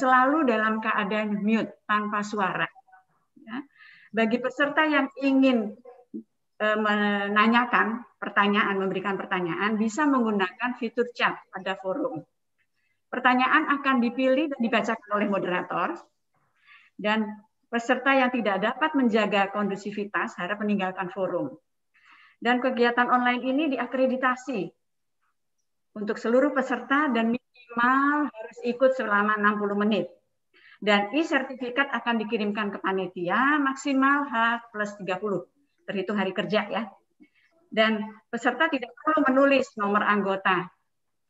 selalu dalam keadaan mute tanpa suara. Ya. Bagi peserta yang ingin e, menanyakan pertanyaan, memberikan pertanyaan, bisa menggunakan fitur chat pada forum. Pertanyaan akan dipilih dan dibacakan oleh moderator, dan peserta yang tidak dapat menjaga kondusivitas harap meninggalkan forum. Dan kegiatan online ini diakreditasi untuk seluruh peserta dan minimal harus ikut selama 60 menit. Dan e-sertifikat akan dikirimkan ke panitia maksimal H plus 30, terhitung hari kerja ya. Dan peserta tidak perlu menulis nomor anggota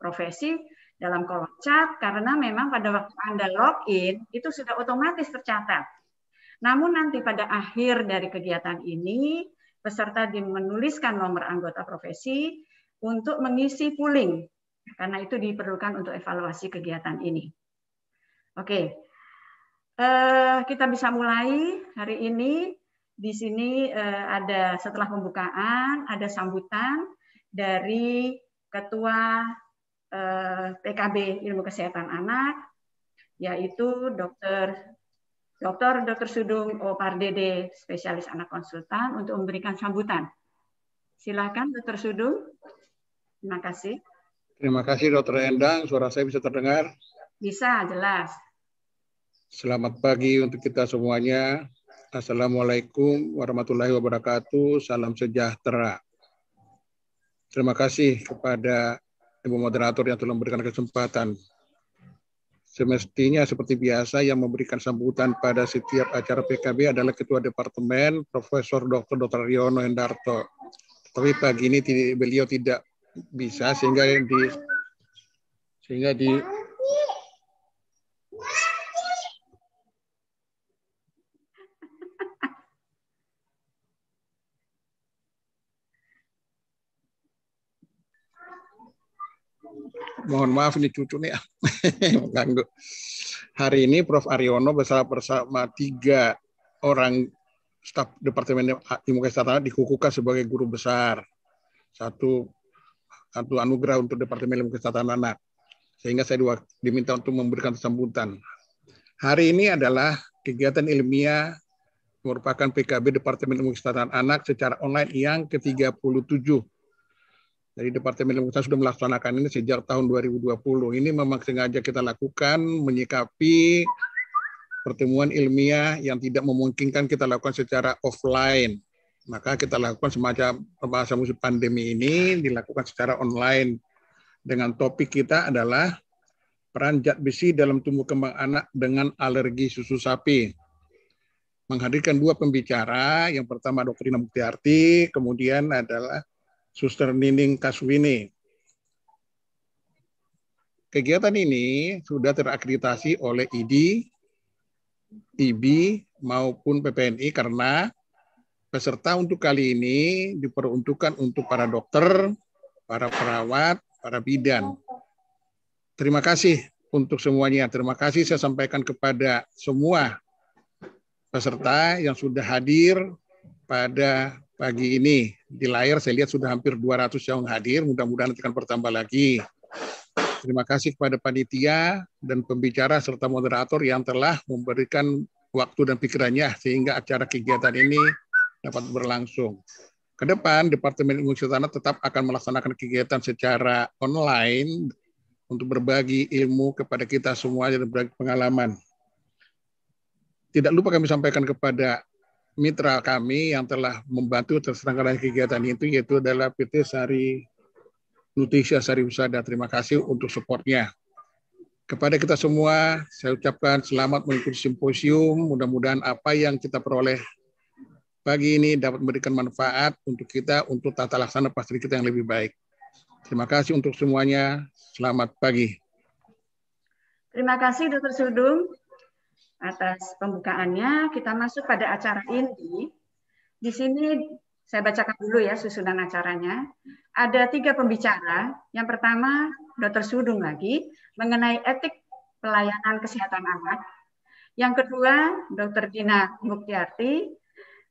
profesi dalam kolom chat karena memang pada waktu Anda login itu sudah otomatis tercatat. Namun nanti pada akhir dari kegiatan ini, peserta menuliskan nomor anggota profesi untuk mengisi pooling karena itu diperlukan untuk evaluasi kegiatan ini. Oke, eh, kita bisa mulai hari ini. Di sini eh, ada setelah pembukaan ada sambutan dari Ketua eh, PKB Ilmu Kesehatan Anak, yaitu Dr. Dr. Dr. Sudung O. Pardede, spesialis anak konsultan, untuk memberikan sambutan. Silakan, Dr. Sudung. Terima kasih. Terima kasih Dokter Endang, suara saya bisa terdengar? Bisa, jelas. Selamat pagi untuk kita semuanya. Assalamualaikum warahmatullahi wabarakatuh. Salam sejahtera. Terima kasih kepada Ibu Moderator yang telah memberikan kesempatan. Semestinya seperti biasa yang memberikan sambutan pada setiap acara PKB adalah Ketua Departemen Profesor Dr. Dr. Riono Hendarto. Tapi pagi ini beliau tidak bisa sehingga yang di sehingga di mohon maaf ini cucu nih ganggu Hari ini Prof. Aryono bersama bersama tiga orang staf Departemen Ilmu kesehatan dikukuhkan sebagai guru besar. Satu atau anugerah untuk Departemen Ilmu Kesehatan Anak. Sehingga saya diminta untuk memberikan sambutan. Hari ini adalah kegiatan ilmiah merupakan PKB Departemen Ilmu Kesehatan Anak secara online yang ke-37. Jadi Departemen Ilmu Kesehatan sudah melaksanakan ini sejak tahun 2020. Ini memang sengaja kita lakukan menyikapi pertemuan ilmiah yang tidak memungkinkan kita lakukan secara offline. Maka kita lakukan semacam pembahasan musim pandemi ini dilakukan secara online dengan topik kita adalah peran zat besi dalam tumbuh kembang anak dengan alergi susu sapi. Menghadirkan dua pembicara, yang pertama Dr. Ina Muktiarti, kemudian adalah Suster Nining Kaswini. Kegiatan ini sudah terakreditasi oleh ID, IB, maupun PPNI karena peserta untuk kali ini diperuntukkan untuk para dokter, para perawat, para bidan. Terima kasih untuk semuanya. Terima kasih saya sampaikan kepada semua peserta yang sudah hadir pada pagi ini. Di layar saya lihat sudah hampir 200 yang hadir. Mudah-mudahan akan bertambah lagi. Terima kasih kepada panitia dan pembicara serta moderator yang telah memberikan waktu dan pikirannya sehingga acara kegiatan ini dapat berlangsung. ke depan Departemen Ilmu Tanah tetap akan melaksanakan kegiatan secara online untuk berbagi ilmu kepada kita semua dan berbagi pengalaman. Tidak lupa kami sampaikan kepada mitra kami yang telah membantu terselenggaranya kegiatan itu, yaitu adalah PT Sari Nutisia Sari Usada. Terima kasih untuk supportnya. Kepada kita semua, saya ucapkan selamat mengikuti simposium. Mudah-mudahan apa yang kita peroleh pagi ini dapat memberikan manfaat untuk kita untuk tata laksana pastri kita yang lebih baik. Terima kasih untuk semuanya. Selamat pagi. Terima kasih Dokter Sudung atas pembukaannya. Kita masuk pada acara inti. Di sini saya bacakan dulu ya susunan acaranya. Ada tiga pembicara. Yang pertama Dokter Sudung lagi mengenai etik pelayanan kesehatan anak. Yang kedua Dokter Dina Muktiarti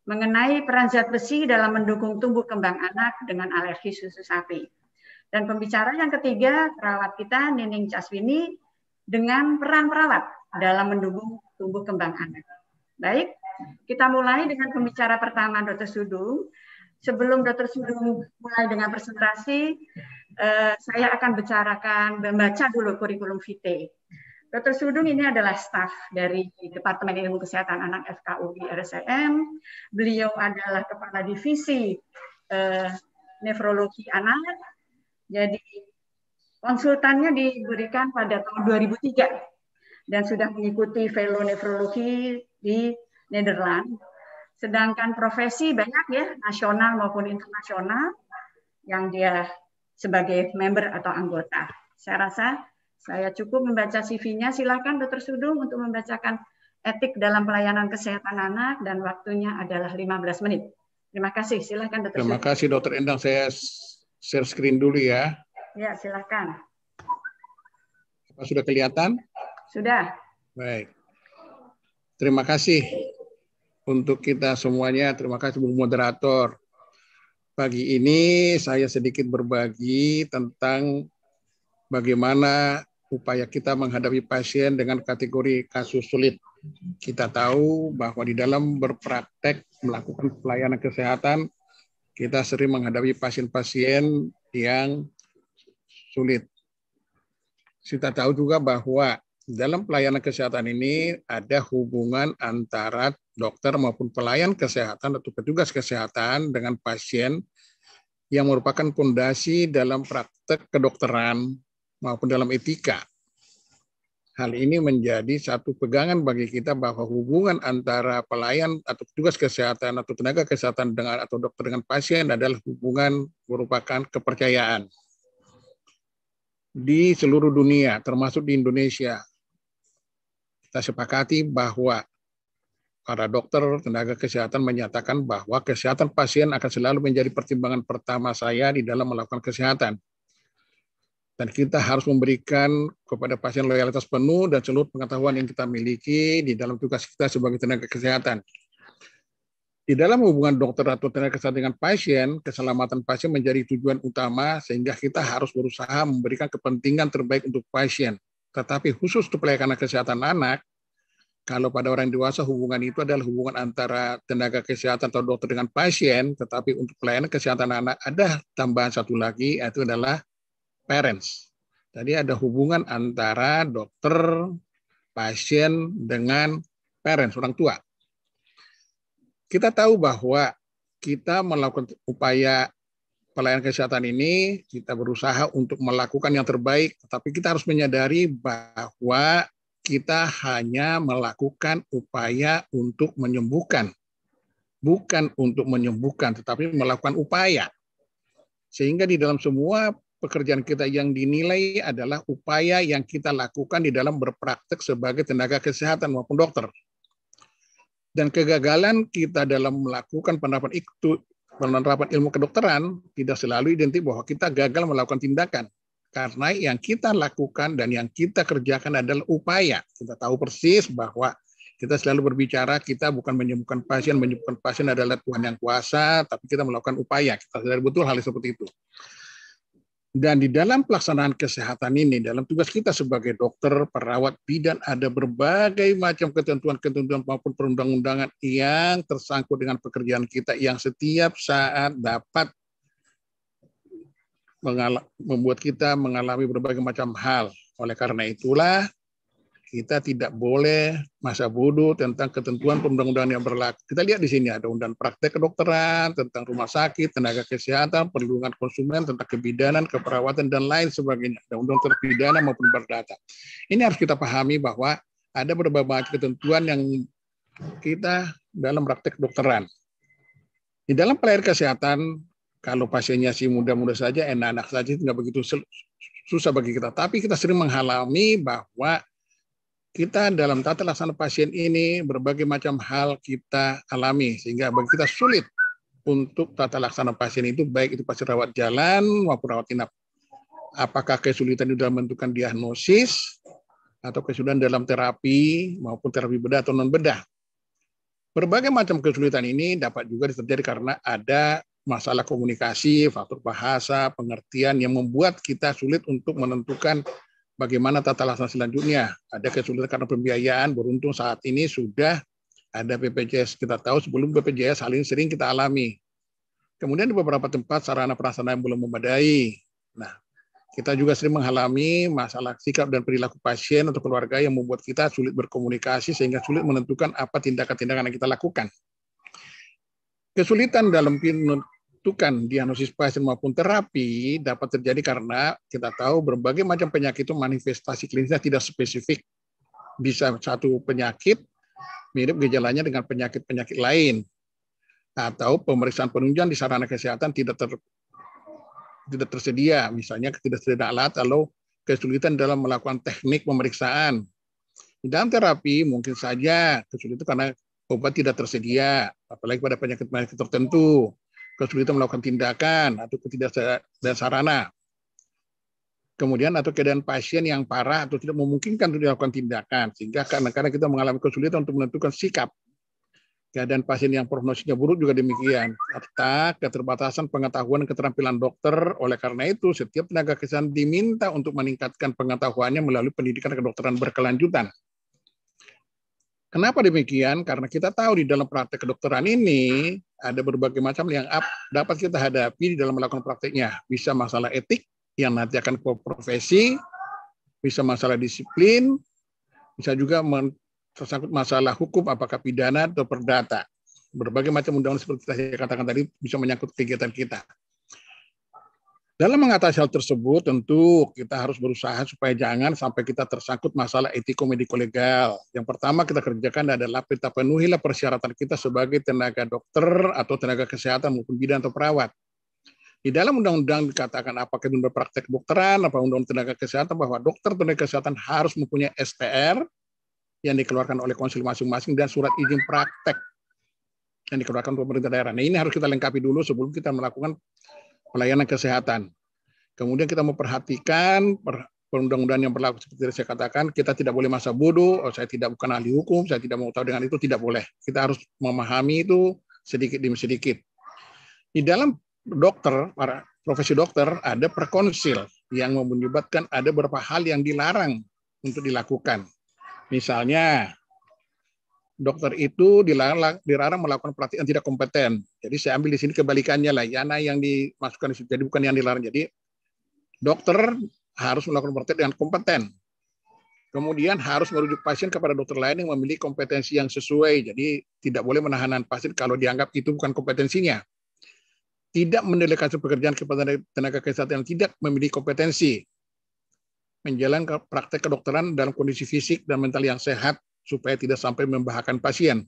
mengenai peran zat besi dalam mendukung tumbuh kembang anak dengan alergi susu sapi. Dan pembicara yang ketiga, perawat kita Nining Caswini dengan peran perawat dalam mendukung tumbuh kembang anak. Baik, kita mulai dengan pembicara pertama Dr. Sudung. Sebelum Dr. Sudung mulai dengan presentasi, eh, saya akan bicarakan membaca dulu kurikulum vitae. Dr. Sudung ini adalah staf dari Departemen Ilmu Kesehatan Anak FKU di RSCM. Beliau adalah kepala divisi eh, nefrologi anak. Jadi konsultannya diberikan pada tahun 2003 dan sudah mengikuti velo nefrologi di Nederland. Sedangkan profesi banyak ya, nasional maupun internasional yang dia sebagai member atau anggota. Saya rasa saya cukup membaca CV-nya. Silakan Dokter Sudung untuk membacakan etik dalam pelayanan kesehatan anak dan waktunya adalah 15 menit. Terima kasih. Silakan Dokter Terima kasih Dokter Endang. Saya share screen dulu ya. Ya, silakan. Apa sudah kelihatan? Sudah. Baik. Terima kasih untuk kita semuanya. Terima kasih Bu Moderator. Pagi ini saya sedikit berbagi tentang bagaimana upaya kita menghadapi pasien dengan kategori kasus sulit. Kita tahu bahwa di dalam berpraktek melakukan pelayanan kesehatan, kita sering menghadapi pasien-pasien yang sulit. Kita tahu juga bahwa dalam pelayanan kesehatan ini ada hubungan antara dokter maupun pelayan kesehatan atau petugas kesehatan dengan pasien yang merupakan fondasi dalam praktek kedokteran maupun dalam etika. Hal ini menjadi satu pegangan bagi kita bahwa hubungan antara pelayan atau petugas kesehatan atau tenaga kesehatan dengan atau dokter dengan pasien adalah hubungan merupakan kepercayaan. Di seluruh dunia, termasuk di Indonesia, kita sepakati bahwa para dokter tenaga kesehatan menyatakan bahwa kesehatan pasien akan selalu menjadi pertimbangan pertama saya di dalam melakukan kesehatan dan kita harus memberikan kepada pasien loyalitas penuh dan seluruh pengetahuan yang kita miliki di dalam tugas kita sebagai tenaga kesehatan. Di dalam hubungan dokter atau tenaga kesehatan dengan pasien, keselamatan pasien menjadi tujuan utama sehingga kita harus berusaha memberikan kepentingan terbaik untuk pasien. Tetapi khusus untuk pelayanan kesehatan anak, kalau pada orang dewasa hubungan itu adalah hubungan antara tenaga kesehatan atau dokter dengan pasien, tetapi untuk pelayanan kesehatan anak ada tambahan satu lagi, yaitu adalah parents. Tadi ada hubungan antara dokter, pasien dengan parents, orang tua. Kita tahu bahwa kita melakukan upaya pelayanan kesehatan ini, kita berusaha untuk melakukan yang terbaik, tapi kita harus menyadari bahwa kita hanya melakukan upaya untuk menyembuhkan. Bukan untuk menyembuhkan, tetapi melakukan upaya. Sehingga di dalam semua pekerjaan kita yang dinilai adalah upaya yang kita lakukan di dalam berpraktek sebagai tenaga kesehatan maupun dokter. Dan kegagalan kita dalam melakukan penerapan itu penerapan ilmu kedokteran tidak selalu identik bahwa kita gagal melakukan tindakan. Karena yang kita lakukan dan yang kita kerjakan adalah upaya. Kita tahu persis bahwa kita selalu berbicara kita bukan menyembuhkan pasien, menyembuhkan pasien adalah Tuhan yang kuasa, tapi kita melakukan upaya. Kita sadar betul hal seperti itu. Dan di dalam pelaksanaan kesehatan ini, dalam tugas kita sebagai dokter, perawat, bidan, ada berbagai macam ketentuan-ketentuan maupun perundang-undangan yang tersangkut dengan pekerjaan kita yang setiap saat dapat membuat kita mengalami berbagai macam hal. Oleh karena itulah, kita tidak boleh masa bodoh tentang ketentuan perundang-undangan yang berlaku. Kita lihat di sini ada undang praktek kedokteran, tentang rumah sakit, tenaga kesehatan, perlindungan konsumen, tentang kebidanan, keperawatan, dan lain sebagainya. Ada undang terpidana maupun perdata. Ini harus kita pahami bahwa ada beberapa ketentuan yang kita dalam praktek kedokteran. Di dalam pelayar kesehatan, kalau pasiennya si muda-muda saja, enak-enak saja, tidak begitu susah bagi kita. Tapi kita sering menghalami bahwa kita dalam tata laksana pasien ini berbagai macam hal kita alami sehingga bagi kita sulit untuk tata laksana pasien itu baik itu pasien rawat jalan maupun rawat inap. Apakah kesulitan itu dalam menentukan diagnosis atau kesulitan dalam terapi maupun terapi bedah atau non bedah. Berbagai macam kesulitan ini dapat juga terjadi karena ada masalah komunikasi, faktor bahasa, pengertian yang membuat kita sulit untuk menentukan bagaimana tata laksana selanjutnya. Ada kesulitan karena pembiayaan, beruntung saat ini sudah ada BPJS. Kita tahu sebelum BPJS hal ini sering kita alami. Kemudian di beberapa tempat sarana prasarana yang belum memadai. Nah, kita juga sering mengalami masalah sikap dan perilaku pasien atau keluarga yang membuat kita sulit berkomunikasi sehingga sulit menentukan apa tindakan-tindakan yang kita lakukan. Kesulitan dalam pembentukan diagnosis pasien maupun terapi dapat terjadi karena kita tahu berbagai macam penyakit itu manifestasi klinisnya tidak spesifik. Bisa satu penyakit mirip gejalanya dengan penyakit-penyakit lain atau pemeriksaan penunjang di sarana kesehatan tidak ter, tidak tersedia, misalnya ketidaksedia alat atau kesulitan dalam melakukan teknik pemeriksaan. Di dalam terapi mungkin saja kesulitan karena obat tidak tersedia, apalagi pada penyakit-penyakit tertentu kesulitan melakukan tindakan atau ketidaksadaran sarana. Kemudian atau keadaan pasien yang parah atau tidak memungkinkan untuk dilakukan tindakan sehingga karena karena kita mengalami kesulitan untuk menentukan sikap. Keadaan pasien yang prognosisnya buruk juga demikian. Serta keterbatasan pengetahuan keterampilan dokter. Oleh karena itu, setiap tenaga kesehatan diminta untuk meningkatkan pengetahuannya melalui pendidikan kedokteran berkelanjutan Kenapa demikian? Karena kita tahu di dalam praktek kedokteran ini ada berbagai macam yang dapat kita hadapi di dalam melakukan prakteknya. Bisa masalah etik yang nanti akan ke profesi, bisa masalah disiplin, bisa juga tersangkut masalah hukum apakah pidana atau perdata. Berbagai macam undang-undang seperti saya katakan tadi bisa menyangkut kegiatan kita. Dalam mengatasi hal tersebut, tentu kita harus berusaha supaya jangan sampai kita tersangkut masalah etiko-mediko-legal. Yang pertama kita kerjakan adalah kita penuhilah persyaratan kita sebagai tenaga dokter atau tenaga kesehatan maupun bidan atau perawat. Di dalam undang-undang dikatakan apakah undang praktek dokteran, apa undang tenaga kesehatan bahwa dokter tenaga kesehatan harus mempunyai STR yang dikeluarkan oleh konsil masing-masing dan surat izin praktek yang dikeluarkan pemerintah daerah. Nah, ini harus kita lengkapi dulu sebelum kita melakukan pelayanan kesehatan. Kemudian kita memperhatikan perhatikan perundang undangan yang berlaku seperti yang saya katakan, kita tidak boleh masa bodoh, oh, saya tidak bukan ahli hukum, saya tidak mau tahu dengan itu, tidak boleh. Kita harus memahami itu sedikit demi sedikit. Di dalam dokter, para profesi dokter, ada perkonsil yang menyebabkan ada beberapa hal yang dilarang untuk dilakukan. Misalnya, dokter itu dilarang, dilarang melakukan pelatihan tidak kompeten. Jadi saya ambil di sini kebalikannya lah, Yana yang dimasukkan di jadi bukan yang dilarang. Jadi dokter harus melakukan pelatihan dengan kompeten. Kemudian harus merujuk pasien kepada dokter lain yang memiliki kompetensi yang sesuai. Jadi tidak boleh menahanan pasien kalau dianggap itu bukan kompetensinya. Tidak mendelegasi pekerjaan kepada tenaga kesehatan yang tidak memiliki kompetensi. Menjalankan praktek kedokteran dalam kondisi fisik dan mental yang sehat supaya tidak sampai membahakan pasien.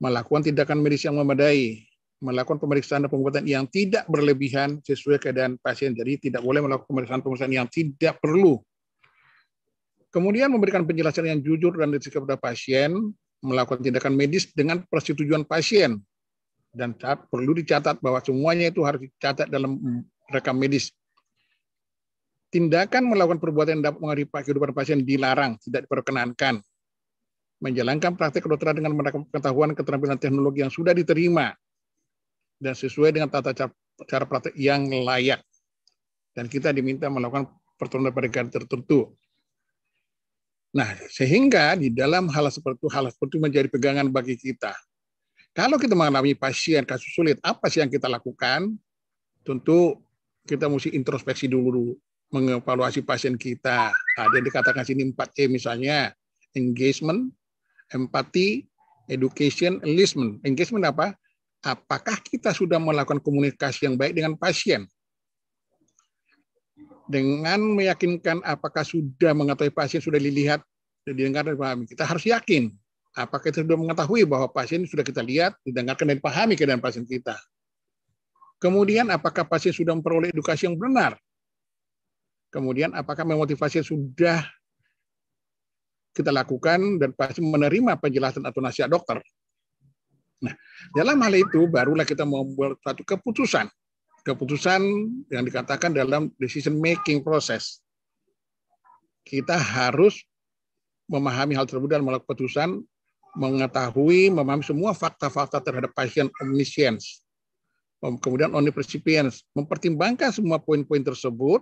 Melakukan tindakan medis yang memadai, melakukan pemeriksaan dan pengobatan yang tidak berlebihan sesuai keadaan pasien. Jadi tidak boleh melakukan pemeriksaan-pemeriksaan yang tidak perlu. Kemudian memberikan penjelasan yang jujur dan detail kepada pasien, melakukan tindakan medis dengan persetujuan pasien. Dan perlu dicatat bahwa semuanya itu harus dicatat dalam rekam medis. Tindakan melakukan perbuatan yang dapat mengaruhi kehidupan pasien dilarang, tidak diperkenankan menjalankan praktik kedokteran dengan menerapkan pengetahuan keterampilan teknologi yang sudah diterima dan sesuai dengan tata cara praktek yang layak. Dan kita diminta melakukan pertolongan pada keadaan tertentu. Nah, sehingga di dalam hal seperti itu, hal seperti itu menjadi pegangan bagi kita. Kalau kita mengalami pasien kasus sulit, apa sih yang kita lakukan? Tentu kita mesti introspeksi dulu, mengevaluasi pasien kita. Ada yang dikatakan sini 4E misalnya, engagement, empati, education, enlistment. Engagement apa? Apakah kita sudah melakukan komunikasi yang baik dengan pasien? Dengan meyakinkan apakah sudah mengetahui pasien sudah dilihat, sudah didengar dan dipahami. Kita harus yakin apakah kita sudah mengetahui bahwa pasien sudah kita lihat, didengarkan dan dipahami keadaan pasien kita. Kemudian apakah pasien sudah memperoleh edukasi yang benar? Kemudian apakah memotivasi sudah kita lakukan dan pasti menerima penjelasan atau nasihat dokter. Nah, dalam hal itu barulah kita membuat satu keputusan. Keputusan yang dikatakan dalam decision making proses. Kita harus memahami hal tersebut dan melakukan keputusan mengetahui, memahami semua fakta-fakta terhadap pasien omniscience. Kemudian omniprecipience, mempertimbangkan semua poin-poin tersebut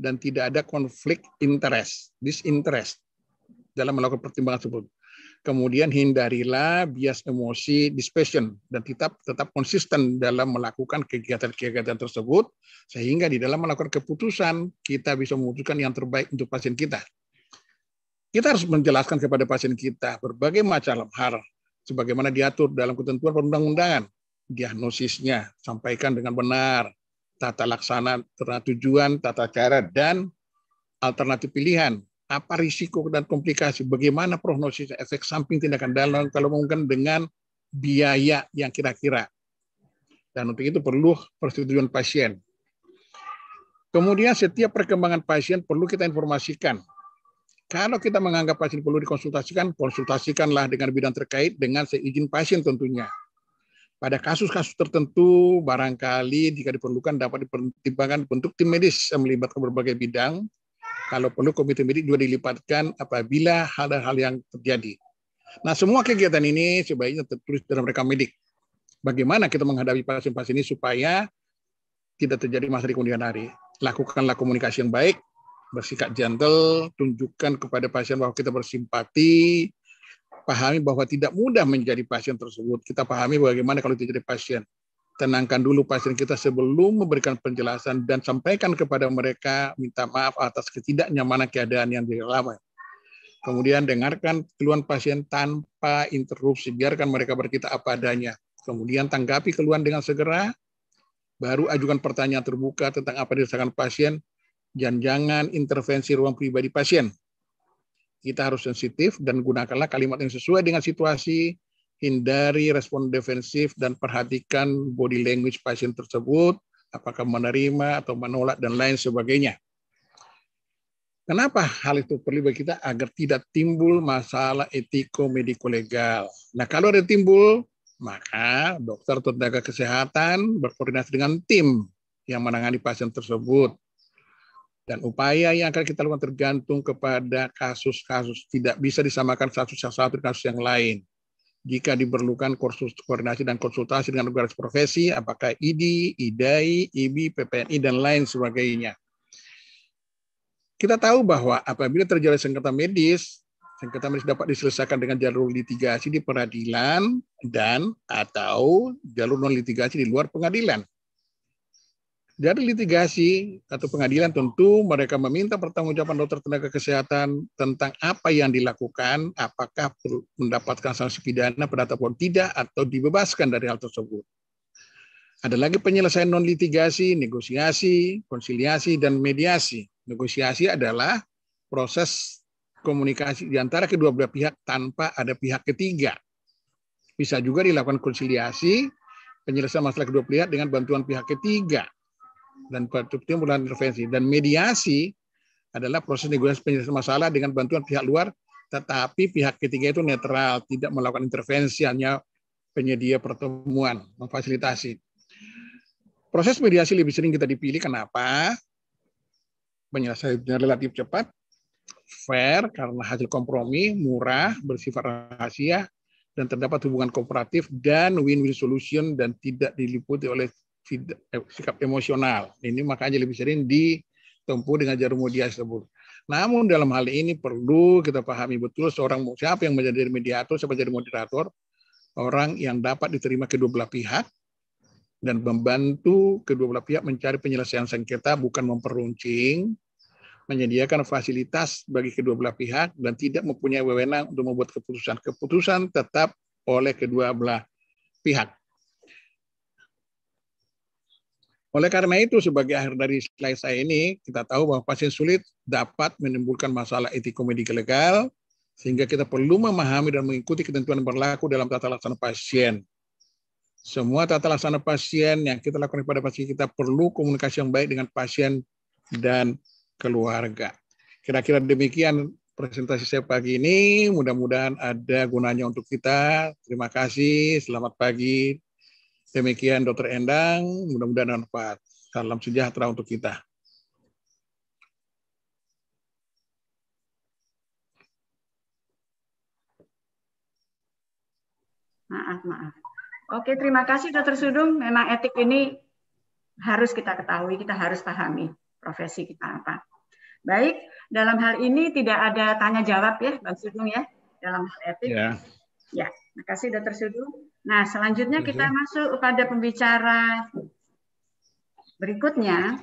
dan tidak ada konflik interest, disinterest dalam melakukan pertimbangan tersebut. Kemudian hindarilah bias emosi dispersion dan tetap tetap konsisten dalam melakukan kegiatan-kegiatan tersebut sehingga di dalam melakukan keputusan kita bisa memutuskan yang terbaik untuk pasien kita. Kita harus menjelaskan kepada pasien kita berbagai macam hal sebagaimana diatur dalam ketentuan perundang-undangan. Diagnosisnya sampaikan dengan benar, tata laksana, tata tujuan, tata cara dan alternatif pilihan apa risiko dan komplikasi, bagaimana prognosis efek samping tindakan dalam kalau mungkin dengan biaya yang kira-kira. Dan untuk itu perlu persetujuan pasien. Kemudian setiap perkembangan pasien perlu kita informasikan. Kalau kita menganggap pasien perlu dikonsultasikan, konsultasikanlah dengan bidang terkait dengan seizin pasien tentunya. Pada kasus-kasus tertentu, barangkali jika diperlukan dapat dipertimbangkan bentuk tim medis yang melibatkan berbagai bidang, kalau perlu komite medik juga dilipatkan apabila hal-hal yang terjadi. Nah, semua kegiatan ini sebaiknya tertulis dalam rekam medik. Bagaimana kita menghadapi pasien-pasien ini supaya tidak terjadi masalah di kemudian hari. Lakukanlah komunikasi yang baik, bersikap gentle, tunjukkan kepada pasien bahwa kita bersimpati, pahami bahwa tidak mudah menjadi pasien tersebut. Kita pahami bagaimana kalau tidak jadi pasien tenangkan dulu pasien kita sebelum memberikan penjelasan dan sampaikan kepada mereka minta maaf atas ketidaknyamanan keadaan yang dialami. Kemudian dengarkan keluhan pasien tanpa interupsi, biarkan mereka berkita apa adanya. Kemudian tanggapi keluhan dengan segera, baru ajukan pertanyaan terbuka tentang apa dirasakan pasien dan jangan intervensi ruang pribadi pasien. Kita harus sensitif dan gunakanlah kalimat yang sesuai dengan situasi, hindari respon defensif dan perhatikan body language pasien tersebut, apakah menerima atau menolak dan lain sebagainya. Kenapa hal itu perlu bagi kita agar tidak timbul masalah etiko mediko legal. Nah, kalau ada timbul, maka dokter atau tenaga kesehatan berkoordinasi dengan tim yang menangani pasien tersebut. Dan upaya yang akan kita lakukan tergantung kepada kasus-kasus. Tidak bisa disamakan satu satu dengan kasus yang lain jika diperlukan kursus koordinasi dan konsultasi dengan organisasi profesi, apakah ID, IDAI, IBI, PPNI, dan lain sebagainya. Kita tahu bahwa apabila terjadi sengketa medis, sengketa medis dapat diselesaikan dengan jalur litigasi di peradilan dan atau jalur non litigasi di luar pengadilan. Dari litigasi atau pengadilan tentu mereka meminta pertanggungjawaban dokter tenaga kesehatan tentang apa yang dilakukan, apakah mendapatkan sanksi pidana pada ataupun tidak atau dibebaskan dari hal tersebut. Ada lagi penyelesaian non litigasi, negosiasi, konsiliasi dan mediasi. Negosiasi adalah proses komunikasi di antara kedua belah pihak tanpa ada pihak ketiga. Bisa juga dilakukan konsiliasi penyelesaian masalah kedua pihak dengan bantuan pihak ketiga dan pertimbulan intervensi. Dan mediasi adalah proses negosiasi penyelesaian masalah dengan bantuan pihak luar, tetapi pihak ketiga itu netral, tidak melakukan intervensi, hanya penyedia pertemuan, memfasilitasi. Proses mediasi lebih sering kita dipilih, kenapa? Penyelesaiannya relatif cepat, fair karena hasil kompromi, murah, bersifat rahasia, dan terdapat hubungan kooperatif dan win-win solution dan tidak diliputi oleh Eh, sikap emosional. Ini makanya lebih sering ditempuh dengan jarum media tersebut. Namun dalam hal ini perlu kita pahami betul seorang siapa yang menjadi mediator, siapa jadi moderator, orang yang dapat diterima kedua belah pihak dan membantu kedua belah pihak mencari penyelesaian sengketa bukan memperuncing, menyediakan fasilitas bagi kedua belah pihak dan tidak mempunyai wewenang untuk membuat keputusan. Keputusan tetap oleh kedua belah pihak. Oleh karena itu, sebagai akhir dari slide saya ini, kita tahu bahwa pasien sulit dapat menimbulkan masalah etikomedi legal, sehingga kita perlu memahami dan mengikuti ketentuan berlaku dalam tata laksana pasien. Semua tata laksana pasien yang kita lakukan kepada pasien kita perlu komunikasi yang baik dengan pasien dan keluarga. Kira-kira demikian presentasi saya pagi ini. Mudah-mudahan ada gunanya untuk kita. Terima kasih. Selamat pagi. Demikian Dokter Endang, mudah-mudahan bermanfaat. Salam sejahtera untuk kita. Maaf, maaf. Oke, terima kasih Dokter Sudung. Memang etik ini harus kita ketahui, kita harus pahami profesi kita apa. Baik, dalam hal ini tidak ada tanya jawab ya, Bang Sudung ya, dalam hal etik. Ya. ya. Terima kasih Dr. Sudu. Nah, selanjutnya kita masuk pada pembicara berikutnya.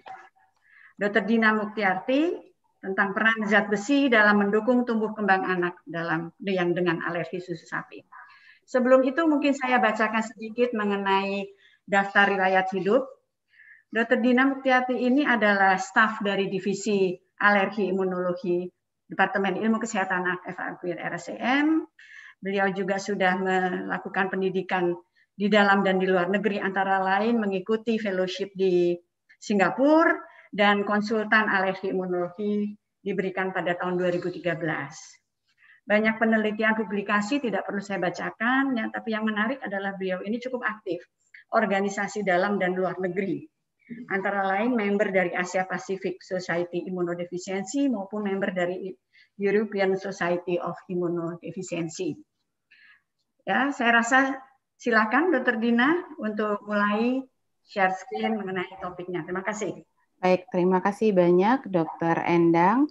Dr. Dina Muktiarti tentang peran zat besi dalam mendukung tumbuh kembang anak dalam yang dengan alergi susu sapi. Sebelum itu mungkin saya bacakan sedikit mengenai daftar riwayat hidup. Dr. Dina Muktiarti ini adalah staf dari divisi alergi imunologi Departemen Ilmu Kesehatan anak FAQIR RSCM. E Beliau juga sudah melakukan pendidikan di dalam dan di luar negeri antara lain mengikuti fellowship di Singapura dan konsultan alergi imunologi diberikan pada tahun 2013. Banyak penelitian publikasi tidak perlu saya bacakan, ya, tapi yang menarik adalah beliau ini cukup aktif organisasi dalam dan luar negeri antara lain member dari Asia Pacific Society Immunodeficiency maupun member dari European Society of Immunodeficiency. Ya, saya rasa silakan Dokter Dina untuk mulai share screen mengenai topiknya. Terima kasih. Baik, terima kasih banyak Dokter Endang.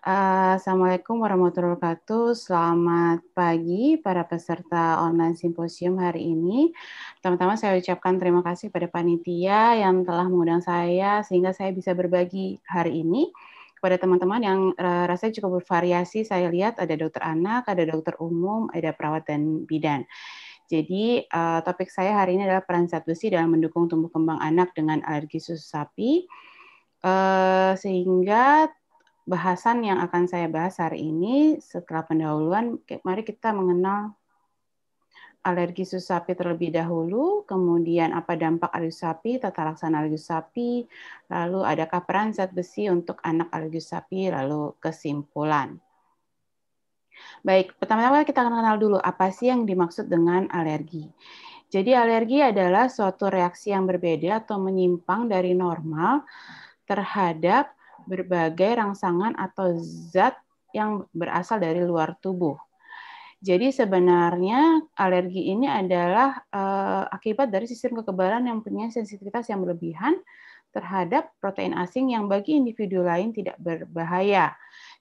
Uh, Assalamualaikum warahmatullahi wabarakatuh. Selamat pagi para peserta online simposium hari ini. Pertama-tama saya ucapkan terima kasih pada panitia yang telah mengundang saya sehingga saya bisa berbagi hari ini kepada teman-teman yang eh, rasanya cukup bervariasi. Saya lihat ada dokter anak, ada dokter umum, ada perawat dan bidan. Jadi uh, topik saya hari ini adalah peran zat besi dalam mendukung tumbuh kembang anak dengan alergi susu sapi. Uh, sehingga bahasan yang akan saya bahas hari ini setelah pendahuluan, mari kita mengenal alergi susu sapi terlebih dahulu, kemudian apa dampak alergi sapi, tata laksana alergi sapi, lalu adakah peran zat besi untuk anak alergi sapi, lalu kesimpulan. Baik, pertama-tama kita akan kenal dulu apa sih yang dimaksud dengan alergi. Jadi alergi adalah suatu reaksi yang berbeda atau menyimpang dari normal terhadap berbagai rangsangan atau zat yang berasal dari luar tubuh. Jadi sebenarnya alergi ini adalah uh, akibat dari sistem kekebalan yang punya sensitivitas yang berlebihan terhadap protein asing yang bagi individu lain tidak berbahaya.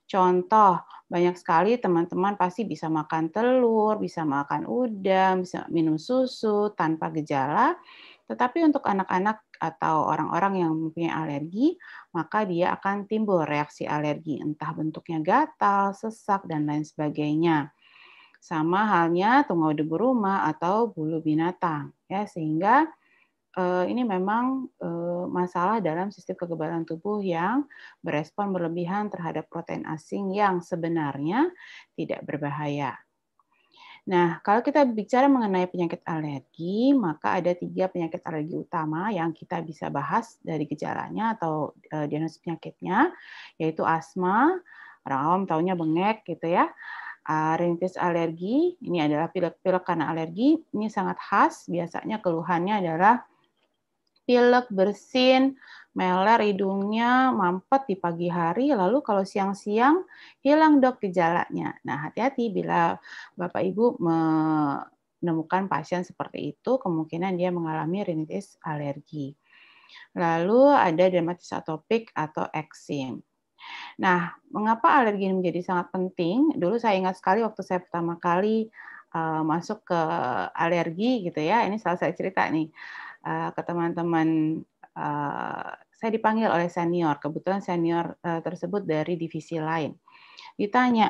Contoh, banyak sekali teman-teman pasti bisa makan telur, bisa makan udang, bisa minum susu tanpa gejala. Tetapi untuk anak-anak atau orang-orang yang mempunyai alergi, maka dia akan timbul reaksi alergi, entah bentuknya gatal, sesak, dan lain sebagainya. Sama halnya tungau debu rumah atau bulu binatang ya sehingga eh, ini memang eh, masalah dalam sistem kekebalan tubuh yang berespon berlebihan terhadap protein asing yang sebenarnya tidak berbahaya. Nah, kalau kita bicara mengenai penyakit alergi, maka ada tiga penyakit alergi utama yang kita bisa bahas dari gejalanya atau eh, diagnosis penyakitnya, yaitu asma, orang awam tahunya bengek gitu ya, Uh, rintis alergi, ini adalah pilek-pilek karena alergi, ini sangat khas, biasanya keluhannya adalah pilek, bersin, meler hidungnya, mampet di pagi hari, lalu kalau siang-siang hilang dok gejalanya. Nah, hati-hati bila Bapak Ibu menemukan pasien seperti itu, kemungkinan dia mengalami rinitis alergi. Lalu ada dermatitis atopik atau eksim. Nah, mengapa alergi ini menjadi sangat penting? Dulu saya ingat sekali waktu saya pertama kali uh, masuk ke alergi gitu ya. Ini salah saya cerita nih uh, ke teman-teman uh, saya dipanggil oleh senior. Kebetulan senior uh, tersebut dari divisi lain. Ditanya,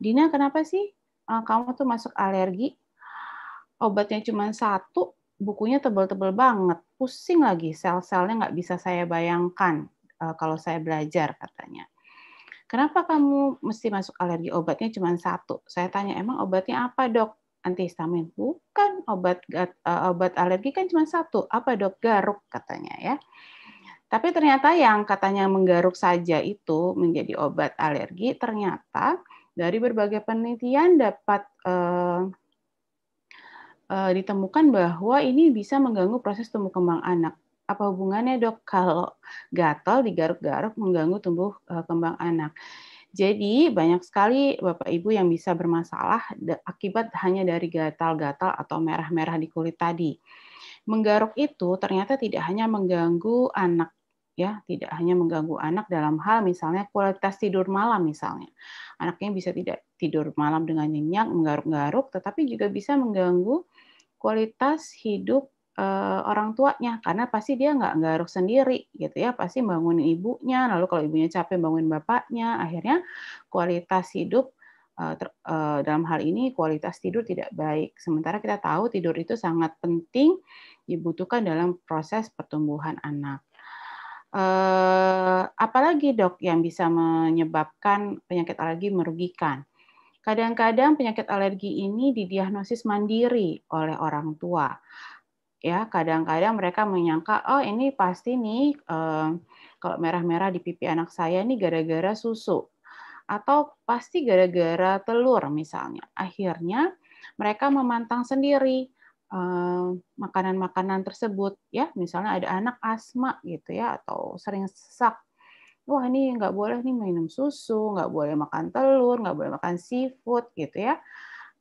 "Dina, kenapa sih uh, kamu tuh masuk alergi? Obatnya cuma satu, bukunya tebel-tebel banget. Pusing lagi sel-selnya nggak bisa saya bayangkan." Uh, kalau saya belajar katanya. Kenapa kamu mesti masuk alergi? Obatnya cuma satu. Saya tanya, emang obatnya apa dok? Antihistamin. Bukan obat eh, obat alergi kan cuma satu. Apa dok? Garuk katanya ya. Tapi ternyata yang katanya menggaruk saja itu menjadi obat alergi, ternyata dari berbagai penelitian dapat uh, uh, ditemukan bahwa ini bisa mengganggu proses tumbuh kembang anak apa hubungannya dok kalau gatal digaruk-garuk mengganggu tumbuh eh, kembang anak? Jadi banyak sekali Bapak Ibu yang bisa bermasalah akibat hanya dari gatal-gatal atau merah-merah di kulit tadi. Menggaruk itu ternyata tidak hanya mengganggu anak ya, tidak hanya mengganggu anak dalam hal misalnya kualitas tidur malam misalnya. Anaknya bisa tidak tidur malam dengan nyenyak, menggaruk-garuk, tetapi juga bisa mengganggu kualitas hidup uh, orang tuanya karena pasti dia nggak nggak sendiri gitu ya pasti bangunin ibunya lalu kalau ibunya capek bangunin bapaknya akhirnya kualitas hidup uh, uh, dalam hal ini kualitas tidur tidak baik sementara kita tahu tidur itu sangat penting dibutuhkan dalam proses pertumbuhan anak uh, apalagi dok yang bisa menyebabkan penyakit alergi merugikan Kadang-kadang penyakit alergi ini didiagnosis mandiri oleh orang tua ya kadang-kadang mereka menyangka oh ini pasti nih eh, kalau merah-merah di pipi anak saya ini gara-gara susu atau pasti gara-gara telur misalnya akhirnya mereka memantang sendiri eh, makanan-makanan tersebut ya misalnya ada anak asma gitu ya atau sering sesak wah ini nggak boleh nih minum susu nggak boleh makan telur nggak boleh makan seafood gitu ya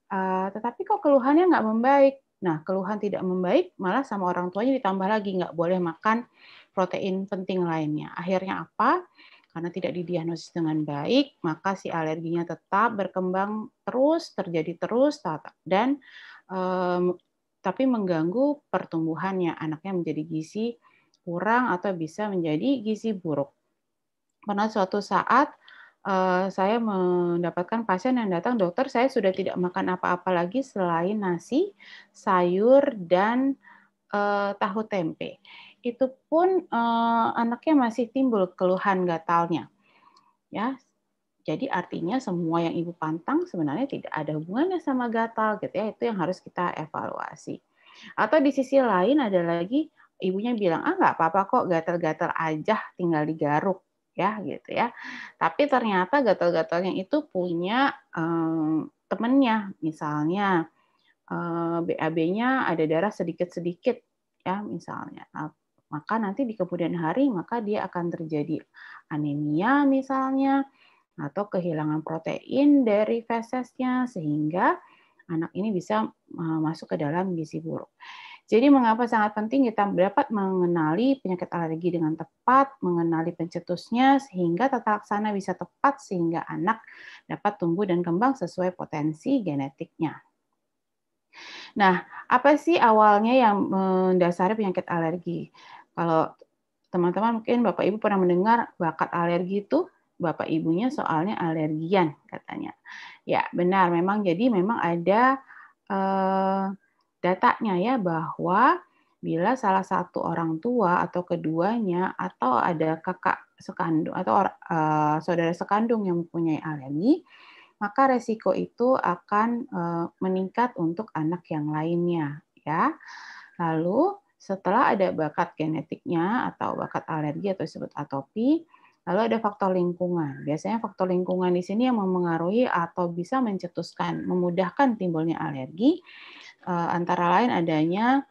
eh, tetapi kok keluhannya nggak membaik Nah, keluhan tidak membaik malah sama orang tuanya ditambah lagi nggak boleh makan protein penting lainnya. Akhirnya apa? Karena tidak didiagnosis dengan baik, maka si alerginya tetap berkembang terus, terjadi terus, dan um, tapi mengganggu pertumbuhannya. Anaknya menjadi gizi kurang atau bisa menjadi gizi buruk. Pernah suatu saat Eh, saya mendapatkan pasien yang datang, dokter saya sudah tidak makan apa-apa lagi selain nasi, sayur, dan uh, tahu tempe. Itu pun uh, anaknya masih timbul keluhan gatalnya. Ya, jadi artinya semua yang ibu pantang sebenarnya tidak ada hubungannya sama gatal gitu ya. Itu yang harus kita evaluasi. Atau di sisi lain ada lagi ibunya bilang ah nggak apa-apa kok gatal-gatal aja tinggal digaruk ya gitu ya. Tapi ternyata gatal-gatalnya itu punya um, temennya, misalnya um, eh, BAB-nya ada darah sedikit-sedikit ya misalnya. Nah, maka nanti di kemudian hari maka dia akan terjadi anemia misalnya atau kehilangan protein dari fesesnya sehingga anak ini bisa eh, masuk ke dalam gizi buruk. Jadi mengapa sangat penting kita dapat mengenali penyakit alergi dengan tepat, mengenali pencetusnya sehingga tata laksana bisa tepat sehingga anak dapat tumbuh dan kembang sesuai potensi genetiknya. Nah, apa sih awalnya yang mendasari penyakit alergi? Kalau teman-teman mungkin Bapak Ibu pernah mendengar bakat alergi itu Bapak Ibunya soalnya alergian katanya. Ya, benar memang jadi memang ada eh, datanya ya bahwa bila salah satu orang tua atau keduanya atau ada kakak sekandung atau uh, saudara sekandung yang mempunyai alergi, maka resiko itu akan uh, meningkat untuk anak yang lainnya ya. Lalu setelah ada bakat genetiknya atau bakat alergi atau disebut atopi, Lalu ada faktor lingkungan. Biasanya faktor lingkungan di sini yang memengaruhi atau bisa mencetuskan, memudahkan timbulnya alergi. Eh, antara lain adanya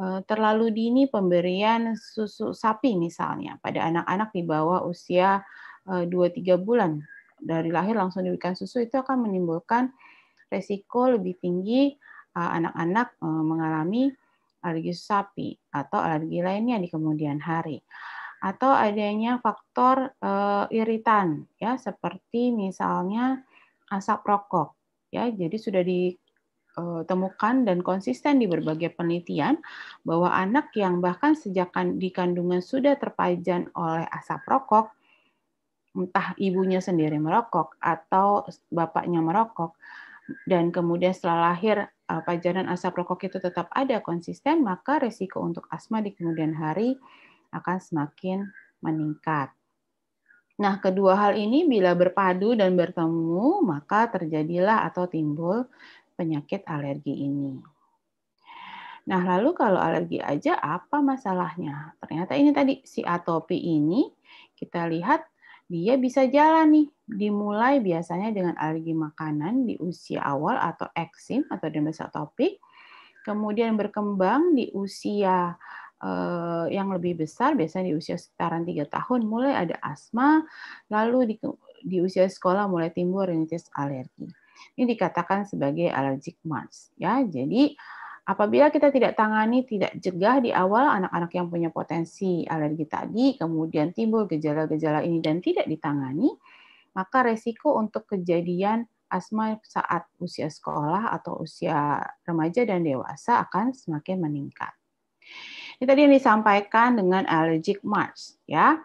eh, terlalu dini pemberian susu sapi misalnya pada anak-anak di bawah usia 2-3 eh, bulan. Dari lahir langsung diberikan susu itu akan menimbulkan resiko lebih tinggi anak-anak mengalami alergi sapi atau alergi lainnya di kemudian hari atau adanya faktor e, iritan ya seperti misalnya asap rokok ya jadi sudah ditemukan eh, dan konsisten di berbagai penelitian bahwa anak yang bahkan sejak kan, di kandungan sudah terpajan oleh asap rokok entah ibunya sendiri merokok atau bapaknya merokok dan kemudian setelah lahir eh, pajaran asap rokok itu tetap ada konsisten maka resiko untuk asma di kemudian hari akan semakin meningkat. Nah, kedua hal ini bila berpadu dan bertemu, maka terjadilah atau timbul penyakit alergi ini. Nah, lalu kalau alergi aja apa masalahnya? Ternyata ini tadi si atopi ini kita lihat dia bisa jalan nih. Dimulai biasanya dengan alergi makanan di usia awal atau eksim atau dermatis atopik, kemudian berkembang di usia Eh, yang lebih besar biasanya di usia sekitaran tiga tahun mulai ada asma, lalu di, di usia sekolah mulai timbul rinitis alergi. Ini dikatakan sebagai allergic marks ya. Jadi apabila kita tidak tangani, tidak cegah di awal anak-anak yang punya potensi alergi tadi kemudian timbul gejala-gejala ini dan tidak ditangani, maka resiko untuk kejadian asma saat usia sekolah atau usia remaja dan dewasa akan semakin meningkat. Ini tadi yang disampaikan dengan allergic marks ya.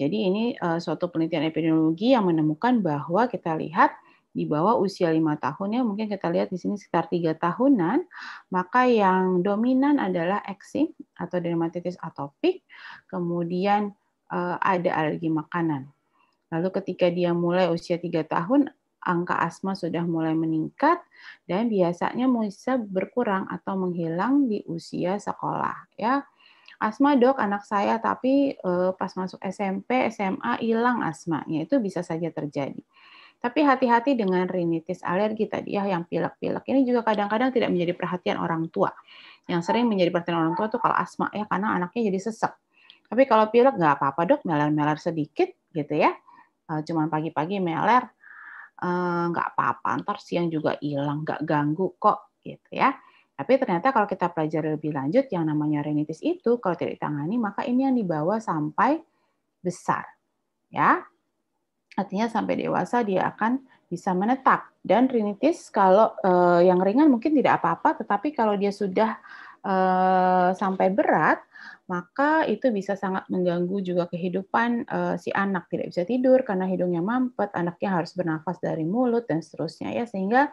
Jadi ini uh, suatu penelitian epidemiologi yang menemukan bahwa kita lihat di bawah usia lima tahun ya mungkin kita lihat di sini sekitar tiga tahunan maka yang dominan adalah eksim atau dermatitis atopik kemudian uh, ada alergi makanan lalu ketika dia mulai usia tiga tahun angka asma sudah mulai meningkat dan biasanya bisa berkurang atau menghilang di usia sekolah ya asma dok anak saya tapi eh, pas masuk SMP SMA hilang asmanya itu bisa saja terjadi tapi hati-hati dengan rinitis alergi tadi ya yang pilek-pilek ini juga kadang-kadang tidak menjadi perhatian orang tua yang sering menjadi perhatian orang tua tuh kalau asma ya karena anaknya jadi sesek tapi kalau pilek nggak apa-apa dok meler-meler sedikit gitu ya eh, cuman pagi-pagi meler eh, nggak apa-apa ntar siang juga hilang nggak ganggu kok gitu ya tapi ternyata kalau kita pelajari lebih lanjut, yang namanya rinitis itu kalau tidak ditangani, maka ini yang dibawa sampai besar. ya Artinya sampai dewasa dia akan bisa menetap. Dan rinitis kalau uh, yang ringan mungkin tidak apa-apa, tetapi kalau dia sudah uh, sampai berat, maka itu bisa sangat mengganggu juga kehidupan uh, si anak. Tidak bisa tidur karena hidungnya mampet, anaknya harus bernafas dari mulut, dan seterusnya. ya Sehingga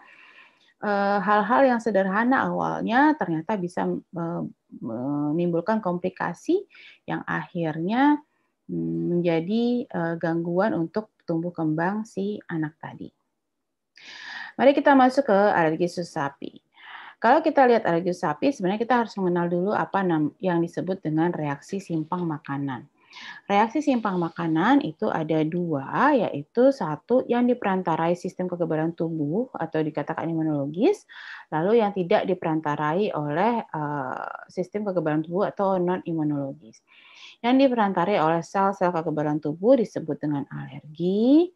Eh, hal-hal yang sederhana awalnya ternyata bisa eh, menimbulkan komplikasi yang akhirnya hmm, menjadi eh, gangguan untuk tumbuh kembang si anak tadi. Mari kita masuk ke alergi susu sapi. Kalau kita lihat alergi susu sapi, sebenarnya kita harus mengenal dulu apa yang disebut dengan reaksi simpang makanan. Reaksi simpang makanan itu ada dua, yaitu satu yang diperantarai sistem kekebalan tubuh atau dikatakan imunologis, lalu yang tidak diperantarai oleh uh, sistem kekebalan tubuh atau non imunologis. Yang diperantarai oleh sel-sel kekebalan tubuh disebut dengan alergi.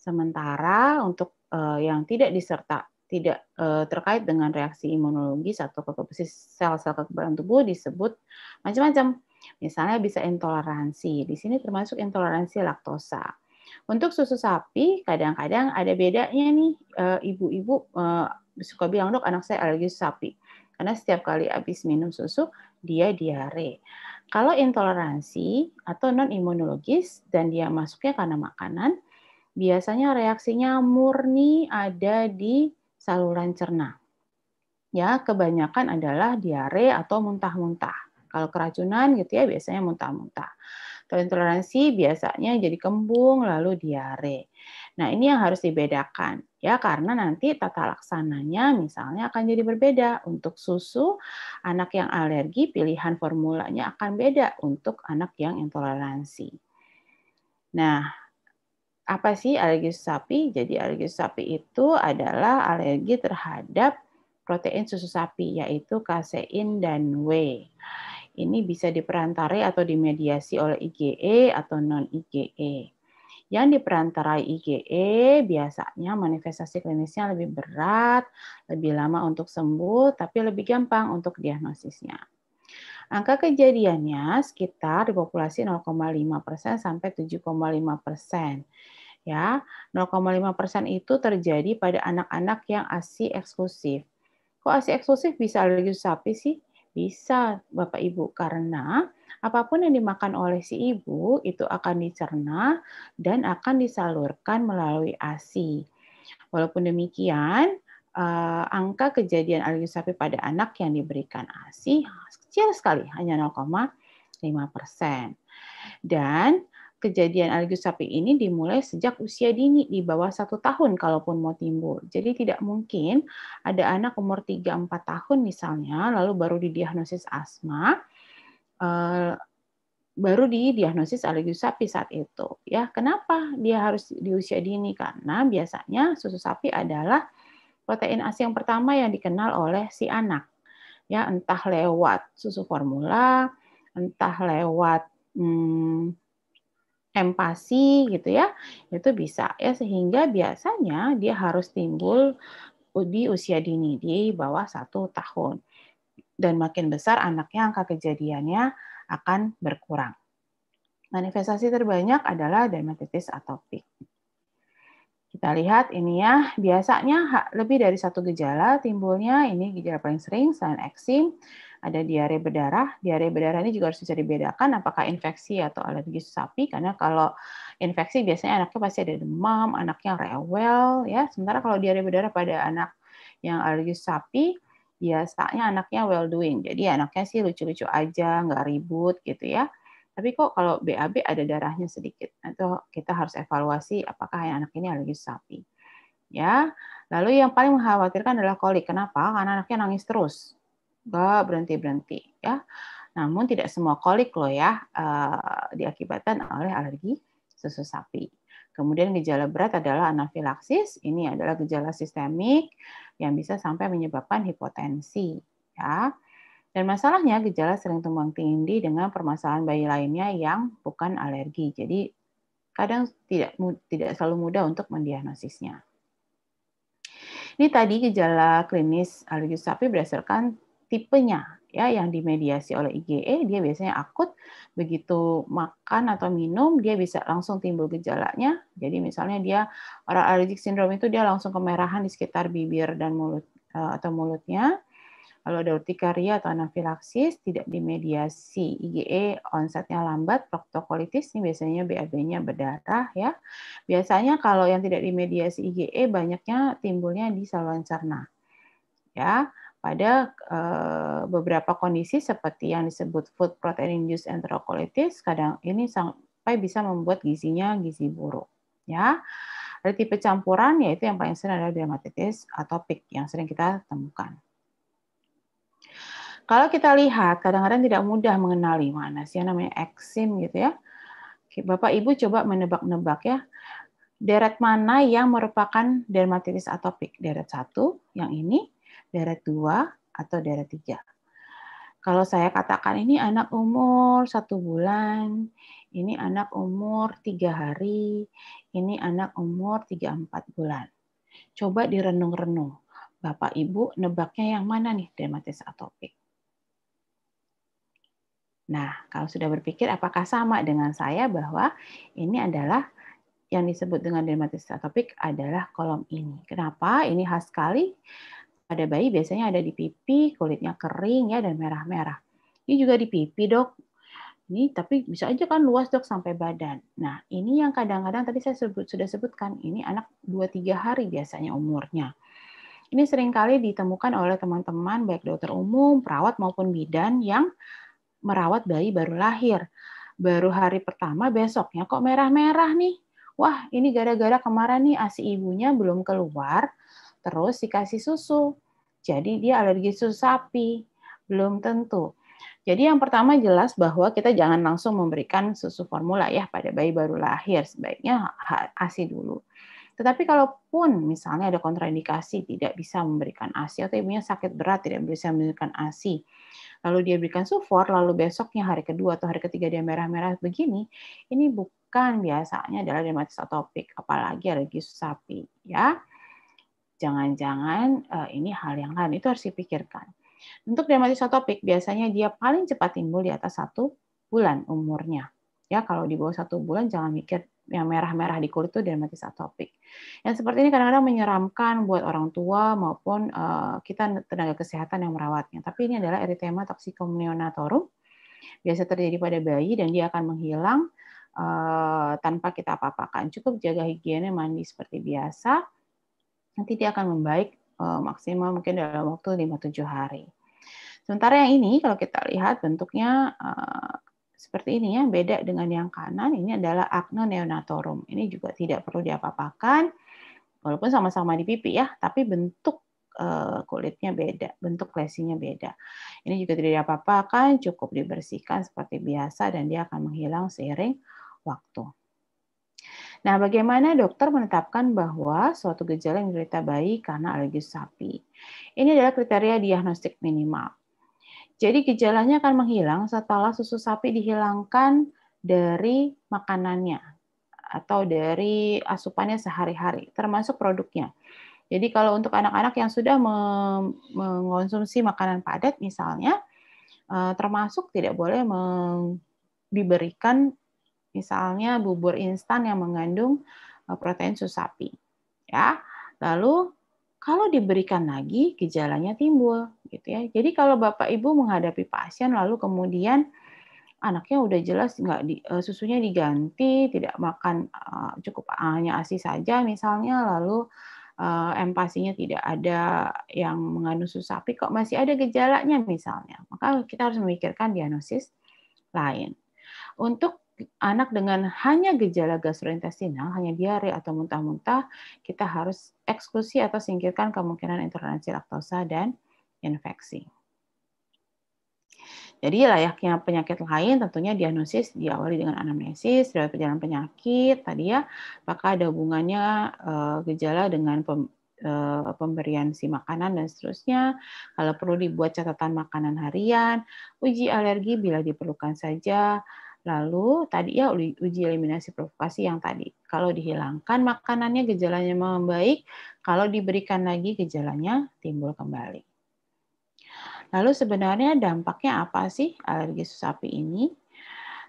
Sementara untuk uh, yang tidak diserta tidak uh, terkait dengan reaksi imunologis atau sel-sel kekebalan tubuh disebut macam-macam Misalnya bisa intoleransi. Di sini termasuk intoleransi laktosa. Untuk susu sapi kadang-kadang ada bedanya nih eh, ibu-ibu eh, suka bilang dok anak saya alergi sapi karena setiap kali habis minum susu dia diare. Kalau intoleransi atau non imunologis dan dia masuknya karena makanan, biasanya reaksinya murni ada di saluran cerna. Ya, kebanyakan adalah diare atau muntah-muntah. Kalau keracunan gitu ya biasanya muntah-muntah. Kalau intoleransi biasanya jadi kembung lalu diare. Nah, ini yang harus dibedakan ya karena nanti tata laksananya misalnya akan jadi berbeda. Untuk susu anak yang alergi pilihan formulanya akan beda untuk anak yang intoleransi. Nah, apa sih alergi susu sapi? Jadi alergi susu sapi itu adalah alergi terhadap protein susu sapi yaitu kasein dan whey ini bisa diperantarai atau dimediasi oleh IgE atau non-IgE. Yang diperantarai IgE biasanya manifestasi klinisnya lebih berat, lebih lama untuk sembuh, tapi lebih gampang untuk diagnosisnya. Angka kejadiannya sekitar di populasi 0,5 sampai 7,5 Ya, 0,5 itu terjadi pada anak-anak yang ASI eksklusif. Kok ASI eksklusif bisa alergi sapi sih? Bisa, Bapak Ibu, karena apapun yang dimakan oleh si ibu itu akan dicerna dan akan disalurkan melalui ASI. Walaupun demikian, eh, angka kejadian alergi sapi pada anak yang diberikan ASI kecil sekali, hanya 0,5 persen. Dan kejadian alergi sapi ini dimulai sejak usia dini di bawah satu tahun kalaupun mau timbul. Jadi tidak mungkin ada anak umur 3-4 tahun misalnya lalu baru didiagnosis asma eh, baru didiagnosis alergi sapi saat itu. Ya, kenapa dia harus di usia dini? Karena biasanya susu sapi adalah protein ASI yang pertama yang dikenal oleh si anak. Ya, entah lewat susu formula, entah lewat hmm, empati gitu ya itu bisa ya sehingga biasanya dia harus timbul di usia dini di bawah satu tahun dan makin besar anaknya angka kejadiannya akan berkurang. Manifestasi terbanyak adalah dermatitis atopik. Kita lihat ini ya, biasanya lebih dari satu gejala timbulnya, ini gejala paling sering, selain eksim, ada diare berdarah. Diare berdarah ini juga harus bisa dibedakan apakah infeksi atau alergi sapi karena kalau infeksi biasanya anaknya pasti ada demam, anaknya rewel ya. Sementara kalau diare berdarah pada anak yang alergi sapi biasanya anaknya well doing. Jadi anaknya sih lucu-lucu aja, nggak ribut gitu ya. Tapi kok kalau BAB ada darahnya sedikit. itu kita harus evaluasi apakah yang anak ini alergi sapi. Ya. Lalu yang paling mengkhawatirkan adalah kolik. Kenapa? Karena anaknya nangis terus nggak berhenti berhenti ya. Namun tidak semua kolik loh ya uh, diakibatkan oleh alergi susu sapi. Kemudian gejala berat adalah anafilaksis. Ini adalah gejala sistemik yang bisa sampai menyebabkan hipotensi. Ya. Dan masalahnya gejala sering tumbang tinggi dengan permasalahan bayi lainnya yang bukan alergi. Jadi kadang tidak tidak selalu mudah untuk mendiagnosisnya. Ini tadi gejala klinis alergi sapi berdasarkan tipenya ya yang dimediasi oleh IgE dia biasanya akut begitu makan atau minum dia bisa langsung timbul gejalanya jadi misalnya dia orang allergic syndrome itu dia langsung kemerahan di sekitar bibir dan mulut eh, atau mulutnya kalau ada urtikaria atau anafilaksis tidak dimediasi IgE onsetnya lambat proktokolitis ini biasanya BAB-nya berdarah ya biasanya kalau yang tidak dimediasi IgE banyaknya timbulnya di saluran cerna ya pada uh, beberapa kondisi seperti yang disebut food protein induced enterocolitis kadang ini sampai bisa membuat gizinya gizi buruk ya ada tipe campuran yaitu yang paling sering adalah dermatitis atopik yang sering kita temukan kalau kita lihat kadang-kadang tidak mudah mengenali mana sih yang namanya eksim gitu ya Bapak Ibu coba menebak-nebak ya deret mana yang merupakan dermatitis atopik deret satu yang ini deret 2 atau deret 3. Kalau saya katakan ini anak umur satu bulan, ini anak umur tiga hari, ini anak umur 3-4 bulan. Coba direnung-renung. Bapak Ibu nebaknya yang mana nih dermatitis atopik? Nah, kalau sudah berpikir apakah sama dengan saya bahwa ini adalah yang disebut dengan dermatitis atopik adalah kolom ini. Kenapa? Ini khas sekali pada bayi biasanya ada di pipi, kulitnya kering ya dan merah-merah. Ini juga di pipi, Dok. Ini tapi bisa aja kan luas, Dok, sampai badan. Nah, ini yang kadang-kadang tadi saya sebut sudah sebutkan, ini anak 2-3 hari biasanya umurnya. Ini seringkali ditemukan oleh teman-teman baik dokter umum, perawat maupun bidan yang merawat bayi baru lahir. Baru hari pertama besoknya kok merah-merah nih. Wah, ini gara-gara kemarin nih ASI ibunya belum keluar, terus dikasih susu. Jadi dia alergi susu sapi. Belum tentu. Jadi yang pertama jelas bahwa kita jangan langsung memberikan susu formula ya pada bayi baru lahir, sebaiknya ASI dulu. Tetapi kalaupun misalnya ada kontraindikasi tidak bisa memberikan ASI atau ibunya sakit berat tidak bisa memberikan ASI, lalu dia berikan sufor, lalu besoknya hari kedua atau hari ketiga dia merah-merah begini, ini bukan biasanya adalah dermatitis atopik, apalagi alergi susu sapi ya jangan-jangan uh, ini hal yang lain itu harus dipikirkan. Untuk dermatitis atopik biasanya dia paling cepat timbul di atas satu bulan umurnya. Ya kalau di bawah satu bulan jangan mikir yang merah-merah di kulit itu dermatitis atopik. Yang seperti ini kadang-kadang menyeramkan buat orang tua maupun uh, kita tenaga kesehatan yang merawatnya. Tapi ini adalah eritema toxicum neonatorum. Biasa terjadi pada bayi dan dia akan menghilang uh, tanpa kita apa-apakan. Cukup jaga higiene mandi seperti biasa nanti dia akan membaik uh, maksimal mungkin dalam waktu 5-7 hari. Sementara yang ini kalau kita lihat bentuknya uh, seperti ini ya, beda dengan yang kanan, ini adalah acne neonatorum. Ini juga tidak perlu diapa-apakan, walaupun sama-sama di pipi ya, tapi bentuk eh, kulitnya beda, bentuk lesinya beda. Ini juga tidak apa-apa kan, cukup dibersihkan seperti biasa dan dia akan menghilang seiring waktu. Nah, bagaimana dokter menetapkan bahwa suatu gejala yang diderita bayi karena alergi sapi? Ini adalah kriteria diagnostik minimal. Jadi gejalanya akan menghilang setelah susu sapi dihilangkan dari makanannya atau dari asupannya sehari-hari, termasuk produknya. Jadi kalau untuk anak-anak yang sudah mengonsumsi makanan padat misalnya, eh, termasuk tidak boleh diberikan Misalnya bubur instan yang mengandung e, protein susu sapi. Ya. Lalu kalau diberikan lagi gejalanya timbul gitu ya. Jadi kalau Bapak Ibu menghadapi pasien lalu kemudian anaknya udah jelas nggak di, e, susunya diganti, tidak makan e, cukup hanya ASI saja misalnya lalu empasinya tidak ada yang mengandung susu sapi kok masih ada gejalanya misalnya. Maka kita harus memikirkan diagnosis lain. Untuk anak dengan hanya gejala gastrointestinal, hanya diare atau muntah-muntah, kita harus eksklusi atau singkirkan kemungkinan intoleransi laktosa dan infeksi. Jadi layaknya penyakit lain tentunya diagnosis diawali dengan anamnesis dari perjalanan penyakit tadi ya, apakah ada hubungannya eh, gejala dengan pem, eh, pemberian si makanan dan seterusnya. Kalau perlu dibuat catatan makanan harian, uji alergi bila diperlukan saja, Lalu tadi ya uji eliminasi provokasi yang tadi. Kalau dihilangkan makanannya gejalanya membaik, kalau diberikan lagi gejalanya timbul kembali. Lalu sebenarnya dampaknya apa sih alergi susu sapi ini?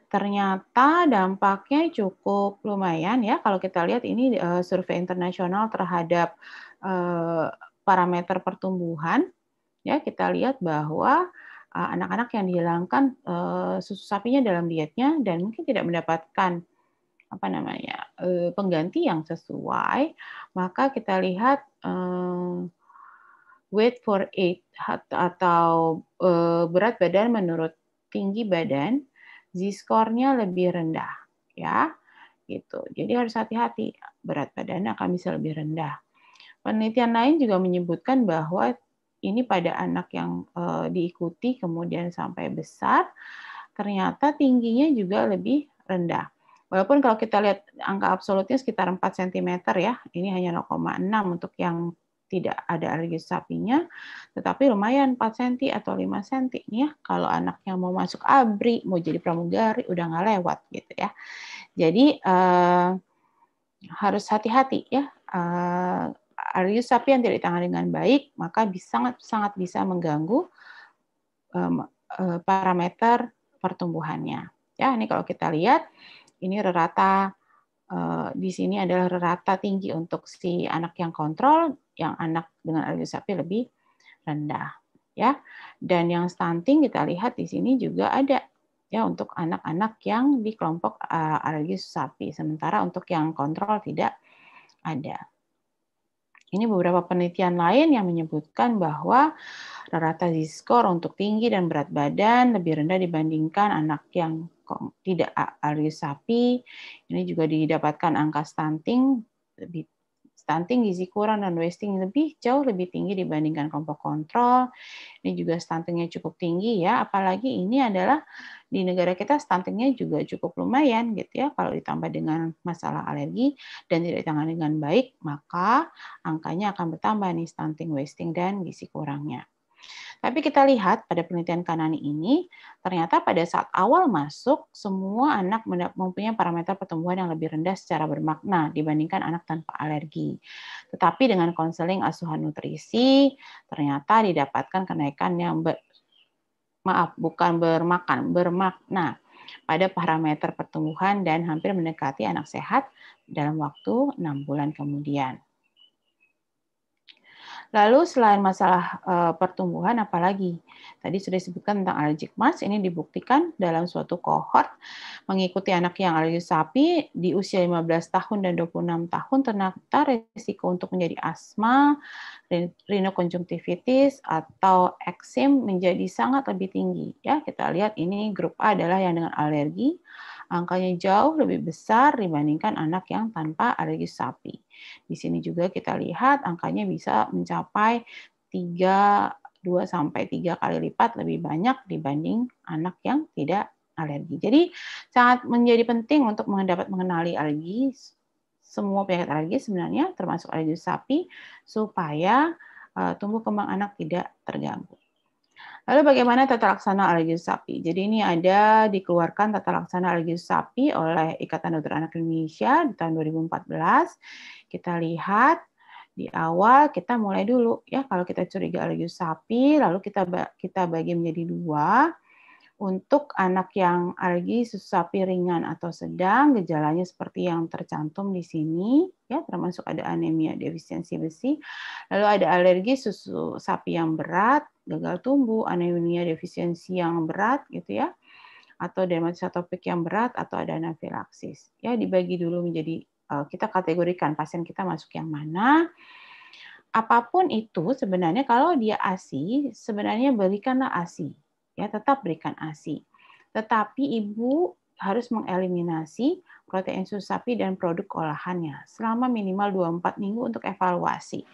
Ternyata dampaknya cukup lumayan ya kalau kita lihat ini eh, survei internasional terhadap eh, parameter pertumbuhan ya kita lihat bahwa Eh, anak-anak yang dihilangkan eh, susu sapinya dalam dietnya dan mungkin tidak mendapatkan apa namanya eh, pengganti yang sesuai maka kita lihat weight for eight atau berat badan menurut tinggi badan z-skornya lebih rendah ya gitu jadi harus hati-hati berat badan akan bisa lebih rendah penelitian lain juga menyebutkan bahwa ini pada anak yang e, diikuti kemudian sampai besar ternyata tingginya juga lebih rendah. Walaupun kalau kita lihat angka absolutnya sekitar 4 cm ya, ini hanya 0,6 untuk yang tidak ada alergi sapinya, tetapi lumayan 4 cm atau 5 cm ya. Kalau anaknya mau masuk ABRI, mau jadi pramugari, udah nggak lewat gitu ya. Jadi eh, harus hati-hati ya. Eh, Arius sapi yang tidak ditangani dengan baik, maka bisa, sangat sangat bisa mengganggu um, uh, parameter pertumbuhannya. Ya, ini kalau kita lihat, ini rata, uh, di sini adalah rata tinggi untuk si anak yang kontrol, yang anak dengan Arius sapi lebih rendah. Ya, dan yang stunting kita lihat di sini juga ada ya untuk anak-anak yang di kelompok uh, alergi sapi sementara untuk yang kontrol tidak ada ini beberapa penelitian lain yang menyebutkan bahwa rata rata Z-score untuk tinggi dan berat badan lebih rendah dibandingkan anak yang tidak alergi sapi. Ini juga didapatkan angka stunting lebih stunting gizi kurang dan wasting lebih jauh lebih tinggi dibandingkan kelompok kontrol. Ini juga stuntingnya cukup tinggi ya, apalagi ini adalah di negara kita stuntingnya juga cukup lumayan gitu ya. Kalau ditambah dengan masalah alergi dan tidak ditangani dengan baik, maka angkanya akan bertambah nih stunting, wasting dan gizi kurangnya. Tapi kita lihat pada penelitian kanan ini, ternyata pada saat awal masuk, semua anak mempunyai parameter pertumbuhan yang lebih rendah secara bermakna dibandingkan anak tanpa alergi. Tetapi dengan konseling asuhan nutrisi, ternyata didapatkan kenaikan yang maaf, bukan bermakan, bermakna pada parameter pertumbuhan dan hampir mendekati anak sehat dalam waktu enam bulan kemudian. Lalu selain masalah uh, pertumbuhan apalagi? Tadi sudah disebutkan tentang allergic mask ini dibuktikan dalam suatu kohort mengikuti anak yang alergi sapi di usia 15 tahun dan 26 tahun ternyata risiko untuk menjadi asma, rhinoconjunctivitis atau eksim menjadi sangat lebih tinggi ya. Kita lihat ini grup A adalah yang dengan alergi angkanya jauh lebih besar dibandingkan anak yang tanpa alergi sapi. Di sini juga kita lihat angkanya bisa mencapai 3 2 sampai 3 kali lipat lebih banyak dibanding anak yang tidak alergi. Jadi sangat menjadi penting untuk dapat mengenali alergi semua penyakit alergi sebenarnya termasuk alergi sapi supaya eh, tumbuh kembang anak tidak terganggu. Lalu bagaimana tata laksana alergi sapi? Jadi ini ada dikeluarkan tata laksana alergi sapi oleh Ikatan Dokter Anak Indonesia di tahun 2014. Kita lihat di awal kita mulai dulu ya kalau kita curiga alergi sapi lalu kita kita bagi menjadi dua untuk anak yang alergi susu sapi ringan atau sedang, gejalanya seperti yang tercantum di sini, ya termasuk ada anemia, defisiensi besi, lalu ada alergi susu sapi yang berat, gagal tumbuh, anemia defisiensi yang berat gitu ya, atau dermatitis atopik yang berat atau ada anafilaksis. Ya dibagi dulu menjadi eh, kita kategorikan pasien kita masuk yang mana. Apapun itu sebenarnya kalau dia ASI, sebenarnya berikanlah ASI. Ya, tetap berikan ASI. Tetapi ibu harus mengeliminasi protein susu sapi dan produk olahannya selama minimal 24 minggu untuk evaluasi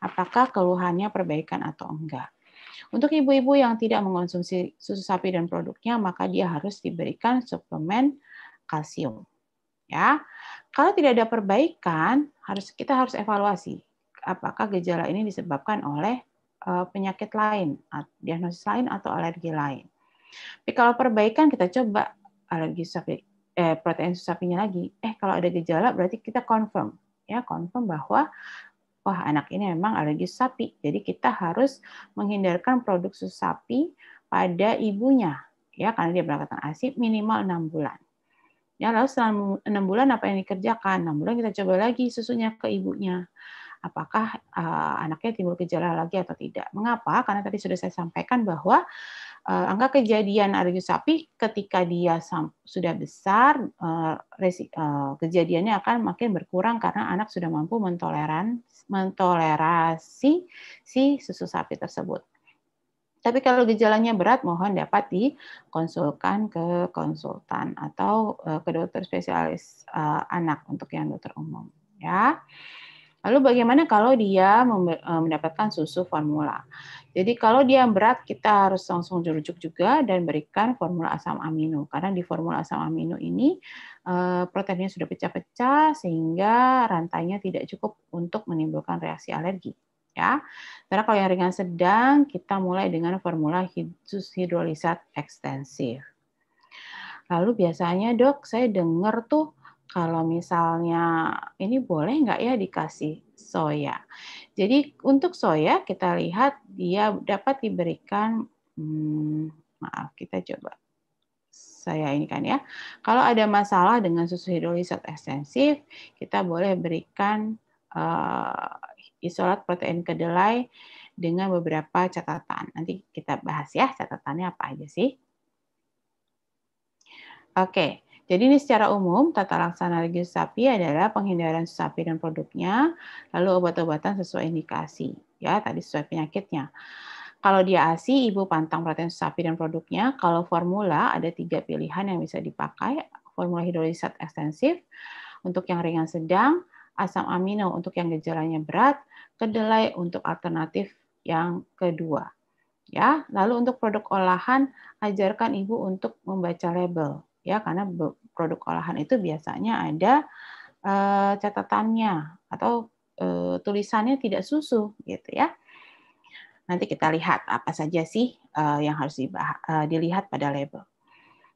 apakah keluhannya perbaikan atau enggak. Untuk ibu-ibu yang tidak mengonsumsi susu sapi dan produknya, maka dia harus diberikan suplemen kalsium. Ya, kalau tidak ada perbaikan, harus kita harus evaluasi apakah gejala ini disebabkan oleh eh, penyakit lain, diagnosis lain atau alergi lain. Tapi kalau perbaikan kita coba alergi sapi, eh, protein susu sapinya lagi. Eh kalau ada gejala berarti kita confirm ya confirm bahwa wah anak ini memang alergi sapi. Jadi kita harus menghindarkan produk susu sapi pada ibunya ya karena dia berangkatan ASI minimal enam bulan. Ya, lalu setelah enam bulan apa yang dikerjakan? Enam bulan kita coba lagi susunya ke ibunya. Apakah uh, anaknya timbul gejala lagi atau tidak? Mengapa? Karena tadi sudah saya sampaikan bahwa uh, angka kejadian alergi sapi ketika dia sudah besar uh, resi, uh, kejadiannya akan makin berkurang karena anak sudah mampu mentoleran mentolerasi si susu sapi tersebut. Tapi kalau gejalanya berat, mohon dapat dikonsulkan ke konsultan atau ke dokter spesialis anak untuk yang dokter umum, ya. Lalu bagaimana kalau dia e, mendapatkan susu formula? Jadi kalau dia berat kita harus langsung jerujuk juga dan berikan formula asam amino karena di formula asam amino ini e, proteinnya sudah pecah-pecah sehingga rantainya tidak cukup untuk menimbulkan reaksi alergi ya. Karena kalau yang ringan sedang kita mulai dengan formula hidrolisat ekstensif. Lalu biasanya dok saya dengar tuh kalau misalnya ini boleh nggak ya dikasih soya. Jadi untuk soya kita lihat dia dapat diberikan, hmm, maaf kita coba saya ini kan ya. Kalau ada masalah dengan susu hidrolisat ekstensif, kita boleh berikan uh, isolat protein kedelai dengan beberapa catatan. Nanti kita bahas ya catatannya apa aja sih. Oke, okay. Jadi ini secara umum tata laksana religius sapi adalah penghindaran sapi dan produknya, lalu obat-obatan sesuai indikasi, ya tadi sesuai penyakitnya. Kalau dia ASI, ibu pantang perhatian sapi dan produknya. Kalau formula, ada tiga pilihan yang bisa dipakai. Formula hidrolisat ekstensif untuk yang ringan sedang, asam amino untuk yang gejalanya berat, kedelai untuk alternatif yang kedua. Ya, lalu untuk produk olahan, ajarkan ibu untuk membaca label ya karena produk olahan itu biasanya ada uh, catatannya atau uh, tulisannya tidak susu gitu ya. Nanti kita lihat apa saja sih uh, yang harus dibah- uh, dilihat pada label.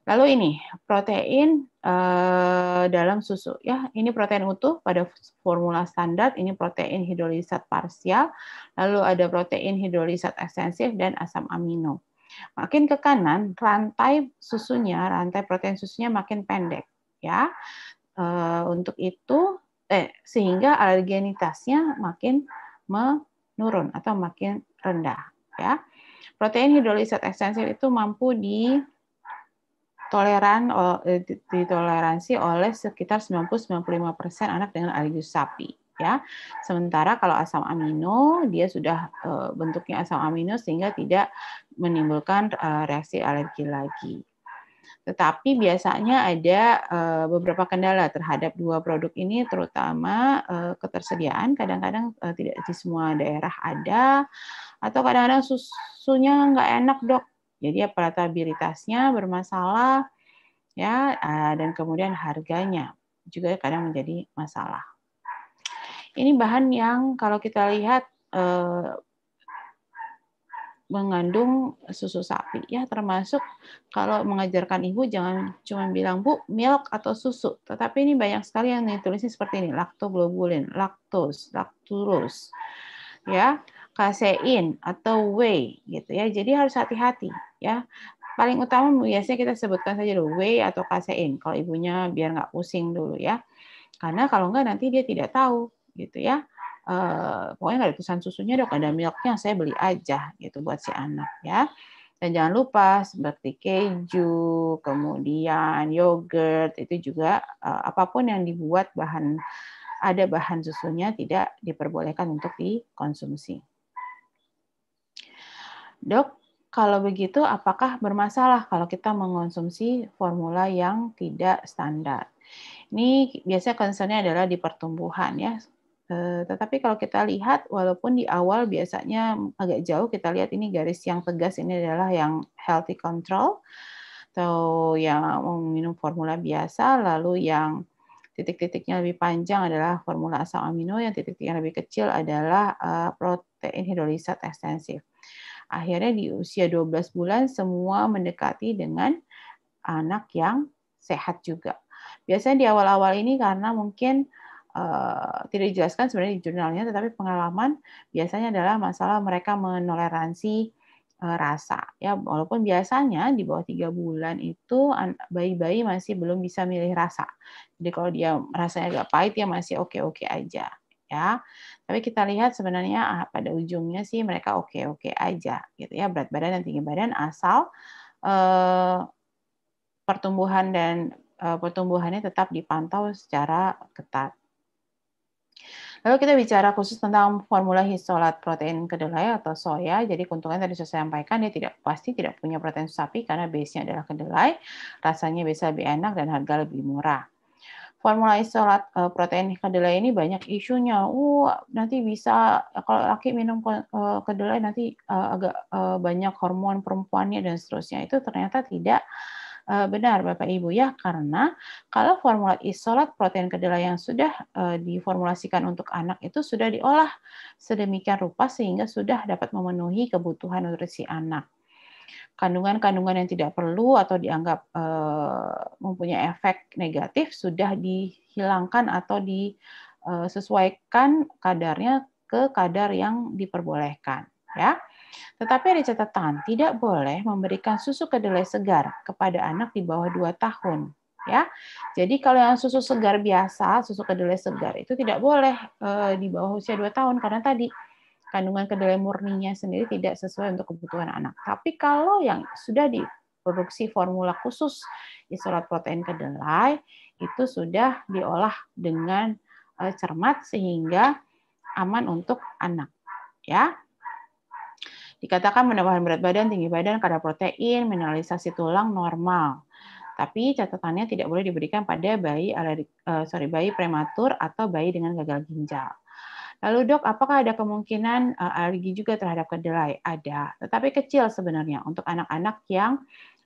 Lalu ini protein uh, dalam susu ya. Ini protein utuh pada formula standar, ini protein hidrolisat parsial, lalu ada protein hidrolisat esensif dan asam amino. Makin ke kanan, rantai susunya, rantai protein susunya makin pendek, ya. Eh, untuk itu, eh, sehingga alergenitasnya makin menurun atau makin rendah, ya. Protein hidrolisat ekstensif itu mampu eh, di toleran ditoleransi oleh sekitar 90-95% anak dengan alergi sapi ya. Sementara kalau asam amino dia sudah eh, bentuknya asam amino sehingga tidak menimbulkan eh, reaksi alergi lagi. Tetapi biasanya ada eh, beberapa kendala terhadap dua produk ini, terutama ketersediaan. Kadang-kadang tidak di semua daerah ada, atau kadang-kadang susunya nggak enak dok. Jadi palatabilitasnya bermasalah, ya, dan kemudian harganya juga kadang menjadi masalah. Ini bahan yang kalau kita lihat eh, mengandung susu sapi ya termasuk kalau mengajarkan ibu jangan cuma bilang bu milk atau susu tetapi ini banyak sekali yang ditulisnya seperti ini laktoglobulin laktos lakturus ya kasein atau whey gitu ya jadi harus hati-hati ya paling utama biasanya kita sebutkan saja dulu whey atau kasein kalau ibunya biar nggak pusing dulu ya karena kalau nggak nanti dia tidak tahu gitu ya. Uh, pokoknya nggak ada tulisan susunya dok, ada milknya saya beli aja gitu buat si anak ya. Dan jangan lupa seperti keju, kemudian yogurt itu juga uh, apapun yang dibuat bahan ada bahan susunya tidak diperbolehkan untuk dikonsumsi. Dok, kalau begitu apakah bermasalah kalau kita mengonsumsi formula yang tidak standar? Ini biasanya concernnya adalah di pertumbuhan ya. Eh, tetapi kalau kita lihat, walaupun di awal biasanya agak jauh kita lihat ini garis yang tegas ini adalah yang healthy control atau yang minum formula biasa, lalu yang titik-titiknya lebih panjang adalah formula asam amino, yang titik-titiknya lebih kecil adalah eh, protein hidrolisat ekstensif. Akhirnya di usia 12 bulan semua mendekati dengan anak yang sehat juga. Biasanya di awal-awal ini karena mungkin Eh, tidak dijelaskan sebenarnya di jurnalnya, tetapi pengalaman biasanya adalah masalah mereka menoleransi eh, rasa. Ya, walaupun biasanya di bawah tiga bulan itu bayi-bayi masih belum bisa milih rasa. Jadi kalau dia rasanya agak pahit ya masih oke-oke aja ya. Tapi kita lihat sebenarnya ah, pada ujungnya sih mereka oke-oke aja gitu ya. Berat badan dan tinggi badan asal eh, pertumbuhan dan eh, pertumbuhannya tetap dipantau secara ketat Lalu kita bicara khusus tentang formula histolat protein kedelai atau soya. Jadi keuntungan tadi saya sampaikan dia tidak pasti tidak punya protein sapi karena base-nya adalah kedelai. Rasanya bisa lebih enak dan harga lebih murah. Formula isolat eh, protein kedelai ini banyak isunya. Uh, nanti bisa kalau laki minum eh, kedelai nanti eh, agak banyak hormon perempuannya dan seterusnya. Itu ternyata tidak Eh, benar Bapak Ibu ya, karena kalau formula isolat protein kedelai yang sudah eh, diformulasikan untuk anak itu sudah diolah sedemikian rupa sehingga sudah dapat memenuhi kebutuhan nutrisi anak kandungan-kandungan yang tidak perlu atau dianggap e, mempunyai efek negatif sudah dihilangkan atau disesuaikan kadarnya ke kadar yang diperbolehkan ya. Tetapi ada catatan, tidak boleh memberikan susu kedelai segar kepada anak di bawah 2 tahun. Ya, jadi kalau yang susu segar biasa, susu kedelai segar itu tidak boleh e, di bawah usia 2 tahun karena tadi kandungan kedelai murninya sendiri tidak sesuai untuk kebutuhan anak. Tapi kalau yang sudah diproduksi formula khusus isolat protein kedelai itu sudah diolah dengan eh, cermat sehingga aman untuk anak. Ya, Dikatakan penambahan berat badan, tinggi badan, kadar protein, mineralisasi tulang normal. Tapi catatannya tidak boleh diberikan pada bayi alergi, uh, sorry bayi prematur atau bayi dengan gagal ginjal. Lalu dok, apakah ada kemungkinan uh, alergi juga terhadap kedelai? Ada, tetapi kecil sebenarnya untuk anak-anak yang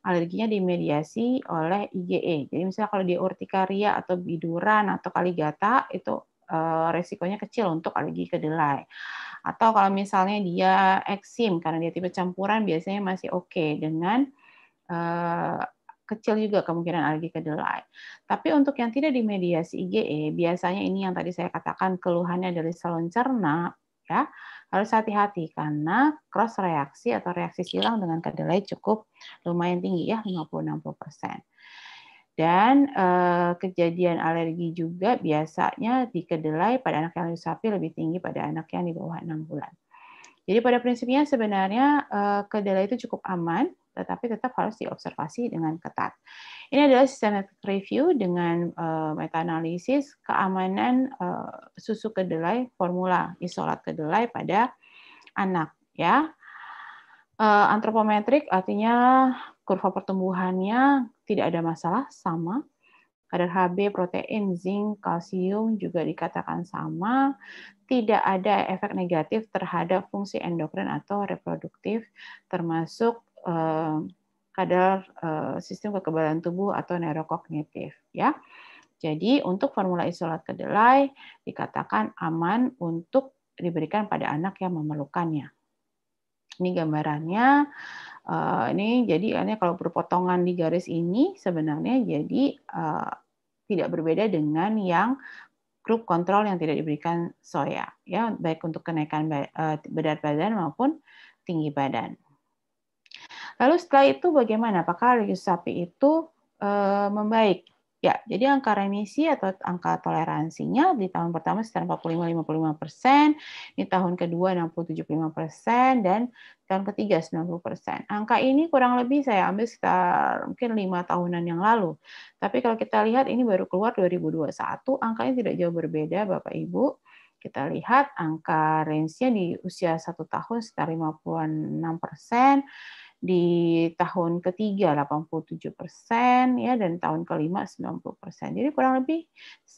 alerginya dimediasi oleh IgE. Jadi misalnya kalau di urtikaria atau biduran atau kaligata itu Eh, resikonya kecil untuk alergi kedelai. Atau kalau misalnya dia eksim karena dia tipe campuran biasanya masih oke okay dengan eh, kecil juga kemungkinan alergi kedelai. Tapi untuk yang tidak dimediasi IgE, biasanya ini yang tadi saya katakan keluhannya dari saluran cerna, ya harus hati-hati karena cross reaksi atau reaksi silang dengan kedelai cukup lumayan tinggi ya 50-60 persen. Dan eh, kejadian alergi juga biasanya di kedelai pada anak yang sapi lebih tinggi pada anak yang di bawah enam bulan. Jadi pada prinsipnya sebenarnya eh, kedelai itu cukup aman, tetapi tetap harus diobservasi dengan ketat. Ini adalah systematic review dengan eh, meta-analisis keamanan eh, susu kedelai formula isolat kedelai pada anak ya. Uh, antropometrik artinya kurva pertumbuhannya tidak ada masalah, sama. Kadar HB, protein, zinc, kalsium juga dikatakan sama. Tidak ada efek negatif terhadap fungsi endokrin atau reproduktif, termasuk eh, kadar eh, sistem kekebalan tubuh atau neurokognitif. Ya. Jadi untuk formula isolat kedelai dikatakan aman untuk diberikan pada anak yang memerlukannya. Ini gambarannya Uh, ini jadi ini kan ya, kalau berpotongan di garis ini sebenarnya jadi uh, tidak berbeda dengan yang grup kontrol yang tidak diberikan soya ya baik untuk kenaikan eh, berat badan maupun tinggi badan. Lalu setelah itu bagaimana? Apakah rius sapi itu uh, membaik? Ya, jadi angka remisi atau angka toleransinya di tahun pertama sekitar 45-55 persen, di tahun kedua 60-75 persen, dan tahun ketiga 90 persen. Angka ini kurang lebih saya ambil sekitar mungkin lima tahunan yang lalu. Tapi kalau kita lihat ini baru keluar 2021, angkanya tidak jauh berbeda Bapak Ibu. Kita lihat angka range-nya di usia satu tahun sekitar 56 persen, di tahun ketiga 87 persen ya dan tahun kelima 90 persen jadi kurang lebih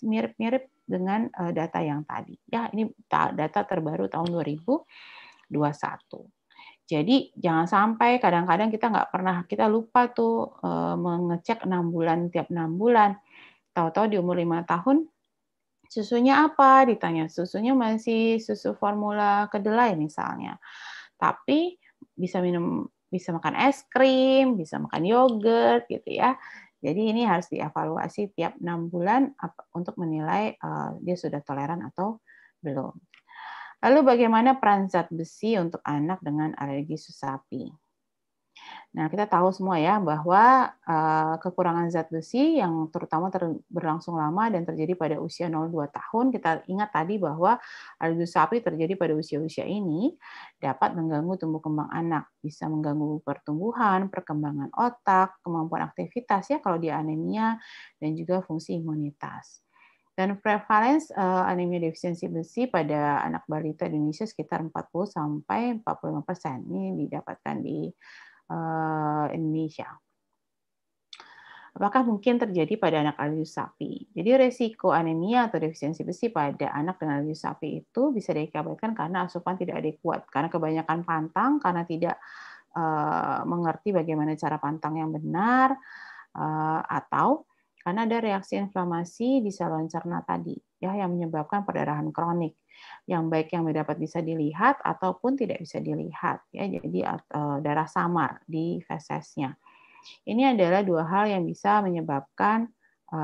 mirip-mirip dengan eh, data yang tadi ya ini data terbaru tahun 2021 jadi jangan sampai kadang-kadang kita nggak pernah kita lupa tuh eh, mengecek enam bulan tiap enam bulan tahu-tahu di umur lima tahun susunya apa ditanya susunya masih susu formula kedelai misalnya tapi bisa minum bisa makan es krim, bisa makan yogurt gitu ya. Jadi ini harus dievaluasi tiap enam bulan untuk menilai eh, dia sudah toleran atau belum. Lalu bagaimana peran zat besi untuk anak dengan alergi susu sapi? Nah, kita tahu semua ya bahwa uh, kekurangan zat besi yang terutama ter berlangsung lama dan terjadi pada usia 0-2 tahun, kita ingat tadi bahwa alergi sapi terjadi pada usia-usia ini dapat mengganggu tumbuh kembang anak, bisa mengganggu pertumbuhan, perkembangan otak, kemampuan aktivitas ya kalau dia anemia dan juga fungsi imunitas. Dan prevalence uh, anemia defisiensi besi pada anak balita di Indonesia sekitar 40 45 persen. Ini didapatkan di Eh, Indonesia. Apakah mungkin terjadi pada anak alius sapi? Jadi resiko anemia atau defisiensi besi pada anak dengan alius sapi itu bisa dikabarkan karena asupan tidak adekuat, karena kebanyakan pantang, karena tidak eh, mengerti bagaimana cara pantang yang benar, eh, atau karena ada reaksi inflamasi di saluran cerna tadi ya yang menyebabkan perdarahan kronik yang baik yang dapat bisa dilihat ataupun tidak bisa dilihat ya jadi e, darah samar di fesesnya. Ini adalah dua hal yang bisa menyebabkan e,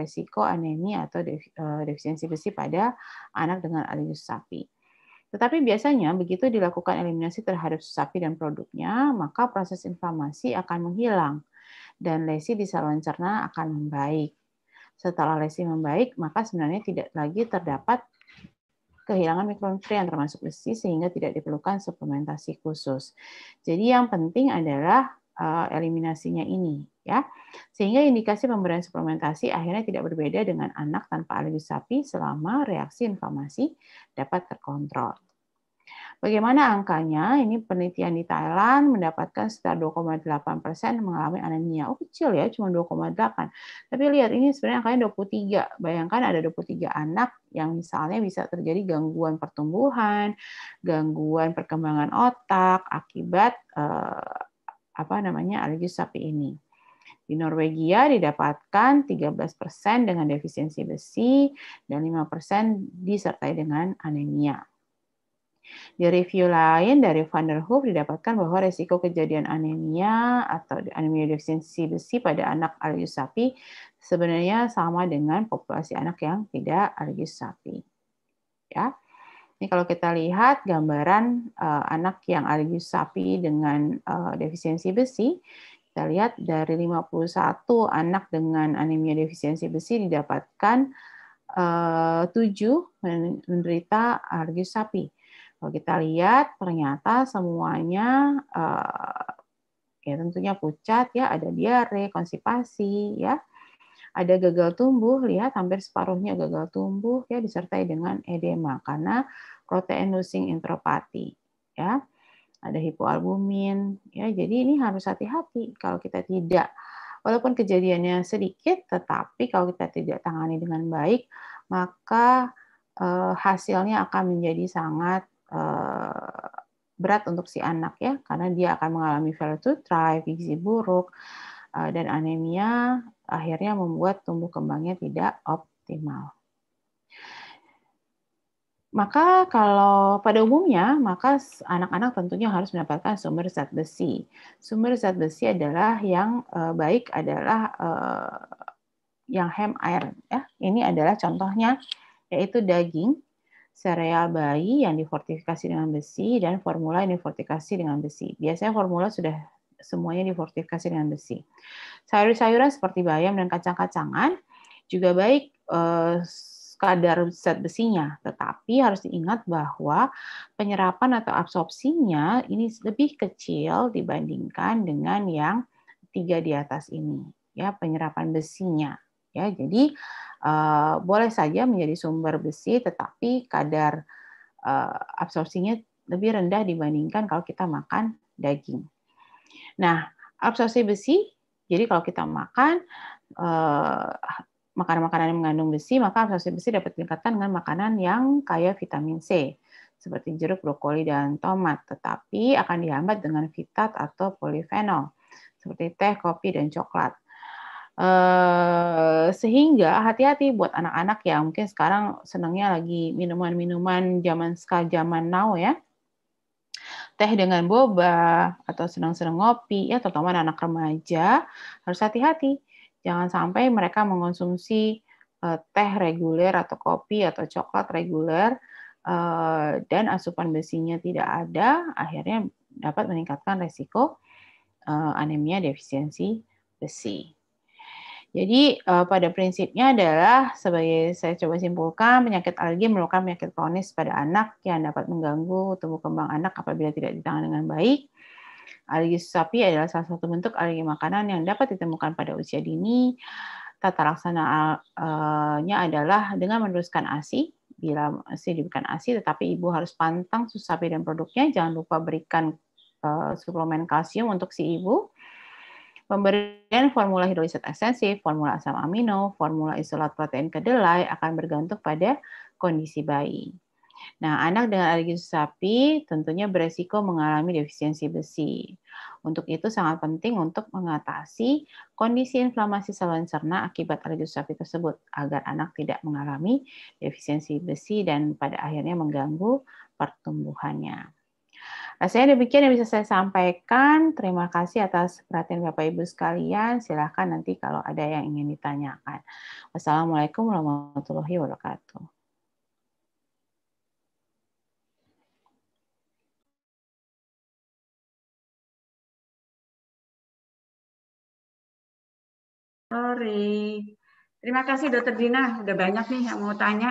resiko anemia atau e, defisiensi besi pada anak dengan alergi sapi. Tetapi biasanya begitu dilakukan eliminasi terhadap sapi dan produknya, maka proses inflamasi akan menghilang dan lesi di saluran cerna akan membaik. Setelah lesi membaik, maka sebenarnya tidak lagi terdapat kehilangan mikronutrien termasuk besi sehingga tidak diperlukan suplementasi khusus. Jadi yang penting adalah eh, eliminasinya ini ya. Sehingga indikasi pemberian suplementasi akhirnya tidak berbeda dengan anak tanpa alergi sapi selama reaksi inflamasi dapat terkontrol. Bagaimana angkanya? Ini penelitian di Thailand mendapatkan sekitar 2,8 persen mengalami anemia. Oh kecil ya, cuma 2,8. Tapi lihat ini sebenarnya angkanya 23. Bayangkan ada 23 anak yang misalnya bisa terjadi gangguan pertumbuhan, gangguan perkembangan otak akibat eh, apa namanya alergi sapi ini. Di Norwegia didapatkan 13% persen dengan defisiensi besi dan 5% persen disertai dengan anemia. Di review lain dari Van der Hoof didapatkan bahwa resiko kejadian anemia atau anemia defisiensi besi pada anak alergi sapi sebenarnya sama dengan populasi anak yang tidak alergi sapi. Ya. Ini kalau kita lihat gambaran uh, anak yang alergi sapi dengan uh, eh, defisiensi besi, kita lihat dari 51 anak dengan anemia defisiensi besi didapatkan eh, tujuh menderita alergi sapi. Kalau kita lihat ternyata semuanya eh, ya tentunya pucat ya, ada diare, konstipasi ya. Ada gagal tumbuh, lihat hampir separuhnya gagal tumbuh ya disertai dengan edema karena protein losing intropati ya. Ada hipoalbumin ya. Jadi ini harus hati-hati kalau kita tidak walaupun kejadiannya sedikit tetapi kalau kita tidak tangani dengan baik maka eh, hasilnya akan menjadi sangat Eh, berat untuk si anak ya karena dia akan mengalami failure to thrive, gizi buruk eh, dan anemia akhirnya membuat tumbuh kembangnya tidak optimal. Maka kalau pada umumnya, maka anak-anak tentunya harus mendapatkan sumber zat besi. Sumber zat besi adalah yang eh, baik adalah yang hem air Ya. Ini adalah contohnya yaitu daging sereal bayi yang difortifikasi dengan besi, dan formula yang difortifikasi dengan besi. Biasanya formula sudah semuanya difortifikasi dengan besi. Sayur-sayuran seperti bayam dan kacang-kacangan juga baik eh, kadar zat besinya, tetapi harus diingat bahwa penyerapan atau absorpsinya ini lebih kecil dibandingkan dengan yang tiga di atas ini, ya penyerapan besinya. Ya, jadi uh, boleh saja menjadi sumber besi, tetapi kadar uh, absorpsinya lebih rendah dibandingkan kalau kita makan daging. Nah, absorpsi besi, jadi kalau kita makan uh, makanan-makanan yang mengandung besi, maka absorpsi besi dapat ditingkatkan dengan makanan yang kaya vitamin C, seperti jeruk, brokoli, dan tomat, tetapi akan dihambat dengan fitat atau polifenol, seperti teh, kopi, dan coklat. Uh, sehingga hati-hati buat anak-anak ya mungkin sekarang senangnya lagi minuman-minuman zaman sekarang zaman now ya teh dengan boba atau senang-senang ngopi ya terutama anak remaja harus hati-hati jangan sampai mereka mengonsumsi uh, teh reguler atau kopi atau coklat reguler uh, dan asupan besinya tidak ada akhirnya dapat meningkatkan resiko uh, anemia defisiensi besi. Jadi uh, pada prinsipnya adalah sebagai saya coba simpulkan penyakit alergi merupakan penyakit kronis pada anak yang dapat mengganggu tumbuh kembang anak apabila tidak ditangani dengan baik. Alergi sapi adalah salah satu bentuk alergi makanan yang dapat ditemukan pada usia dini. Tata laksananya eh, adalah dengan meneruskan ASI bila ASI diberikan ASI tetapi ibu harus pantang susu sapi dan produknya jangan lupa berikan eh, suplemen kalsium untuk si ibu Pemberian formula hidrolisat ekstensif, formula asam amino, formula isolat protein kedelai akan bergantung pada kondisi bayi. Nah, anak dengan alergi susu sapi tentunya beresiko mengalami defisiensi besi. Untuk itu sangat penting untuk mengatasi kondisi inflamasi saluran cerna akibat alergi susu sapi tersebut agar anak tidak mengalami defisiensi besi dan pada akhirnya mengganggu pertumbuhannya. Nah, saya demikian yang bisa saya sampaikan. Terima kasih atas perhatian Bapak Ibu sekalian. Silahkan nanti kalau ada yang ingin ditanyakan. Wassalamualaikum warahmatullahi wabarakatuh. Sorry. Terima kasih Dokter Dina, udah banyak nih yang mau tanya.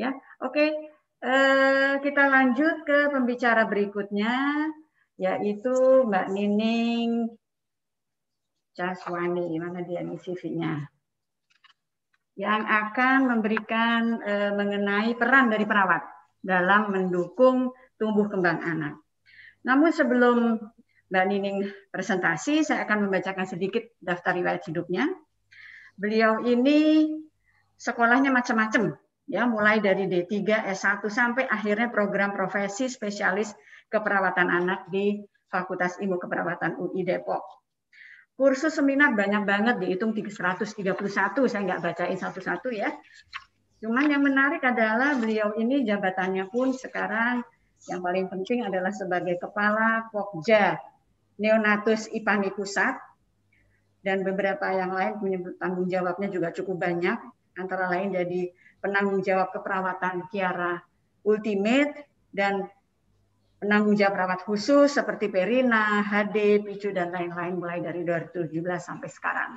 Ya, oke. Okay. Eh, kita lanjut ke pembicara berikutnya, yaitu Mbak Nining Caswani. Mana dia nih CV-nya? Yang akan memberikan uh, mengenai peran dari perawat dalam mendukung tumbuh kembang anak. Namun sebelum Mbak Nining presentasi, saya akan membacakan sedikit daftar riwayat hidupnya. Beliau ini sekolahnya macam-macam, ya mulai dari D3, S1 sampai akhirnya program profesi spesialis keperawatan anak di Fakultas Ilmu Keperawatan UI Depok. Kursus seminar banyak banget dihitung 131, saya nggak bacain satu-satu ya. Cuman yang menarik adalah beliau ini jabatannya pun sekarang yang paling penting adalah sebagai kepala Pokja Neonatus IPANI Pusat dan beberapa yang lain menyebut tanggung jawabnya juga cukup banyak antara lain jadi penanggung jawab keperawatan Kiara Ultimate dan penanggung jawab perawat khusus seperti Perina, HD, Picu, dan lain-lain mulai dari 2017 sampai sekarang.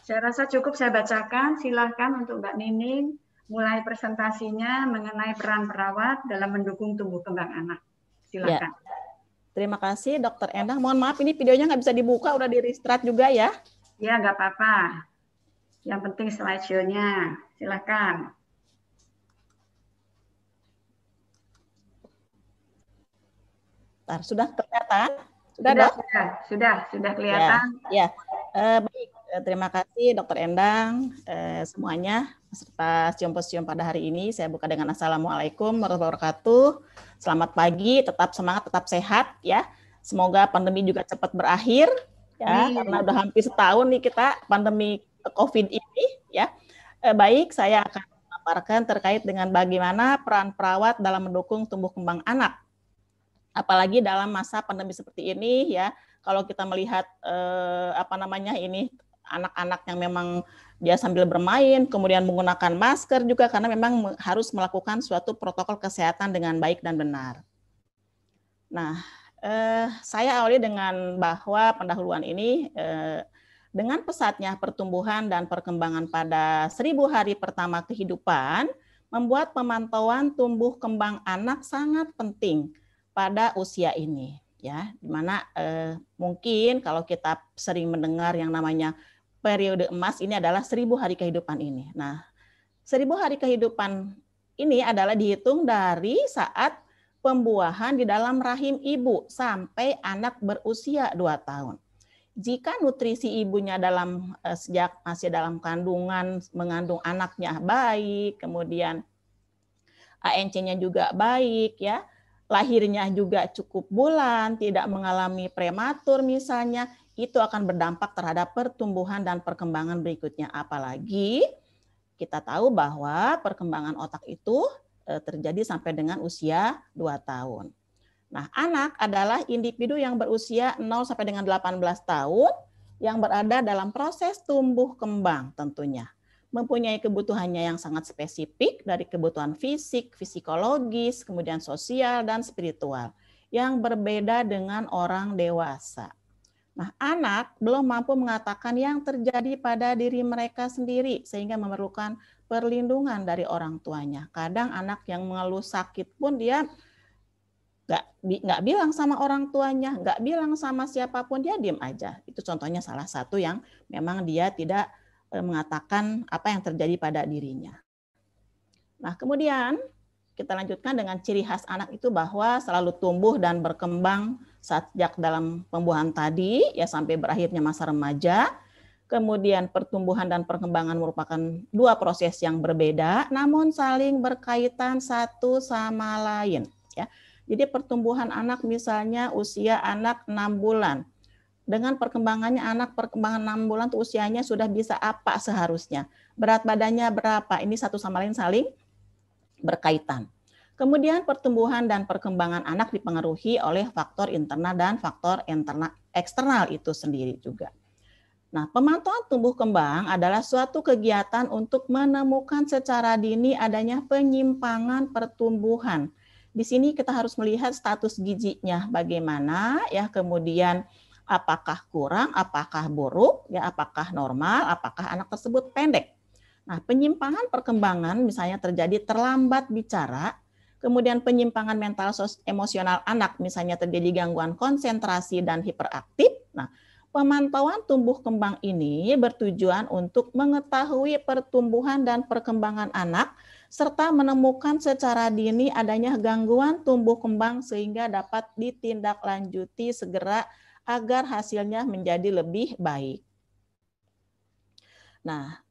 Saya rasa cukup saya bacakan, silahkan untuk Mbak Nining mulai presentasinya mengenai peran perawat dalam mendukung tumbuh kembang anak. Silahkan. Ya. Terima kasih Dokter Endang. Mohon maaf ini videonya nggak bisa dibuka, udah di restart juga ya. Ya nggak apa-apa. Yang penting slideshow-nya. Silakan. Bentar, sudah kelihatan? Sudah, sudah, sudah, sudah, sudah ya, kelihatan. Ya, ya. Uh, baik. Eh, terima kasih Dr. Endang, eh, semuanya serta siom-siom pada hari ini. Saya buka dengan Assalamualaikum warahmatullahi wabarakatuh. Selamat pagi, tetap semangat, tetap sehat ya. Semoga pandemi juga cepat berakhir ya, hmm. karena udah hampir setahun nih kita pandemi COVID ini ya. Eh, baik, saya akan memaparkan terkait dengan bagaimana peran perawat dalam mendukung tumbuh kembang anak. Apalagi dalam masa pandemi seperti ini ya, kalau kita melihat eh, apa namanya ini anak-anak yang memang dia sambil bermain, kemudian menggunakan masker juga karena memang harus melakukan suatu protokol kesehatan dengan baik dan benar. Nah, eh, saya awali dengan bahwa pendahuluan ini eh, dengan pesatnya pertumbuhan dan perkembangan pada seribu hari pertama kehidupan, membuat pemantauan tumbuh kembang anak sangat penting pada usia ini ya dimana eh, mungkin kalau kita sering mendengar yang namanya periode emas ini adalah seribu hari kehidupan ini. Nah, seribu hari kehidupan ini adalah dihitung dari saat pembuahan di dalam rahim ibu sampai anak berusia dua tahun jika nutrisi ibunya dalam eh, sejak masih dalam kandungan mengandung anaknya baik, kemudian eh, ANC-nya juga baik ya, lahirnya juga cukup bulan, tidak mengalami prematur misalnya, itu akan berdampak terhadap pertumbuhan dan perkembangan berikutnya apalagi kita tahu bahwa perkembangan otak itu eh, terjadi sampai dengan usia 2 tahun. Nah, anak adalah individu yang berusia 0 sampai dengan 18 tahun yang berada dalam proses tumbuh kembang tentunya. Mempunyai kebutuhannya yang sangat spesifik dari kebutuhan fisik, psikologis, kemudian sosial dan spiritual yang berbeda dengan orang dewasa. Nah, anak belum mampu mengatakan yang terjadi pada diri mereka sendiri sehingga memerlukan perlindungan dari orang tuanya. Kadang anak yang mengeluh sakit pun dia nggak nggak bilang sama orang tuanya, nggak bilang sama siapapun, dia diem aja. Itu contohnya salah satu yang memang dia tidak e, mengatakan apa yang terjadi pada dirinya. Nah, kemudian kita lanjutkan dengan ciri khas anak itu bahwa selalu tumbuh dan berkembang sejak dalam pembuahan tadi ya sampai berakhirnya masa remaja. Kemudian pertumbuhan dan perkembangan merupakan dua proses yang berbeda namun saling berkaitan satu sama lain ya. Jadi pertumbuhan anak misalnya usia anak 6 bulan. Dengan perkembangannya anak perkembangan 6 bulan tuh usianya sudah bisa apa seharusnya. Berat badannya berapa. Ini satu sama lain saling berkaitan. Kemudian pertumbuhan dan perkembangan anak dipengaruhi oleh faktor internal dan faktor interna, eksternal itu sendiri juga. Nah, pemantauan tumbuh kembang adalah suatu kegiatan untuk menemukan secara dini adanya penyimpangan pertumbuhan di sini kita harus melihat status gizinya bagaimana ya kemudian apakah kurang apakah buruk ya apakah normal apakah anak tersebut pendek nah penyimpangan perkembangan misalnya terjadi terlambat bicara kemudian penyimpangan mental sos emosional anak misalnya terjadi gangguan konsentrasi dan hiperaktif nah Pemantauan tumbuh kembang ini bertujuan untuk mengetahui pertumbuhan dan perkembangan anak serta menemukan secara dini adanya gangguan tumbuh kembang sehingga dapat ditindaklanjuti segera agar hasilnya menjadi lebih baik. Nah,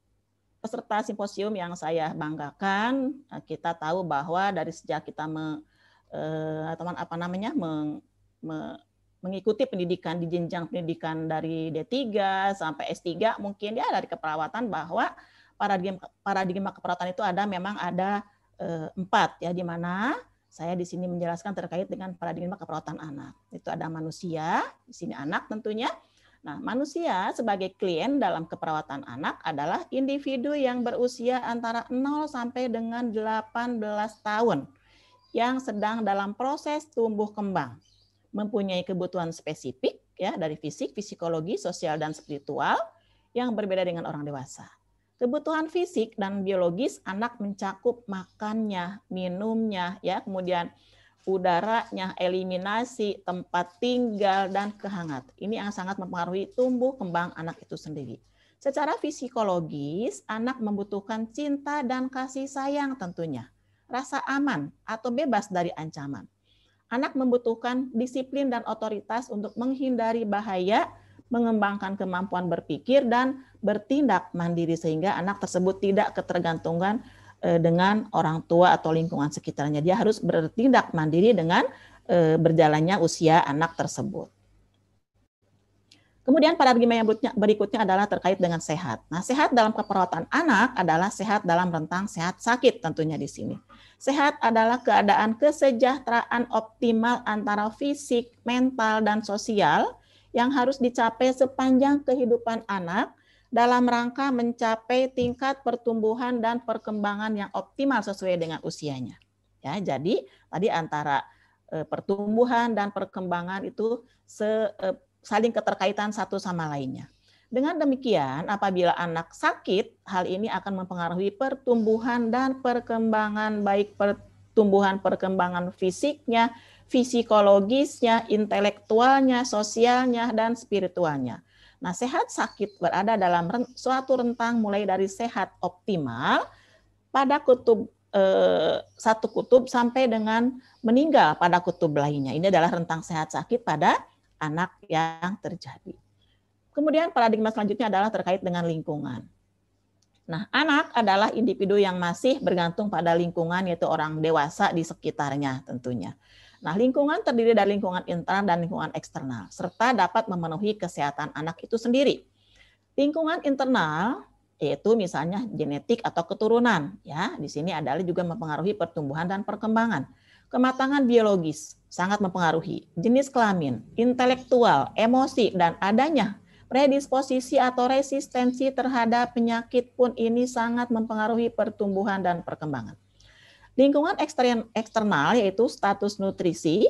peserta simposium yang saya banggakan, eh, kita tahu bahwa dari sejak kita me, eh, teman apa namanya meng, me, mengikuti pendidikan di jenjang pendidikan dari D3 sampai S3 mungkin ya dari keperawatan bahwa paradigma paradigma keperawatan itu ada memang ada eh, empat ya di mana saya di sini menjelaskan terkait dengan paradigma keperawatan anak. Itu ada manusia, di sini anak tentunya. Nah, manusia sebagai klien dalam keperawatan anak adalah individu yang berusia antara 0 sampai dengan 18 tahun yang sedang dalam proses tumbuh kembang, mempunyai kebutuhan spesifik ya dari fisik, psikologi, sosial dan spiritual yang berbeda dengan orang dewasa. Kebutuhan fisik dan biologis anak mencakup makannya, minumnya, ya, kemudian udaranya, eliminasi, tempat tinggal, dan kehangat. Ini yang sangat mempengaruhi tumbuh kembang anak itu sendiri. Secara fisikologis, anak membutuhkan cinta dan kasih sayang tentunya. Rasa aman atau bebas dari ancaman. Anak membutuhkan disiplin dan otoritas untuk menghindari bahaya mengembangkan kemampuan berpikir dan bertindak mandiri sehingga anak tersebut tidak ketergantungan eh, dengan orang tua atau lingkungan sekitarnya. Dia harus bertindak mandiri dengan eh, berjalannya usia anak tersebut. Kemudian pada paradigma yang berikutnya adalah terkait dengan sehat. Nah, sehat dalam keperawatan anak adalah sehat dalam rentang sehat sakit tentunya di sini. Sehat adalah keadaan kesejahteraan optimal antara fisik, mental, dan sosial yang harus dicapai sepanjang kehidupan anak dalam rangka mencapai tingkat pertumbuhan dan perkembangan yang optimal sesuai dengan usianya. Ya, jadi tadi antara e, pertumbuhan dan perkembangan itu se, e, saling keterkaitan satu sama lainnya. Dengan demikian, apabila anak sakit, hal ini akan mempengaruhi pertumbuhan dan perkembangan baik per, tumbuhan perkembangan fisiknya, fisikologisnya, intelektualnya, sosialnya, dan spiritualnya. Nah, sehat sakit berada dalam suatu rentang mulai dari sehat optimal pada kutub eh, satu kutub sampai dengan meninggal pada kutub lainnya. Ini adalah rentang sehat sakit pada anak yang terjadi. Kemudian paradigma selanjutnya adalah terkait dengan lingkungan. Nah, anak adalah individu yang masih bergantung pada lingkungan yaitu orang dewasa di sekitarnya tentunya. Nah, lingkungan terdiri dari lingkungan internal dan lingkungan eksternal, serta dapat memenuhi kesehatan anak itu sendiri. Lingkungan internal yaitu misalnya genetik atau keturunan, ya. Di sini adalah juga mempengaruhi pertumbuhan dan perkembangan. Kematangan biologis sangat mempengaruhi jenis kelamin, intelektual, emosi dan adanya Predisposisi atau resistensi terhadap penyakit pun ini sangat mempengaruhi pertumbuhan dan perkembangan. Lingkungan eksternal yaitu status nutrisi,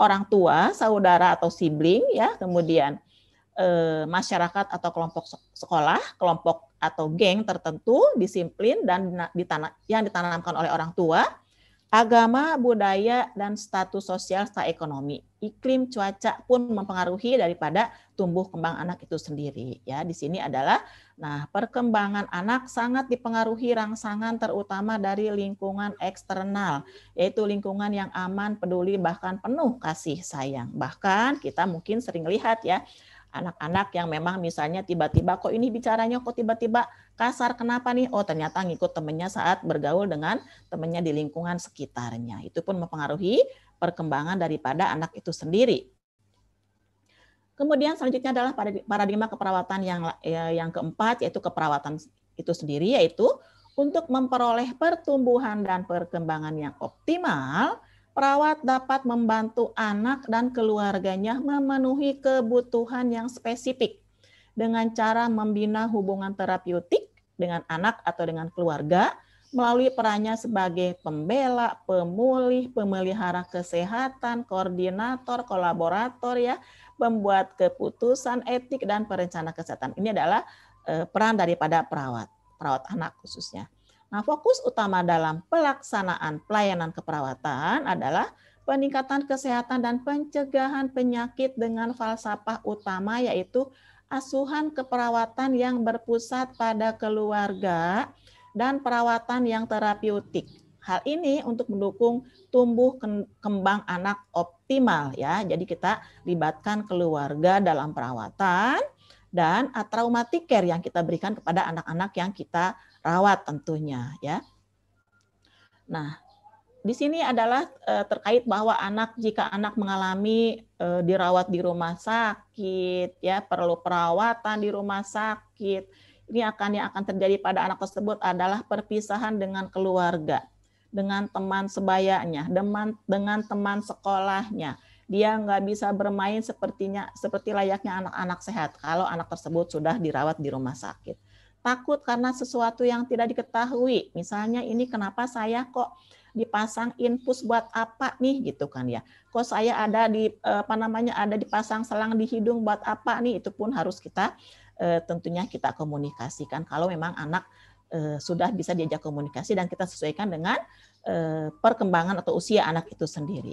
orang tua, saudara atau sibling ya, kemudian e, masyarakat atau kelompok sekolah, kelompok atau geng tertentu, disiplin dan ditana, yang ditanamkan oleh orang tua, Agama, budaya, dan status sosial serta ekonomi. Iklim, cuaca pun mempengaruhi daripada tumbuh kembang anak itu sendiri. Ya, di sini adalah, nah perkembangan anak sangat dipengaruhi rangsangan terutama dari lingkungan eksternal, yaitu lingkungan yang aman, peduli, bahkan penuh kasih sayang. Bahkan kita mungkin sering lihat ya, anak-anak yang memang misalnya tiba-tiba kok ini bicaranya kok tiba-tiba kasar kenapa nih oh ternyata ngikut temennya saat bergaul dengan temennya di lingkungan sekitarnya itu pun mempengaruhi perkembangan daripada anak itu sendiri kemudian selanjutnya adalah paradigma keperawatan yang ya, yang keempat yaitu keperawatan itu sendiri yaitu untuk memperoleh pertumbuhan dan perkembangan yang optimal perawat dapat membantu anak dan keluarganya memenuhi kebutuhan yang spesifik dengan cara membina hubungan terapeutik dengan anak atau dengan keluarga melalui perannya sebagai pembela, pemulih, pemelihara kesehatan, koordinator, kolaborator ya, pembuat keputusan etik dan perencana kesehatan. Ini adalah eh, peran daripada perawat, perawat anak khususnya. Nah, fokus utama dalam pelaksanaan pelayanan keperawatan adalah peningkatan kesehatan dan pencegahan penyakit dengan falsafah utama yaitu asuhan keperawatan yang berpusat pada keluarga dan perawatan yang terapeutik. Hal ini untuk mendukung tumbuh kembang anak optimal ya. Jadi kita libatkan keluarga dalam perawatan dan traumatik care yang kita berikan kepada anak-anak yang kita rawat tentunya ya. Nah, di sini adalah eh, terkait bahwa anak jika anak mengalami eh, dirawat di rumah sakit ya perlu perawatan di rumah sakit ini akan yang akan terjadi pada anak tersebut adalah perpisahan dengan keluarga dengan teman sebayanya dengan dengan teman sekolahnya dia nggak bisa bermain sepertinya seperti layaknya anak-anak sehat kalau anak tersebut sudah dirawat di rumah sakit takut karena sesuatu yang tidak diketahui. Misalnya ini kenapa saya kok dipasang infus buat apa nih gitu kan ya. Kok saya ada di apa namanya ada dipasang selang di hidung buat apa nih itu pun harus kita eh, tentunya kita komunikasikan kalau memang anak eh, sudah bisa diajak komunikasi dan kita sesuaikan dengan eh, perkembangan atau usia anak itu sendiri.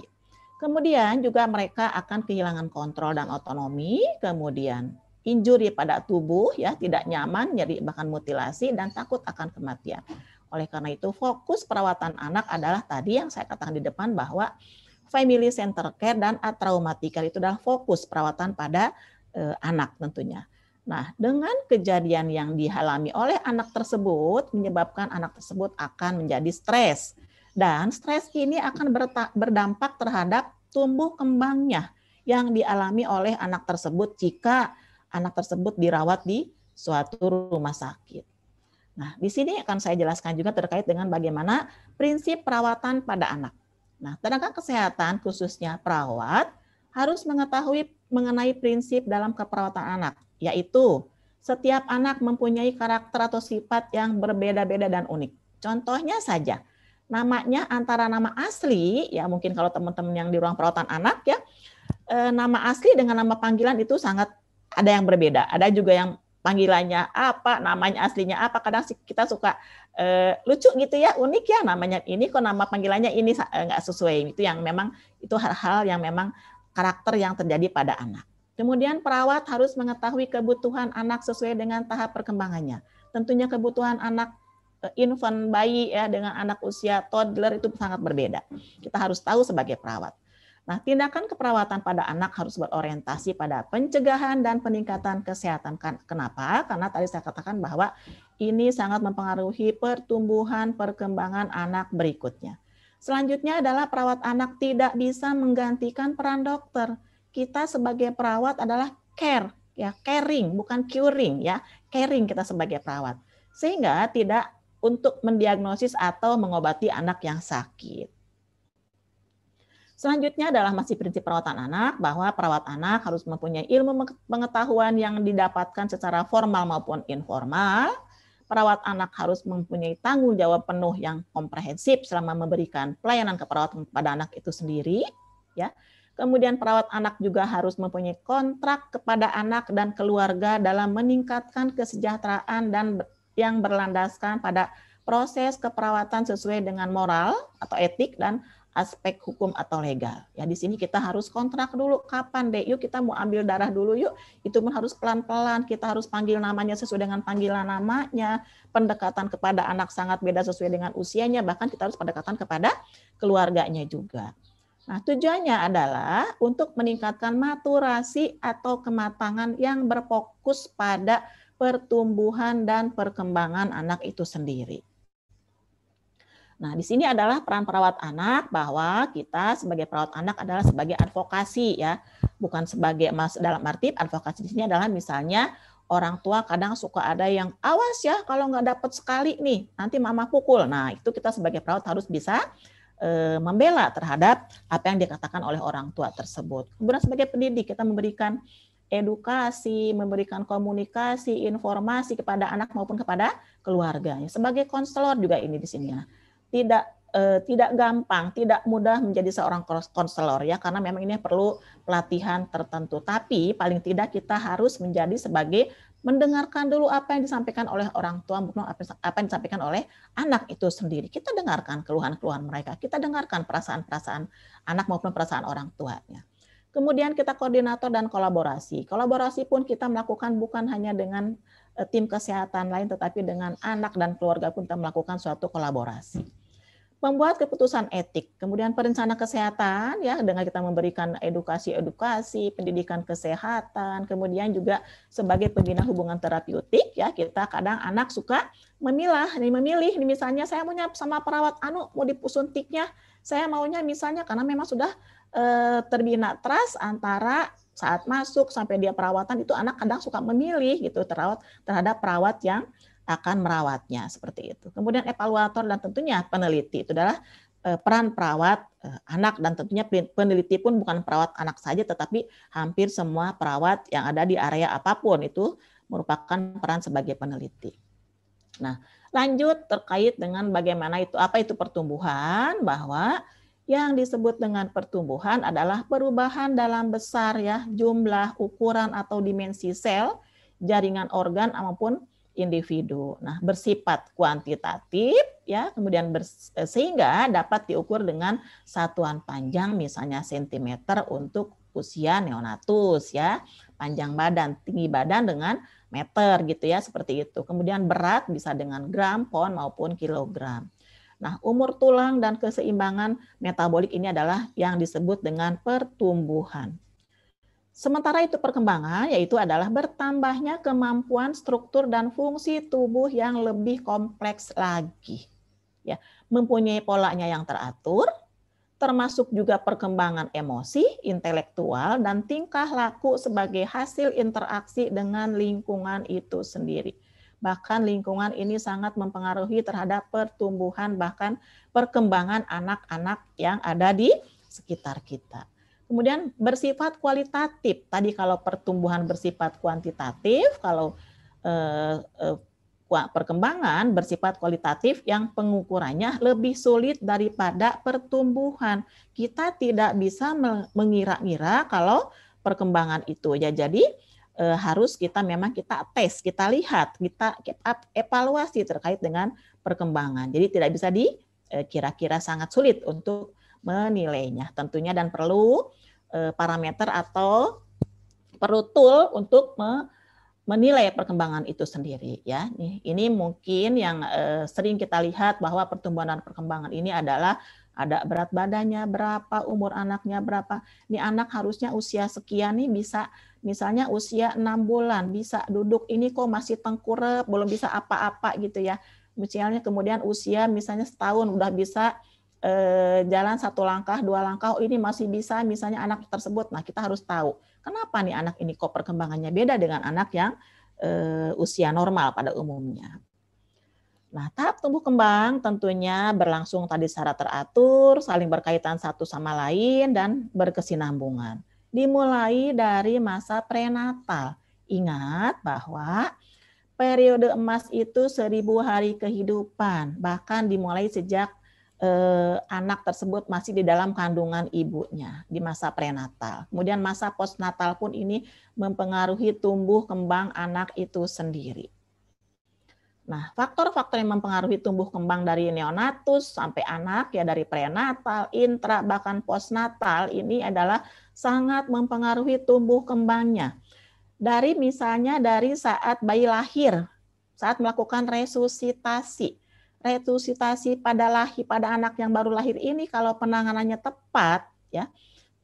Kemudian juga mereka akan kehilangan kontrol dan otonomi, kemudian injuri pada tubuh ya tidak nyaman jadi bahkan mutilasi dan takut akan kematian. Oleh karena itu fokus perawatan anak adalah tadi yang saya katakan di depan bahwa family center care dan atraumatic itu adalah fokus perawatan pada e, anak tentunya. Nah, dengan kejadian yang dialami oleh anak tersebut menyebabkan anak tersebut akan menjadi stres dan stres ini akan berdampak terhadap tumbuh kembangnya yang dialami oleh anak tersebut jika anak tersebut dirawat di suatu rumah sakit. Nah, di sini akan saya jelaskan juga terkait dengan bagaimana prinsip perawatan pada anak. Nah, tenaga kesehatan khususnya perawat harus mengetahui mengenai prinsip dalam keperawatan anak, yaitu setiap anak mempunyai karakter atau sifat yang berbeda-beda dan unik. Contohnya saja, namanya antara nama asli ya mungkin kalau teman-teman yang di ruang perawatan anak ya eh, nama asli dengan nama panggilan itu sangat ada yang berbeda, ada juga yang panggilannya apa, namanya aslinya apa. Kadang kita suka e, lucu gitu ya, unik ya namanya ini kok nama panggilannya ini eh, nggak sesuai. Itu yang memang itu hal-hal yang memang karakter yang terjadi pada anak. Kemudian perawat harus mengetahui kebutuhan anak sesuai dengan tahap perkembangannya. Tentunya kebutuhan anak eh, infant bayi ya dengan anak usia toddler itu sangat berbeda. Kita harus tahu sebagai perawat. Nah, tindakan keperawatan pada anak harus berorientasi pada pencegahan dan peningkatan kesehatan. Kan, kenapa? Karena tadi saya katakan bahwa ini sangat mempengaruhi pertumbuhan perkembangan anak berikutnya. Selanjutnya adalah perawat anak tidak bisa menggantikan peran dokter. Kita sebagai perawat adalah care, ya caring, bukan curing, ya caring kita sebagai perawat. Sehingga tidak untuk mendiagnosis atau mengobati anak yang sakit. Selanjutnya adalah masih prinsip perawatan anak bahwa perawat anak harus mempunyai ilmu pengetahuan yang didapatkan secara formal maupun informal. Perawat anak harus mempunyai tanggung jawab penuh yang komprehensif selama memberikan pelayanan keperawatan kepada anak itu sendiri, ya. Kemudian perawat anak juga harus mempunyai kontrak kepada anak dan keluarga dalam meningkatkan kesejahteraan dan yang berlandaskan pada proses keperawatan sesuai dengan moral atau etik dan aspek hukum atau legal. Ya di sini kita harus kontrak dulu kapan deh. Yuk kita mau ambil darah dulu yuk. Itu pun harus pelan-pelan. Kita harus panggil namanya sesuai dengan panggilan namanya. Pendekatan kepada anak sangat beda sesuai dengan usianya. Bahkan kita harus pendekatan kepada keluarganya juga. Nah, tujuannya adalah untuk meningkatkan maturasi atau kematangan yang berfokus pada pertumbuhan dan perkembangan anak itu sendiri. Nah, di sini adalah peran perawat anak bahwa kita sebagai perawat anak adalah sebagai advokasi ya, bukan sebagai mas dalam arti advokasi di sini adalah misalnya orang tua kadang suka ada yang awas ya kalau nggak dapat sekali nih nanti mama pukul. Nah, itu kita sebagai perawat harus bisa e, membela terhadap apa yang dikatakan oleh orang tua tersebut. Kemudian sebagai pendidik kita memberikan edukasi, memberikan komunikasi, informasi kepada anak maupun kepada keluarganya. Sebagai konselor juga ini di sini ya tidak eh, tidak gampang, tidak mudah menjadi seorang konselor ya karena memang ini perlu pelatihan tertentu. Tapi paling tidak kita harus menjadi sebagai mendengarkan dulu apa yang disampaikan oleh orang tua, bukan apa yang disampaikan oleh anak itu sendiri. Kita dengarkan keluhan-keluhan mereka, kita dengarkan perasaan-perasaan anak maupun perasaan orang tuanya. Kemudian kita koordinator dan kolaborasi. Kolaborasi pun kita melakukan bukan hanya dengan eh, tim kesehatan lain, tetapi dengan anak dan keluarga pun kita melakukan suatu kolaborasi membuat keputusan etik, kemudian perencana kesehatan ya dengan kita memberikan edukasi-edukasi, pendidikan kesehatan, kemudian juga sebagai pembina hubungan terapeutik ya kita kadang anak suka memilah, ini memilih ini misalnya saya maunya sama perawat anu mau tiknya, saya maunya misalnya karena memang sudah eh, terbina trust antara saat masuk sampai dia perawatan itu anak kadang suka memilih gitu terawat terhadap perawat yang akan merawatnya seperti itu. Kemudian evaluator dan tentunya peneliti itu adalah eh, peran perawat eh, anak dan tentunya peneliti pun bukan perawat anak saja tetapi hampir semua perawat yang ada di area apapun itu merupakan peran sebagai peneliti. Nah, lanjut terkait dengan bagaimana itu apa itu pertumbuhan bahwa yang disebut dengan pertumbuhan adalah perubahan dalam besar ya, jumlah, ukuran atau dimensi sel, jaringan organ maupun individu. Nah, bersifat kuantitatif ya, kemudian eh, sehingga dapat diukur dengan satuan panjang misalnya cm untuk usia neonatus ya, panjang badan, tinggi badan dengan meter gitu ya, seperti itu. Kemudian berat bisa dengan gram, pon maupun kilogram. Nah, umur tulang dan keseimbangan metabolik ini adalah yang disebut dengan pertumbuhan. Sementara itu perkembangan yaitu adalah bertambahnya kemampuan struktur dan fungsi tubuh yang lebih kompleks lagi. Ya, mempunyai polanya yang teratur, termasuk juga perkembangan emosi, intelektual dan tingkah laku sebagai hasil interaksi dengan lingkungan itu sendiri. Bahkan lingkungan ini sangat mempengaruhi terhadap pertumbuhan bahkan perkembangan anak-anak yang ada di sekitar kita. Kemudian bersifat kualitatif. Tadi kalau pertumbuhan bersifat kuantitatif, kalau eh, eh, perkembangan bersifat kualitatif yang pengukurannya lebih sulit daripada pertumbuhan. Kita tidak bisa mengira-ngira kalau perkembangan itu. Ya, jadi eh, harus kita memang kita tes, kita lihat, kita, evaluasi terkait dengan perkembangan. Jadi tidak bisa di eh, kira-kira sangat sulit untuk menilainya tentunya dan perlu eh, parameter atau perlu tool untuk menilai perkembangan itu sendiri ya. ini mungkin yang eh, sering kita lihat bahwa pertumbuhan dan perkembangan ini adalah ada berat badannya berapa, umur anaknya berapa. Ini anak harusnya usia sekian nih bisa misalnya usia enam bulan bisa duduk ini kok masih tengkurep, belum bisa apa-apa gitu ya. Misalnya kemudian usia misalnya setahun udah bisa Eh, jalan satu langkah, dua langkah, oh ini masih bisa, misalnya anak tersebut. Nah, kita harus tahu kenapa nih anak ini kok perkembangannya beda dengan anak yang eh, usia normal pada umumnya. Nah, tahap tumbuh kembang tentunya berlangsung tadi secara teratur, saling berkaitan satu sama lain, dan berkesinambungan. Dimulai dari masa prenatal. Ingat bahwa periode emas itu seribu hari kehidupan, bahkan dimulai sejak eh, anak tersebut masih di dalam kandungan ibunya di masa prenatal. Kemudian masa postnatal pun ini mempengaruhi tumbuh kembang anak itu sendiri. Nah, faktor-faktor yang mempengaruhi tumbuh kembang dari neonatus sampai anak ya dari prenatal, intra bahkan postnatal ini adalah sangat mempengaruhi tumbuh kembangnya. Dari misalnya dari saat bayi lahir, saat melakukan resusitasi resusitasi pada lahir pada anak yang baru lahir ini kalau penanganannya tepat ya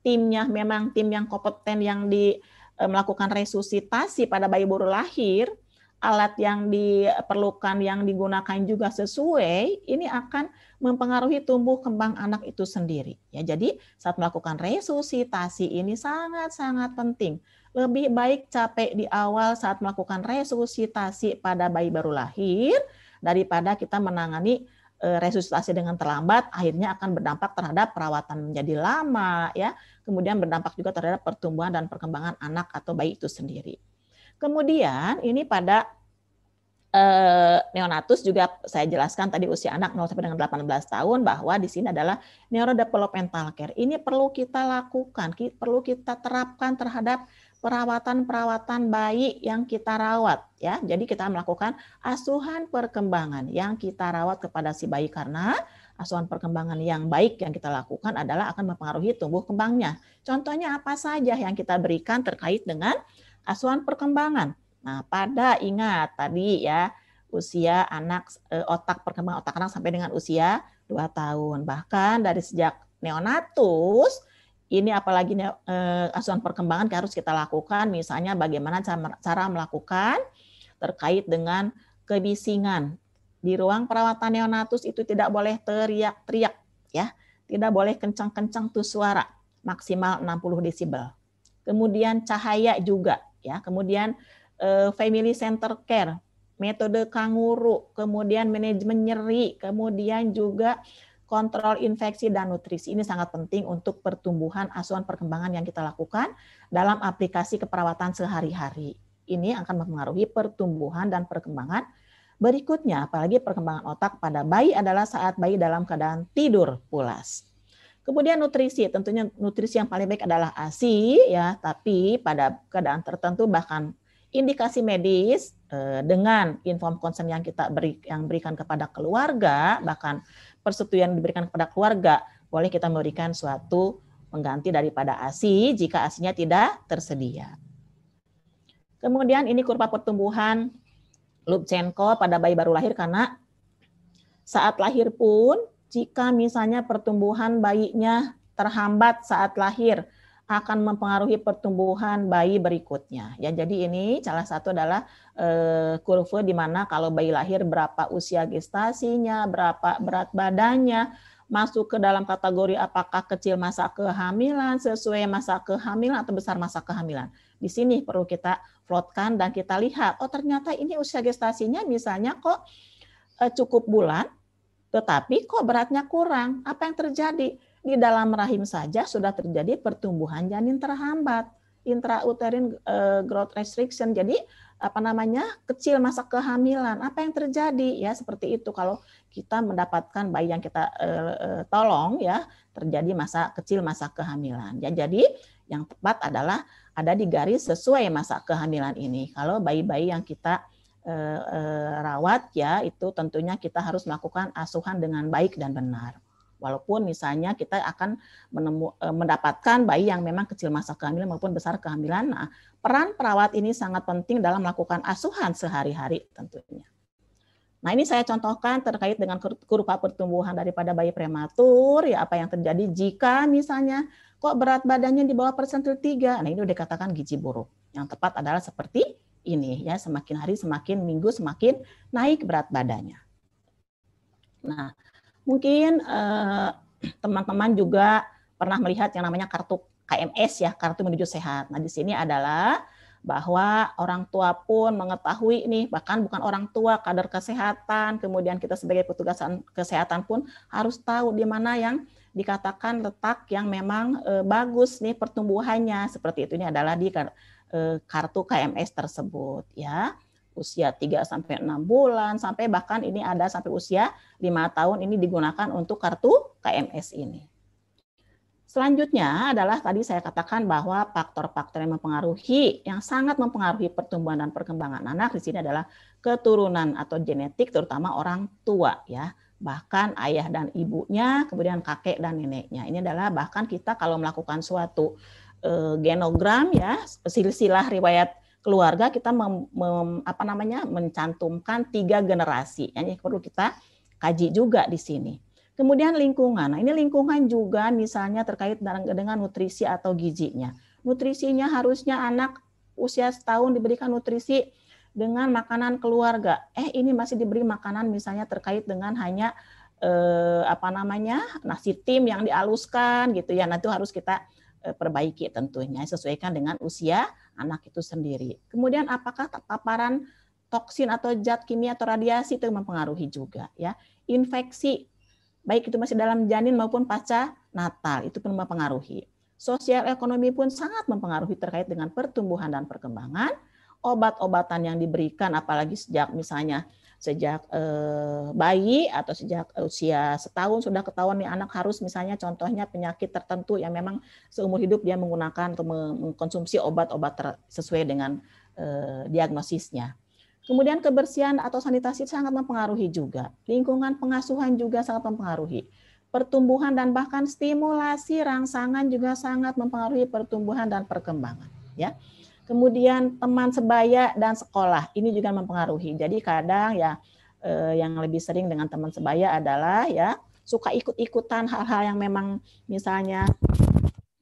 timnya memang tim yang kompeten yang di e, melakukan resusitasi pada bayi baru lahir alat yang diperlukan yang digunakan juga sesuai ini akan mempengaruhi tumbuh kembang anak itu sendiri ya jadi saat melakukan resusitasi ini sangat sangat penting lebih baik capek di awal saat melakukan resusitasi pada bayi baru lahir daripada kita menangani eh, resusitasi dengan terlambat akhirnya akan berdampak terhadap perawatan menjadi lama ya kemudian berdampak juga terhadap pertumbuhan dan perkembangan anak atau bayi itu sendiri kemudian ini pada eh, neonatus juga saya jelaskan tadi usia anak 0 sampai dengan 18 tahun bahwa di sini adalah neurodevelopmental care ini perlu kita lakukan perlu kita terapkan terhadap perawatan-perawatan bayi yang kita rawat ya. Jadi kita melakukan asuhan perkembangan yang kita rawat kepada si bayi karena asuhan perkembangan yang baik yang kita lakukan adalah akan mempengaruhi tumbuh kembangnya. Contohnya apa saja yang kita berikan terkait dengan asuhan perkembangan. Nah, pada ingat tadi ya usia anak e, otak perkembangan otak anak sampai dengan usia 2 tahun. Bahkan dari sejak neonatus ini apalagi eh, asuhan perkembangan harus kita lakukan misalnya bagaimana cara melakukan terkait dengan kebisingan di ruang perawatan neonatus itu tidak boleh teriak-teriak ya tidak boleh kencang-kencang tuh suara maksimal 60 desibel kemudian cahaya juga ya kemudian eh, family center care metode kanguru kemudian manajemen nyeri kemudian juga kontrol infeksi dan nutrisi ini sangat penting untuk pertumbuhan asuhan perkembangan yang kita lakukan dalam aplikasi keperawatan sehari-hari. Ini akan mempengaruhi pertumbuhan dan perkembangan. Berikutnya, apalagi perkembangan otak pada bayi adalah saat bayi dalam keadaan tidur pulas. Kemudian nutrisi, tentunya nutrisi yang paling baik adalah ASI ya, tapi pada keadaan tertentu bahkan indikasi medis eh, dengan inform konsen yang kita beri yang berikan kepada keluarga bahkan persetujuan diberikan kepada keluarga, boleh kita memberikan suatu pengganti daripada ASI jika ASI-nya tidak tersedia. Kemudian ini kurva pertumbuhan Lubchenko pada bayi baru lahir karena saat lahir pun jika misalnya pertumbuhan bayinya terhambat saat lahir akan mempengaruhi pertumbuhan bayi berikutnya. Ya, jadi ini salah satu adalah e, eh, kurva di mana kalau bayi lahir berapa usia gestasinya, berapa berat badannya, masuk ke dalam kategori apakah kecil masa kehamilan, sesuai masa kehamilan atau besar masa kehamilan. Di sini perlu kita plotkan dan kita lihat, oh ternyata ini usia gestasinya misalnya kok e, cukup bulan, tetapi kok beratnya kurang, apa yang terjadi? di dalam rahim saja sudah terjadi pertumbuhan janin terhambat intrauterine eh, growth restriction. Jadi apa namanya kecil masa kehamilan apa yang terjadi ya seperti itu kalau kita mendapatkan bayi yang kita uh, tolong ya terjadi masa kecil masa kehamilan ya jadi yang tepat adalah ada di garis sesuai masa kehamilan ini kalau bayi-bayi yang kita uh, uh, rawat ya itu tentunya kita harus melakukan asuhan dengan baik dan benar Walaupun misalnya kita akan menemu, eh, mendapatkan bayi yang memang kecil masa kehamilan maupun besar kehamilan. Nah, peran perawat ini sangat penting dalam melakukan asuhan sehari-hari tentunya. Nah, ini saya contohkan terkait dengan kurva pertumbuhan daripada bayi prematur, ya apa yang terjadi jika misalnya kok berat badannya di bawah persentil 3. Nah, ini udah dikatakan gizi buruk. Yang tepat adalah seperti ini ya, semakin hari semakin minggu semakin naik berat badannya. Nah, Mungkin eh, teman-teman uh, juga pernah melihat yang namanya kartu KMS ya, kartu menuju sehat. Nah, di sini adalah bahwa orang tua pun mengetahui nih, bahkan bukan orang tua, kader kesehatan, kemudian kita sebagai petugas kesehatan pun harus tahu di mana yang dikatakan letak yang memang e, bagus nih pertumbuhannya seperti itu ini adalah di eh, kartu KMS tersebut ya usia 3 sampai 6 bulan sampai bahkan ini ada sampai usia 5 tahun ini digunakan untuk kartu KMS ini. Selanjutnya adalah tadi saya katakan bahwa faktor-faktor yang mempengaruhi yang sangat mempengaruhi pertumbuhan dan perkembangan anak di sini adalah keturunan atau genetik terutama orang tua ya bahkan ayah dan ibunya, kemudian kakek dan neneknya. Ini adalah bahkan kita kalau melakukan suatu eh, genogram ya, silsilah riwayat keluarga kita mem, mem, apa namanya mencantumkan tiga generasi yang perlu kita kaji juga di sini. Kemudian lingkungan. Nah, ini lingkungan juga misalnya terkait dengan nutrisi atau gizinya. Nutrisinya harusnya anak usia setahun diberikan nutrisi dengan makanan keluarga. Eh ini masih diberi makanan misalnya terkait dengan hanya eh, apa namanya? nasi tim yang dialuskan gitu ya. Nah, itu harus kita eh, perbaiki tentunya sesuaikan dengan usia anak itu sendiri. Kemudian apakah paparan toksin atau zat kimia atau radiasi itu mempengaruhi juga ya. Infeksi baik itu masih dalam janin maupun pasca natal itu pun mempengaruhi. Sosial ekonomi pun sangat mempengaruhi terkait dengan pertumbuhan dan perkembangan. Obat-obatan yang diberikan apalagi sejak misalnya sejak eh, bayi atau sejak usia setahun sudah ketahuan nih anak harus misalnya contohnya penyakit tertentu yang memang seumur hidup dia menggunakan atau mengkonsumsi obat-obat sesuai dengan eh, diagnosisnya. Kemudian kebersihan atau sanitasi sangat mempengaruhi juga. Lingkungan pengasuhan juga sangat mempengaruhi. Pertumbuhan dan bahkan stimulasi rangsangan juga sangat mempengaruhi pertumbuhan dan perkembangan, ya kemudian teman sebaya dan sekolah ini juga mempengaruhi. Jadi kadang ya eh, yang lebih sering dengan teman sebaya adalah ya suka ikut-ikutan hal-hal yang memang misalnya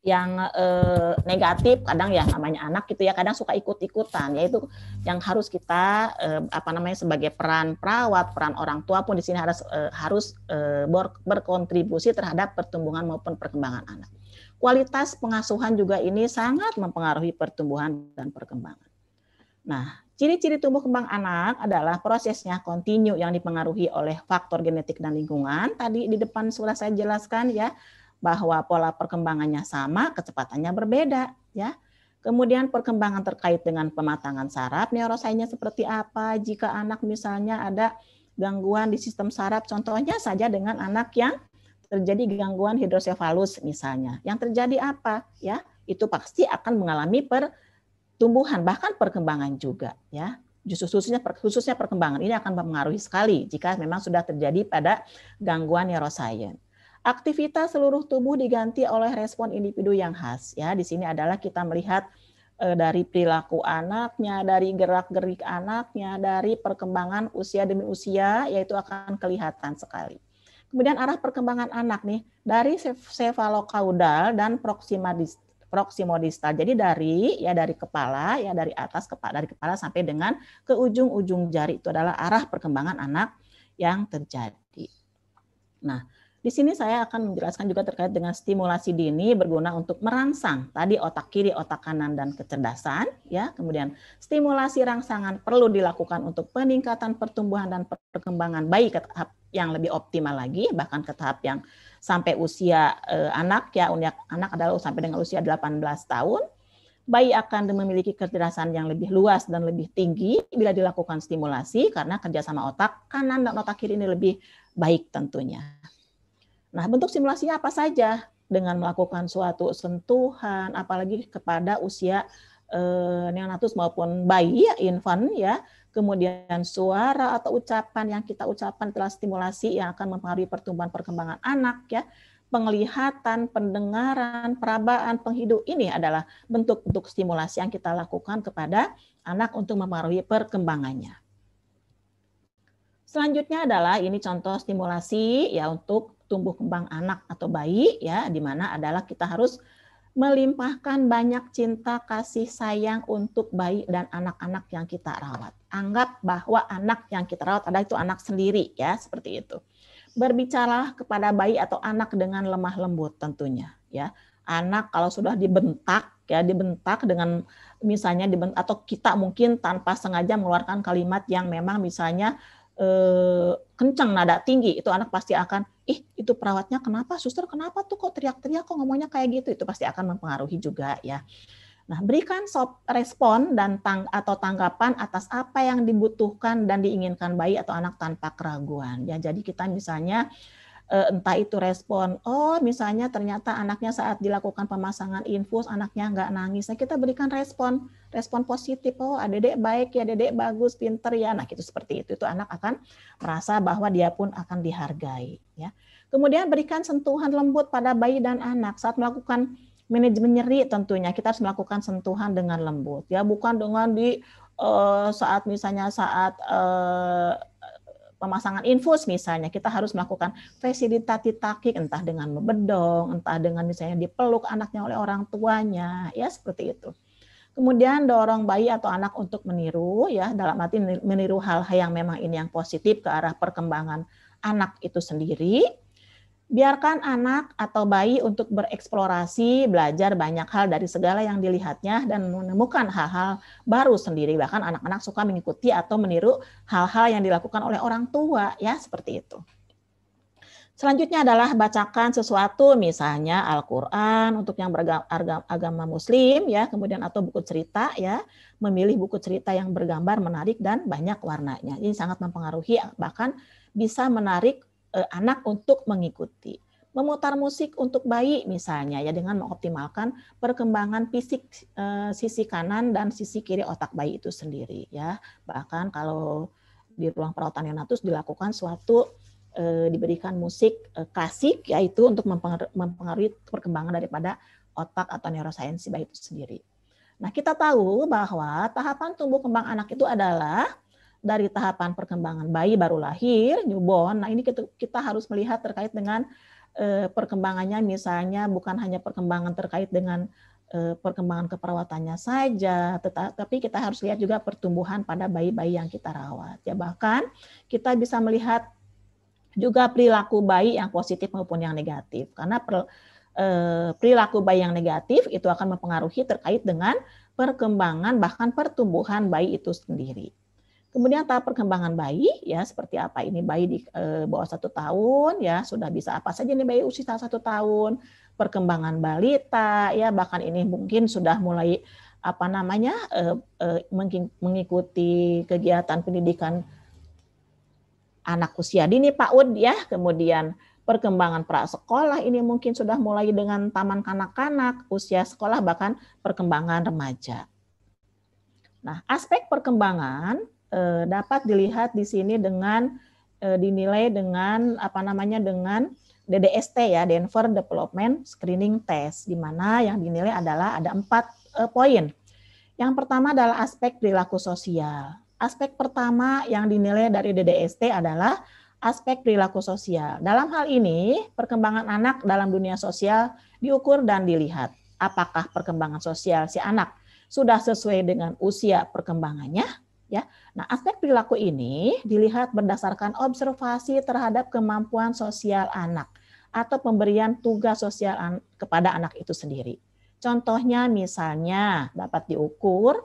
yang eh, negatif kadang ya namanya anak gitu ya kadang suka ikut-ikutan yaitu yang harus kita eh, apa namanya sebagai peran perawat peran orang tua pun di sini harus eh, harus eh, berkontribusi terhadap pertumbuhan maupun perkembangan anak kualitas pengasuhan juga ini sangat mempengaruhi pertumbuhan dan perkembangan. Nah, ciri-ciri tumbuh kembang anak adalah prosesnya kontinu yang dipengaruhi oleh faktor genetik dan lingkungan. Tadi di depan sudah saya jelaskan ya bahwa pola perkembangannya sama, kecepatannya berbeda ya. Kemudian perkembangan terkait dengan pematangan saraf, neurosainya seperti apa jika anak misalnya ada gangguan di sistem saraf contohnya saja dengan anak yang terjadi gangguan hidrosefalus misalnya. Yang terjadi apa? Ya, itu pasti akan mengalami pertumbuhan bahkan perkembangan juga ya. Justru khususnya khususnya perkembangan ini akan mempengaruhi sekali jika memang sudah terjadi pada gangguan neuroscience aktivitas seluruh tubuh diganti oleh respon individu yang khas ya di sini adalah kita melihat eh, dari perilaku anaknya dari gerak gerik anaknya dari perkembangan usia demi usia yaitu akan kelihatan sekali Kemudian arah perkembangan anak nih dari sefalokaudal dan proximal Jadi dari ya dari kepala ya dari atas kepala dari kepala sampai dengan ke ujung-ujung jari itu adalah arah perkembangan anak yang terjadi. Nah, di sini saya akan menjelaskan juga terkait dengan stimulasi dini berguna untuk merangsang tadi otak kiri, otak kanan dan kecerdasan ya. Kemudian stimulasi rangsangan perlu dilakukan untuk peningkatan pertumbuhan dan perkembangan bayi tahap yang lebih optimal lagi bahkan ke tahap yang sampai usia uh, anak ya usia anak adalah sampai dengan usia 18 tahun bayi akan memiliki kecerdasan yang lebih luas dan lebih tinggi bila dilakukan stimulasi karena kerjasama otak kanan dan otak kiri ini lebih baik tentunya. Nah bentuk simulasinya apa saja dengan melakukan suatu sentuhan apalagi kepada usia eh, neonatus maupun bayi ya infant ya kemudian suara atau ucapan yang kita ucapkan telah stimulasi yang akan mempengaruhi pertumbuhan perkembangan anak ya penglihatan, pendengaran, perabaan, penghidup ini adalah bentuk-bentuk stimulasi yang kita lakukan kepada anak untuk mempengaruhi perkembangannya. Selanjutnya adalah ini contoh stimulasi ya untuk tumbuh kembang anak atau bayi ya di mana adalah kita harus melimpahkan banyak cinta kasih sayang untuk bayi dan anak-anak yang kita rawat. Anggap bahwa anak yang kita rawat adalah itu anak sendiri ya, seperti itu. Berbicaralah kepada bayi atau anak dengan lemah lembut tentunya ya. Anak kalau sudah dibentak ya dibentak dengan misalnya dibentak atau kita mungkin tanpa sengaja mengeluarkan kalimat yang memang misalnya eh, kencang nada tinggi itu anak pasti akan ih itu perawatnya kenapa suster kenapa tuh kok teriak-teriak kok ngomongnya kayak gitu itu pasti akan mempengaruhi juga ya nah berikan sop, respon dan tang atau tanggapan atas apa yang dibutuhkan dan diinginkan bayi atau anak tanpa keraguan ya jadi kita misalnya Eh, entah itu respon, oh misalnya ternyata anaknya saat dilakukan pemasangan infus anaknya nggak nangis, nah kita berikan respon respon positif, oh adek baik ya, adek bagus, pinter ya, nah itu seperti itu itu anak akan merasa bahwa dia pun akan dihargai ya. Kemudian berikan sentuhan lembut pada bayi dan anak saat melakukan manajemen nyeri tentunya kita harus melakukan sentuhan dengan lembut ya bukan dengan di eh, saat misalnya saat eh, pemasangan infus misalnya kita harus melakukan fasilitasi takik entah dengan membedong, entah dengan misalnya dipeluk anaknya oleh orang tuanya, ya seperti itu. Kemudian dorong bayi atau anak untuk meniru ya dalam arti meniru hal-hal yang memang ini yang positif ke arah perkembangan anak itu sendiri Biarkan anak atau bayi untuk bereksplorasi, belajar banyak hal dari segala yang dilihatnya dan menemukan hal-hal baru sendiri. Bahkan anak-anak suka mengikuti atau meniru hal-hal yang dilakukan oleh orang tua, ya seperti itu. Selanjutnya adalah bacakan sesuatu, misalnya Al-Quran untuk yang beragama Muslim, ya, kemudian atau buku cerita, ya, memilih buku cerita yang bergambar menarik dan banyak warnanya. Ini sangat mempengaruhi, bahkan bisa menarik Eh, anak untuk mengikuti memutar musik untuk bayi misalnya ya dengan mengoptimalkan perkembangan fisik e, sisi kanan dan sisi kiri otak bayi itu sendiri ya bahkan kalau di ruang perawatan neonatus dilakukan suatu e, diberikan musik e, klasik yaitu untuk mempengaruhi perkembangan daripada otak atau neuroscience bayi itu sendiri. Nah, kita tahu bahwa tahapan tumbuh kembang anak itu adalah dari tahapan perkembangan bayi baru lahir, newborn. Nah, ini kita, kita harus melihat terkait dengan uh, perkembangannya misalnya bukan hanya perkembangan terkait dengan uh, perkembangan keperawatannya saja, tetapi kita harus lihat juga pertumbuhan pada bayi-bayi yang kita rawat. Ya bahkan kita bisa melihat juga perilaku bayi yang positif maupun yang negatif. Karena per, uh, perilaku bayi yang negatif itu akan mempengaruhi terkait dengan perkembangan bahkan pertumbuhan bayi itu sendiri. Kemudian tahap perkembangan bayi, ya seperti apa ini bayi di e, bawah satu tahun, ya sudah bisa apa saja ini bayi usia satu tahun, perkembangan balita, ya bahkan ini mungkin sudah mulai apa namanya e, e, mengikuti kegiatan pendidikan anak usia dini Pak Ud, ya kemudian perkembangan prasekolah ini mungkin sudah mulai dengan taman kanak-kanak, usia sekolah bahkan perkembangan remaja. Nah, aspek perkembangan Eh, dapat dilihat di sini dengan eh, dinilai dengan apa namanya dengan DDST ya Denver Development Screening Test di mana yang dinilai adalah ada empat eh, poin. Yang pertama adalah aspek perilaku sosial. Aspek pertama yang dinilai dari DDST adalah aspek perilaku sosial. Dalam hal ini, perkembangan anak dalam dunia sosial diukur dan dilihat. Apakah perkembangan sosial si anak sudah sesuai dengan usia perkembangannya? Ya, Nah, aspek perilaku ini dilihat berdasarkan observasi terhadap kemampuan sosial anak atau pemberian tugas sosial an kepada anak itu sendiri. Contohnya misalnya dapat diukur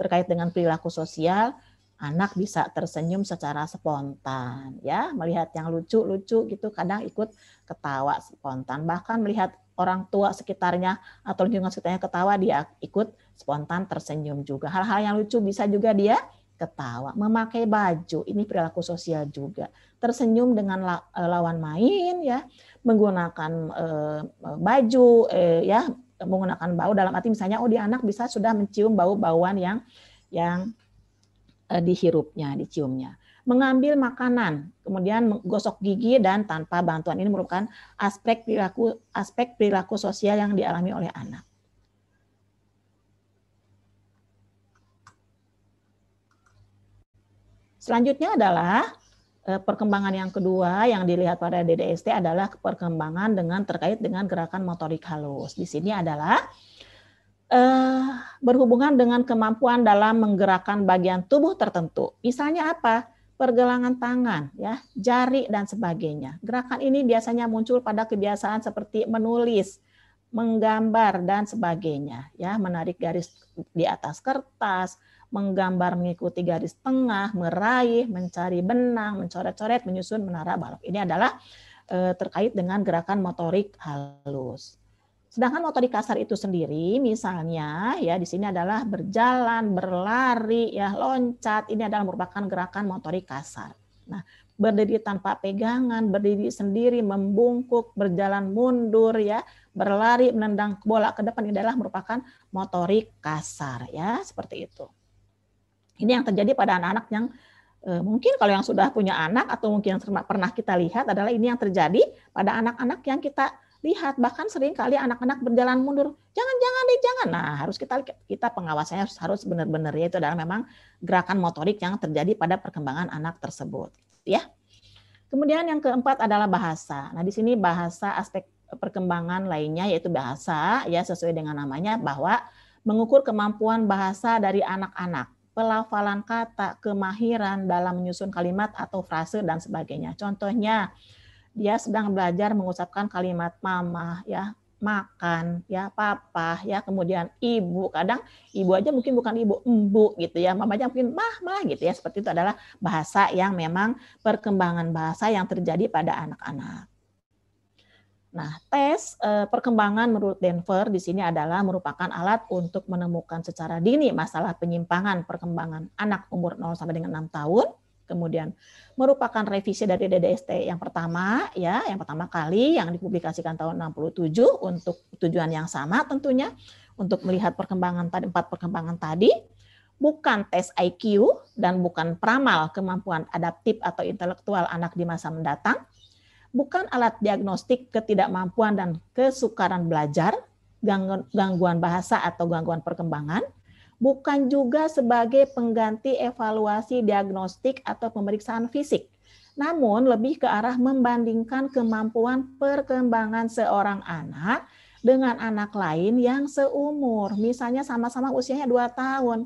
terkait dengan perilaku sosial anak bisa tersenyum secara spontan ya, melihat yang lucu-lucu gitu kadang ikut ketawa spontan, bahkan melihat orang tua sekitarnya atau lingkungan sekitarnya ketawa dia ikut spontan tersenyum juga. Hal-hal yang lucu bisa juga dia ketawa, memakai baju, ini perilaku sosial juga, tersenyum dengan eh, lawan main ya, menggunakan eh, eh, baju eh, ya, menggunakan bau dalam arti misalnya oh di anak bisa sudah mencium bau-bauan yang yang eh, dihirupnya, diciumnya. Mengambil makanan, kemudian menggosok gigi dan tanpa bantuan ini merupakan aspek perilaku aspek perilaku sosial yang dialami oleh anak. Selanjutnya adalah eh, perkembangan yang kedua yang dilihat pada DDST adalah perkembangan dengan terkait dengan gerakan motorik halus. Di sini adalah eh, berhubungan dengan kemampuan dalam menggerakkan bagian tubuh tertentu. Misalnya apa? Pergelangan tangan, ya, jari dan sebagainya. Gerakan ini biasanya muncul pada kebiasaan seperti menulis, menggambar dan sebagainya, ya, menarik garis di atas kertas, menggambar mengikuti garis tengah, meraih, mencari benang, mencoret-coret, menyusun menara balok. Ini adalah eh, terkait dengan gerakan motorik halus. Sedangkan motorik kasar itu sendiri, misalnya ya di sini adalah berjalan, berlari, ya loncat. Ini adalah merupakan gerakan motorik kasar. Nah, berdiri tanpa pegangan, berdiri sendiri, membungkuk, berjalan mundur ya, berlari, menendang bola ke depan ini adalah merupakan motorik kasar ya, seperti itu. Ini yang terjadi pada anak-anak yang eh, mungkin kalau yang sudah punya anak atau mungkin yang pernah kita lihat adalah ini yang terjadi pada anak-anak yang kita lihat bahkan sering kali anak-anak berjalan mundur jangan jangan deh jangan nah harus kita kita pengawasannya harus harus benar-benar ya itu adalah memang gerakan motorik yang terjadi pada perkembangan anak tersebut ya kemudian yang keempat adalah bahasa nah di sini bahasa aspek perkembangan lainnya yaitu bahasa ya sesuai dengan namanya bahwa mengukur kemampuan bahasa dari anak-anak pelafalan kata, kemahiran dalam menyusun kalimat atau frase dan sebagainya. Contohnya, dia sedang belajar mengucapkan kalimat mama, ya, makan, ya papa, ya kemudian ibu. Kadang ibu aja mungkin bukan ibu, embu gitu ya. Mama aja mungkin mah mah gitu ya. Seperti itu adalah bahasa yang memang perkembangan bahasa yang terjadi pada anak-anak. Nah, tes eh, perkembangan menurut Denver di sini adalah merupakan alat untuk menemukan secara dini masalah penyimpangan perkembangan anak umur 0 sampai dengan 6 tahun. Kemudian merupakan revisi dari DDST yang pertama ya, yang pertama kali yang dipublikasikan tahun 67 untuk tujuan yang sama tentunya untuk melihat perkembangan tadi empat perkembangan tadi bukan tes IQ dan bukan peramal kemampuan adaptif atau intelektual anak di masa mendatang bukan alat diagnostik ketidakmampuan dan kesukaran belajar, gangguan bahasa atau gangguan perkembangan, bukan juga sebagai pengganti evaluasi diagnostik atau pemeriksaan fisik, namun lebih ke arah membandingkan kemampuan perkembangan seorang anak dengan anak lain yang seumur, misalnya sama-sama usianya 2 tahun.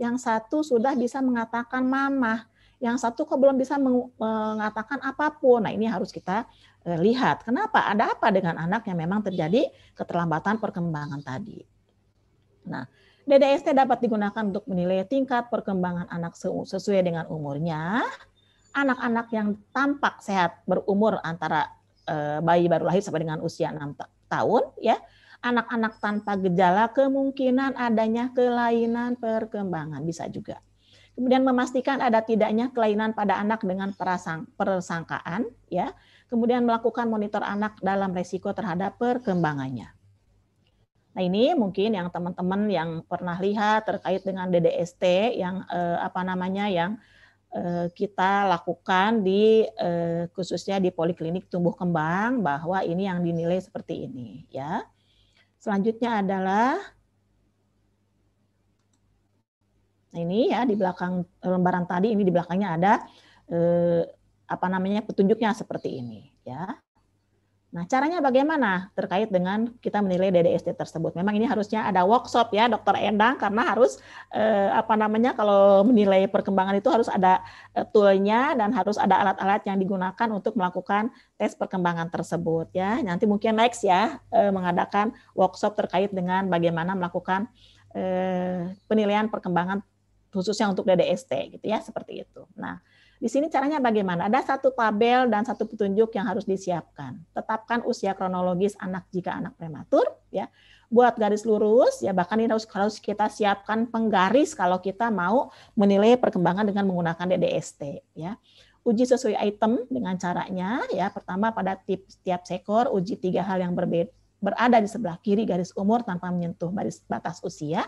Yang satu sudah bisa mengatakan mamah, yang satu kok belum bisa mengatakan apapun. Nah, ini harus kita eh, lihat. Kenapa? Ada apa dengan anak yang memang terjadi keterlambatan perkembangan tadi? Nah, DDST dapat digunakan untuk menilai tingkat perkembangan anak sesuai dengan umurnya. Anak-anak yang tampak sehat berumur antara eh, bayi baru lahir sampai dengan usia 6 tahun ya. Anak-anak tanpa gejala kemungkinan adanya kelainan perkembangan bisa juga kemudian memastikan ada tidaknya kelainan pada anak dengan perasang, persangkaan, ya, kemudian melakukan monitor anak dalam resiko terhadap perkembangannya. Nah ini mungkin yang teman-teman yang pernah lihat terkait dengan DDST yang eh, apa namanya yang eh, kita lakukan di eh, khususnya di poliklinik tumbuh kembang bahwa ini yang dinilai seperti ini ya. Selanjutnya adalah ini ya di belakang eh, lembaran tadi ini di belakangnya ada eh, apa namanya petunjuknya seperti ini ya. Nah, caranya bagaimana terkait dengan kita menilai DDST tersebut? Memang ini harusnya ada workshop ya, Dokter Endang, karena harus eh, apa namanya kalau menilai perkembangan itu harus ada eh, toolnya dan harus ada alat-alat yang digunakan untuk melakukan tes perkembangan tersebut ya. Nanti mungkin next ya eh, mengadakan workshop terkait dengan bagaimana melakukan eh, penilaian perkembangan khususnya untuk DDST gitu ya seperti itu. Nah, di sini caranya bagaimana? Ada satu tabel dan satu petunjuk yang harus disiapkan. Tetapkan usia kronologis anak jika anak prematur, ya. Buat garis lurus, ya bahkan ini harus kalau kita siapkan penggaris kalau kita mau menilai perkembangan dengan menggunakan DDST, ya. Uji sesuai item dengan caranya, ya. Pertama pada tip, tiap sekor uji tiga hal yang berbeda berada di sebelah kiri garis umur tanpa menyentuh batas usia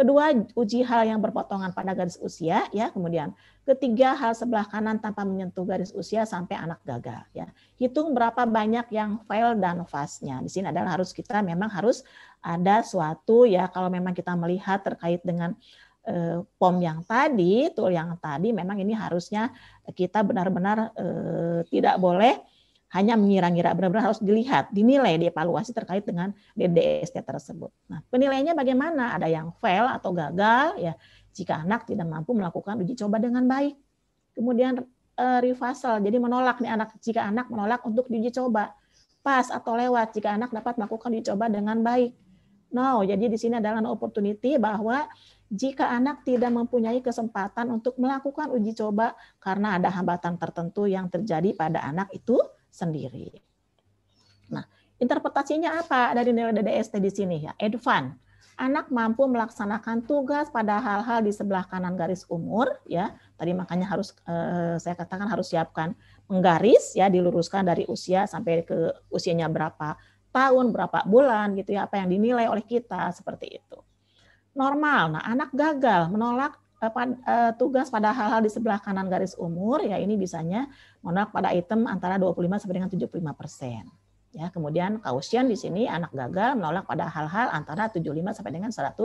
Kedua, uji hal yang berpotongan pada garis usia ya. Kemudian ketiga, hal sebelah kanan tanpa menyentuh garis usia sampai anak gagal ya. Hitung berapa banyak yang file dan fastnya. Di sini adalah harus kita memang harus ada suatu ya kalau memang kita melihat terkait dengan eh, POM yang tadi, tool yang tadi memang ini harusnya kita benar-benar eh, tidak boleh hanya mengira-ngira benar-benar harus dilihat, dinilai, dievaluasi terkait dengan DDST tersebut. Nah, penilaiannya bagaimana? Ada yang fail atau gagal ya jika anak tidak mampu melakukan uji coba dengan baik. Kemudian eh, refusal, jadi menolak nih anak jika anak menolak untuk diuji coba. Pas atau lewat jika anak dapat melakukan uji coba dengan baik. No, jadi di sini adalah opportunity bahwa jika anak tidak mempunyai kesempatan untuk melakukan uji coba karena ada hambatan tertentu yang terjadi pada anak itu sendiri. Nah, interpretasinya apa dari nilai DDST di sini ya? Edvan, Anak mampu melaksanakan tugas pada hal-hal di sebelah kanan garis umur ya. Tadi makanya harus eh, saya katakan harus siapkan menggaris ya diluruskan dari usia sampai ke usianya berapa tahun, berapa bulan gitu ya apa yang dinilai oleh kita seperti itu normal. Nah, anak gagal menolak Eh, eh, tugas pada hal-hal di sebelah kanan garis umur ya ini bisanya menolak pada item antara 25 sampai dengan 75 persen. Ya, kemudian kausian di sini anak gagal menolak pada hal-hal antara 75 sampai dengan 100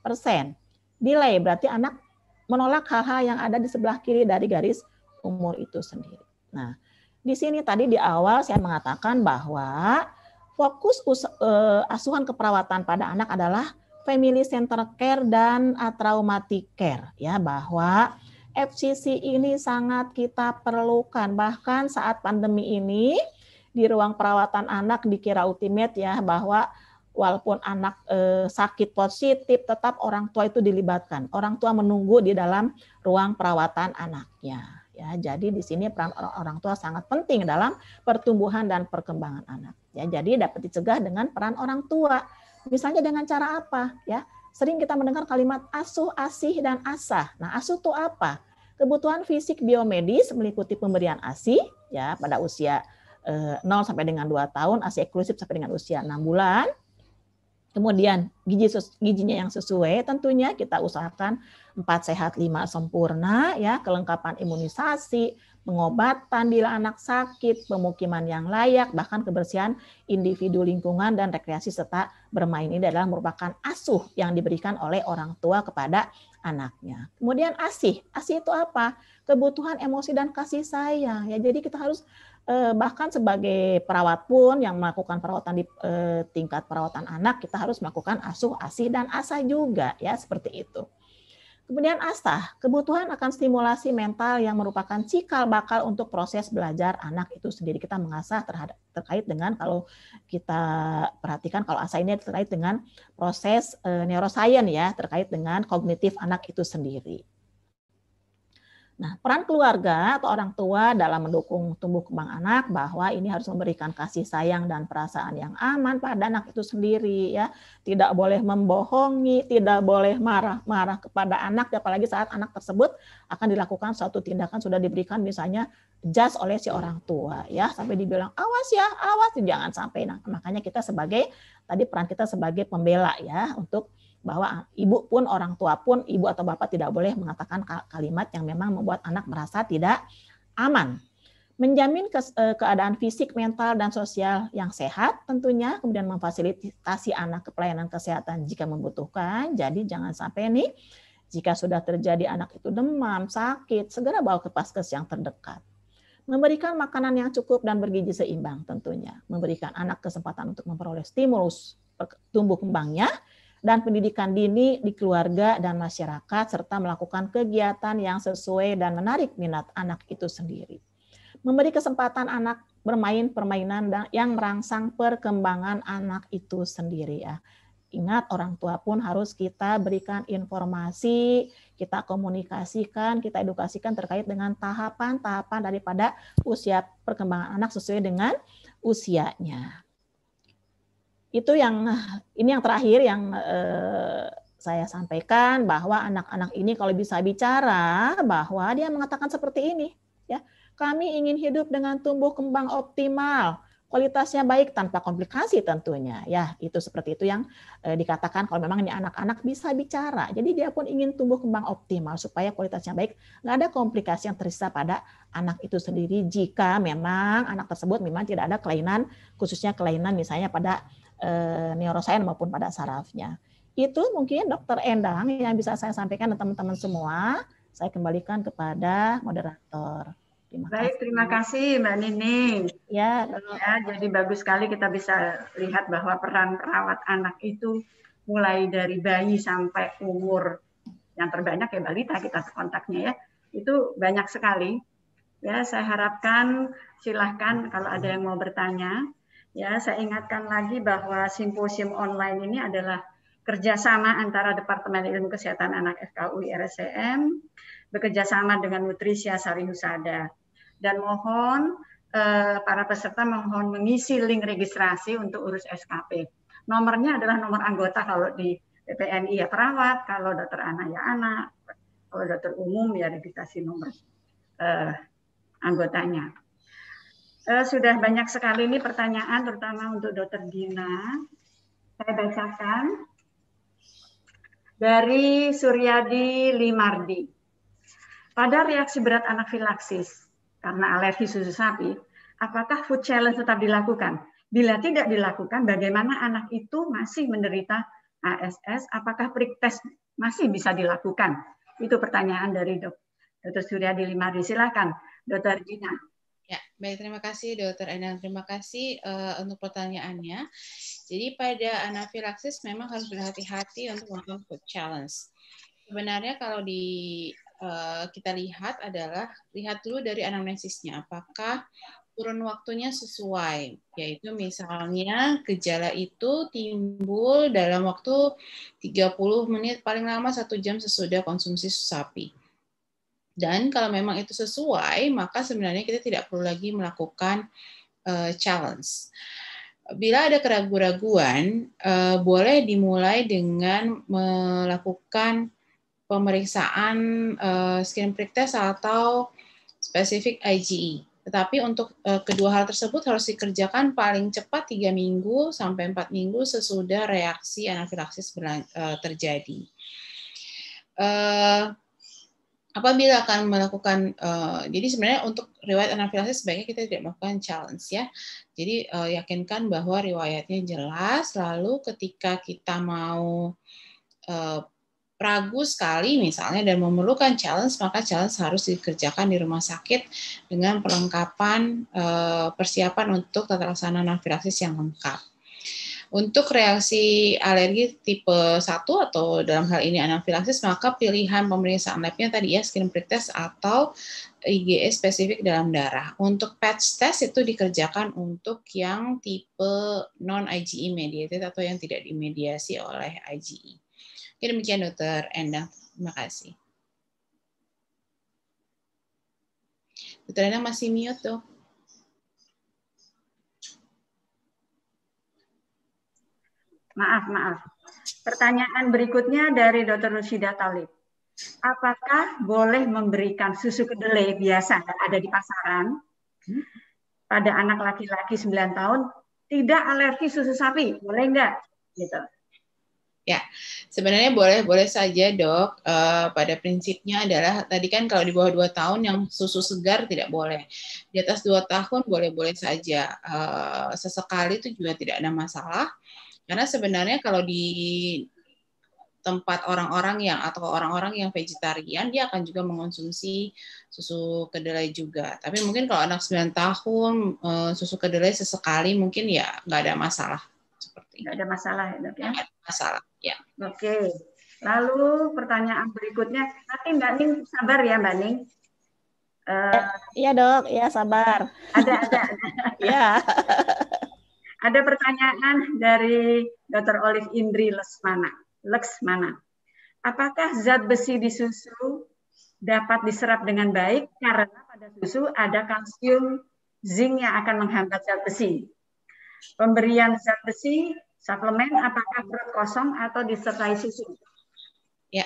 persen. Delay berarti anak menolak hal-hal yang ada di sebelah kiri dari garis umur itu sendiri. Nah, di sini tadi di awal saya mengatakan bahwa fokus eh, asuhan keperawatan pada anak adalah Family Center Care dan Traumatic Care ya bahwa FCC ini sangat kita perlukan bahkan saat pandemi ini di ruang perawatan anak dikira ultimate ya bahwa walaupun anak eh, sakit positif tetap orang tua itu dilibatkan. Orang tua menunggu di dalam ruang perawatan anaknya. Ya, jadi di sini peran orang tua sangat penting dalam pertumbuhan dan perkembangan anak. Ya, jadi dapat dicegah dengan peran orang tua. Misalnya dengan cara apa? Ya, sering kita mendengar kalimat asuh, asih, dan asah. Nah, asuh itu apa? Kebutuhan fisik biomedis meliputi pemberian ASI ya pada usia 0 eh, sampai dengan 2 tahun, ASI eksklusif sampai dengan usia 6 bulan. Kemudian gizi gizinya yang sesuai tentunya kita usahakan 4 sehat 5 sempurna ya, kelengkapan imunisasi, pengobatan bila anak sakit, pemukiman yang layak, bahkan kebersihan individu lingkungan dan rekreasi serta bermain ini adalah merupakan asuh yang diberikan oleh orang tua kepada anaknya. Kemudian asih, asih itu apa? Kebutuhan emosi dan kasih sayang. Ya jadi kita harus eh, bahkan sebagai perawat pun yang melakukan perawatan di eh, tingkat perawatan anak kita harus melakukan asuh, asih dan asa juga ya seperti itu. Kemudian ASA, kebutuhan akan stimulasi mental yang merupakan cikal bakal untuk proses belajar anak itu sendiri. Kita mengasah terhadap, terkait dengan kalau kita perhatikan kalau ASA ini terkait dengan proses e, neuroscience ya, terkait dengan kognitif anak itu sendiri. Nah, peran keluarga atau orang tua dalam mendukung tumbuh kembang anak bahwa ini harus memberikan kasih sayang dan perasaan yang aman pada anak itu sendiri ya. Tidak boleh membohongi, tidak boleh marah-marah kepada anak apalagi saat anak tersebut akan dilakukan suatu tindakan sudah diberikan misalnya jas oleh si orang tua ya sampai dibilang awas ya, awas jangan sampai. Nah, makanya kita sebagai tadi peran kita sebagai pembela ya untuk bahwa ibu pun orang tua pun ibu atau bapak tidak boleh mengatakan kalimat yang memang membuat anak merasa tidak aman. Menjamin ke, e, keadaan fisik, mental, dan sosial yang sehat tentunya, kemudian memfasilitasi anak ke pelayanan kesehatan jika membutuhkan. Jadi jangan sampai nih, jika sudah terjadi anak itu demam, sakit, segera bawa ke paskes yang terdekat memberikan makanan yang cukup dan bergizi seimbang tentunya, memberikan anak kesempatan untuk memperoleh stimulus tumbuh kembangnya, dan pendidikan dini di keluarga dan masyarakat, serta melakukan kegiatan yang sesuai dan menarik minat anak itu sendiri. Memberi kesempatan anak bermain permainan yang merangsang perkembangan anak itu sendiri ya. Ingat orang tua pun harus kita berikan informasi, kita komunikasikan, kita edukasikan terkait dengan tahapan-tahapan daripada usia perkembangan anak sesuai dengan usianya itu yang ini yang terakhir yang eh, saya sampaikan bahwa anak-anak ini kalau bisa bicara bahwa dia mengatakan seperti ini ya kami ingin hidup dengan tumbuh kembang optimal kualitasnya baik tanpa komplikasi tentunya ya itu seperti itu yang eh, dikatakan kalau memang ini anak-anak bisa bicara jadi dia pun ingin tumbuh kembang optimal supaya kualitasnya baik nggak ada komplikasi yang tersisa pada anak itu sendiri jika memang anak tersebut memang tidak ada kelainan khususnya kelainan misalnya pada eh, neuroscience maupun pada sarafnya. Itu mungkin Dokter Endang yang bisa saya sampaikan dan teman-teman semua. Saya kembalikan kepada moderator. Terima kasih. Baik, terima kasih Mbak Nining. Ya, ya, jadi bagus sekali kita bisa lihat bahwa peran perawat anak itu mulai dari bayi sampai umur yang terbanyak ya balita kita kontaknya ya. Itu banyak sekali. Ya, saya harapkan silahkan kalau ada yang mau bertanya Ya, saya ingatkan lagi bahwa simposium online ini adalah kerjasama antara Departemen Ilmu Kesehatan Anak FKUI RSCM bekerjasama dengan Nutrisi Sari Husada. Dan mohon eh, para peserta mohon mengisi link registrasi untuk urus SKP. Nomornya adalah nomor anggota kalau di PPNI ya perawat, kalau dokter anak ya anak, kalau dokter umum ya registrasi nomor eh, anggotanya. Uh, sudah banyak sekali ini pertanyaan terutama untuk Dokter Dina. Saya bacakan dari Suryadi Limardi. Pada reaksi berat anafilaksis karena alergi susu sapi, apakah food challenge tetap dilakukan? Bila tidak dilakukan, bagaimana anak itu masih menderita ASS? Apakah prick test masih bisa dilakukan? Itu pertanyaan dari Dokter Suryadi Limardi. Silakan, Dokter Dina. Ya, baik terima kasih Dokter Endang. Terima kasih uh, untuk pertanyaannya. Jadi pada anafilaksis memang harus berhati-hati untuk melakukan food challenge. Sebenarnya kalau di uh, kita lihat adalah lihat dulu dari anamnesisnya apakah turun waktunya sesuai yaitu misalnya gejala itu timbul dalam waktu 30 menit paling lama satu jam sesudah konsumsi sapi dan kalau memang itu sesuai, maka sebenarnya kita tidak perlu lagi melakukan uh, challenge. Bila ada keraguan-raguan, uh, boleh dimulai dengan melakukan pemeriksaan uh, skin prick test atau spesifik IgE. Tetapi untuk uh, kedua hal tersebut harus dikerjakan paling cepat tiga minggu sampai empat minggu sesudah reaksi anafilaksis uh, terjadi. Uh, Apabila akan melakukan, uh, jadi sebenarnya untuk riwayat anafilaksis sebaiknya kita tidak melakukan challenge ya. Jadi uh, yakinkan bahwa riwayatnya jelas. Lalu ketika kita mau uh, ragu sekali misalnya dan memerlukan challenge maka challenge harus dikerjakan di rumah sakit dengan perlengkapan persiapan untuk tata laksana anafilaksis yang lengkap. Untuk reaksi alergi tipe 1 atau dalam hal ini anafilaksis, maka pilihan pemeriksaan labnya tadi ya skin prick test atau IgE spesifik dalam darah. Untuk patch test itu dikerjakan untuk yang tipe non IgE mediated atau yang tidak dimediasi oleh IgE. Oke, demikian dokter Endang. Terima kasih. Dokter Endang masih mute tuh. Maaf, maaf. Pertanyaan berikutnya dari Dr. Rusida Talib. Apakah boleh memberikan susu kedelai biasa yang ada di pasaran hmm? pada anak laki-laki 9 tahun tidak alergi susu sapi? Boleh enggak? Gitu. Ya, sebenarnya boleh-boleh saja dok. E, pada prinsipnya adalah tadi kan kalau di bawah 2 tahun yang susu segar tidak boleh. Di atas 2 tahun boleh-boleh saja. E, sesekali itu juga tidak ada masalah. Karena sebenarnya kalau di tempat orang-orang yang atau orang-orang yang vegetarian dia akan juga mengonsumsi susu kedelai juga. Tapi mungkin kalau anak 9 tahun eh, susu kedelai sesekali mungkin ya nggak ada masalah seperti. Nggak ada masalah ya dok ya. Ada masalah ya. Oke. Lalu pertanyaan berikutnya nanti Mbak Ning sabar ya Mbak Ning. Uh, iya dok, ya sabar. Ada ada. ada. ya. Ada pertanyaan dari Dr. Olive Indri Lesmana. Lesmana, Apakah zat besi di susu dapat diserap dengan baik karena pada susu ada kalsium zinc yang akan menghambat zat besi. Pemberian zat besi suplemen apakah perut kosong atau disertai susu? Ya,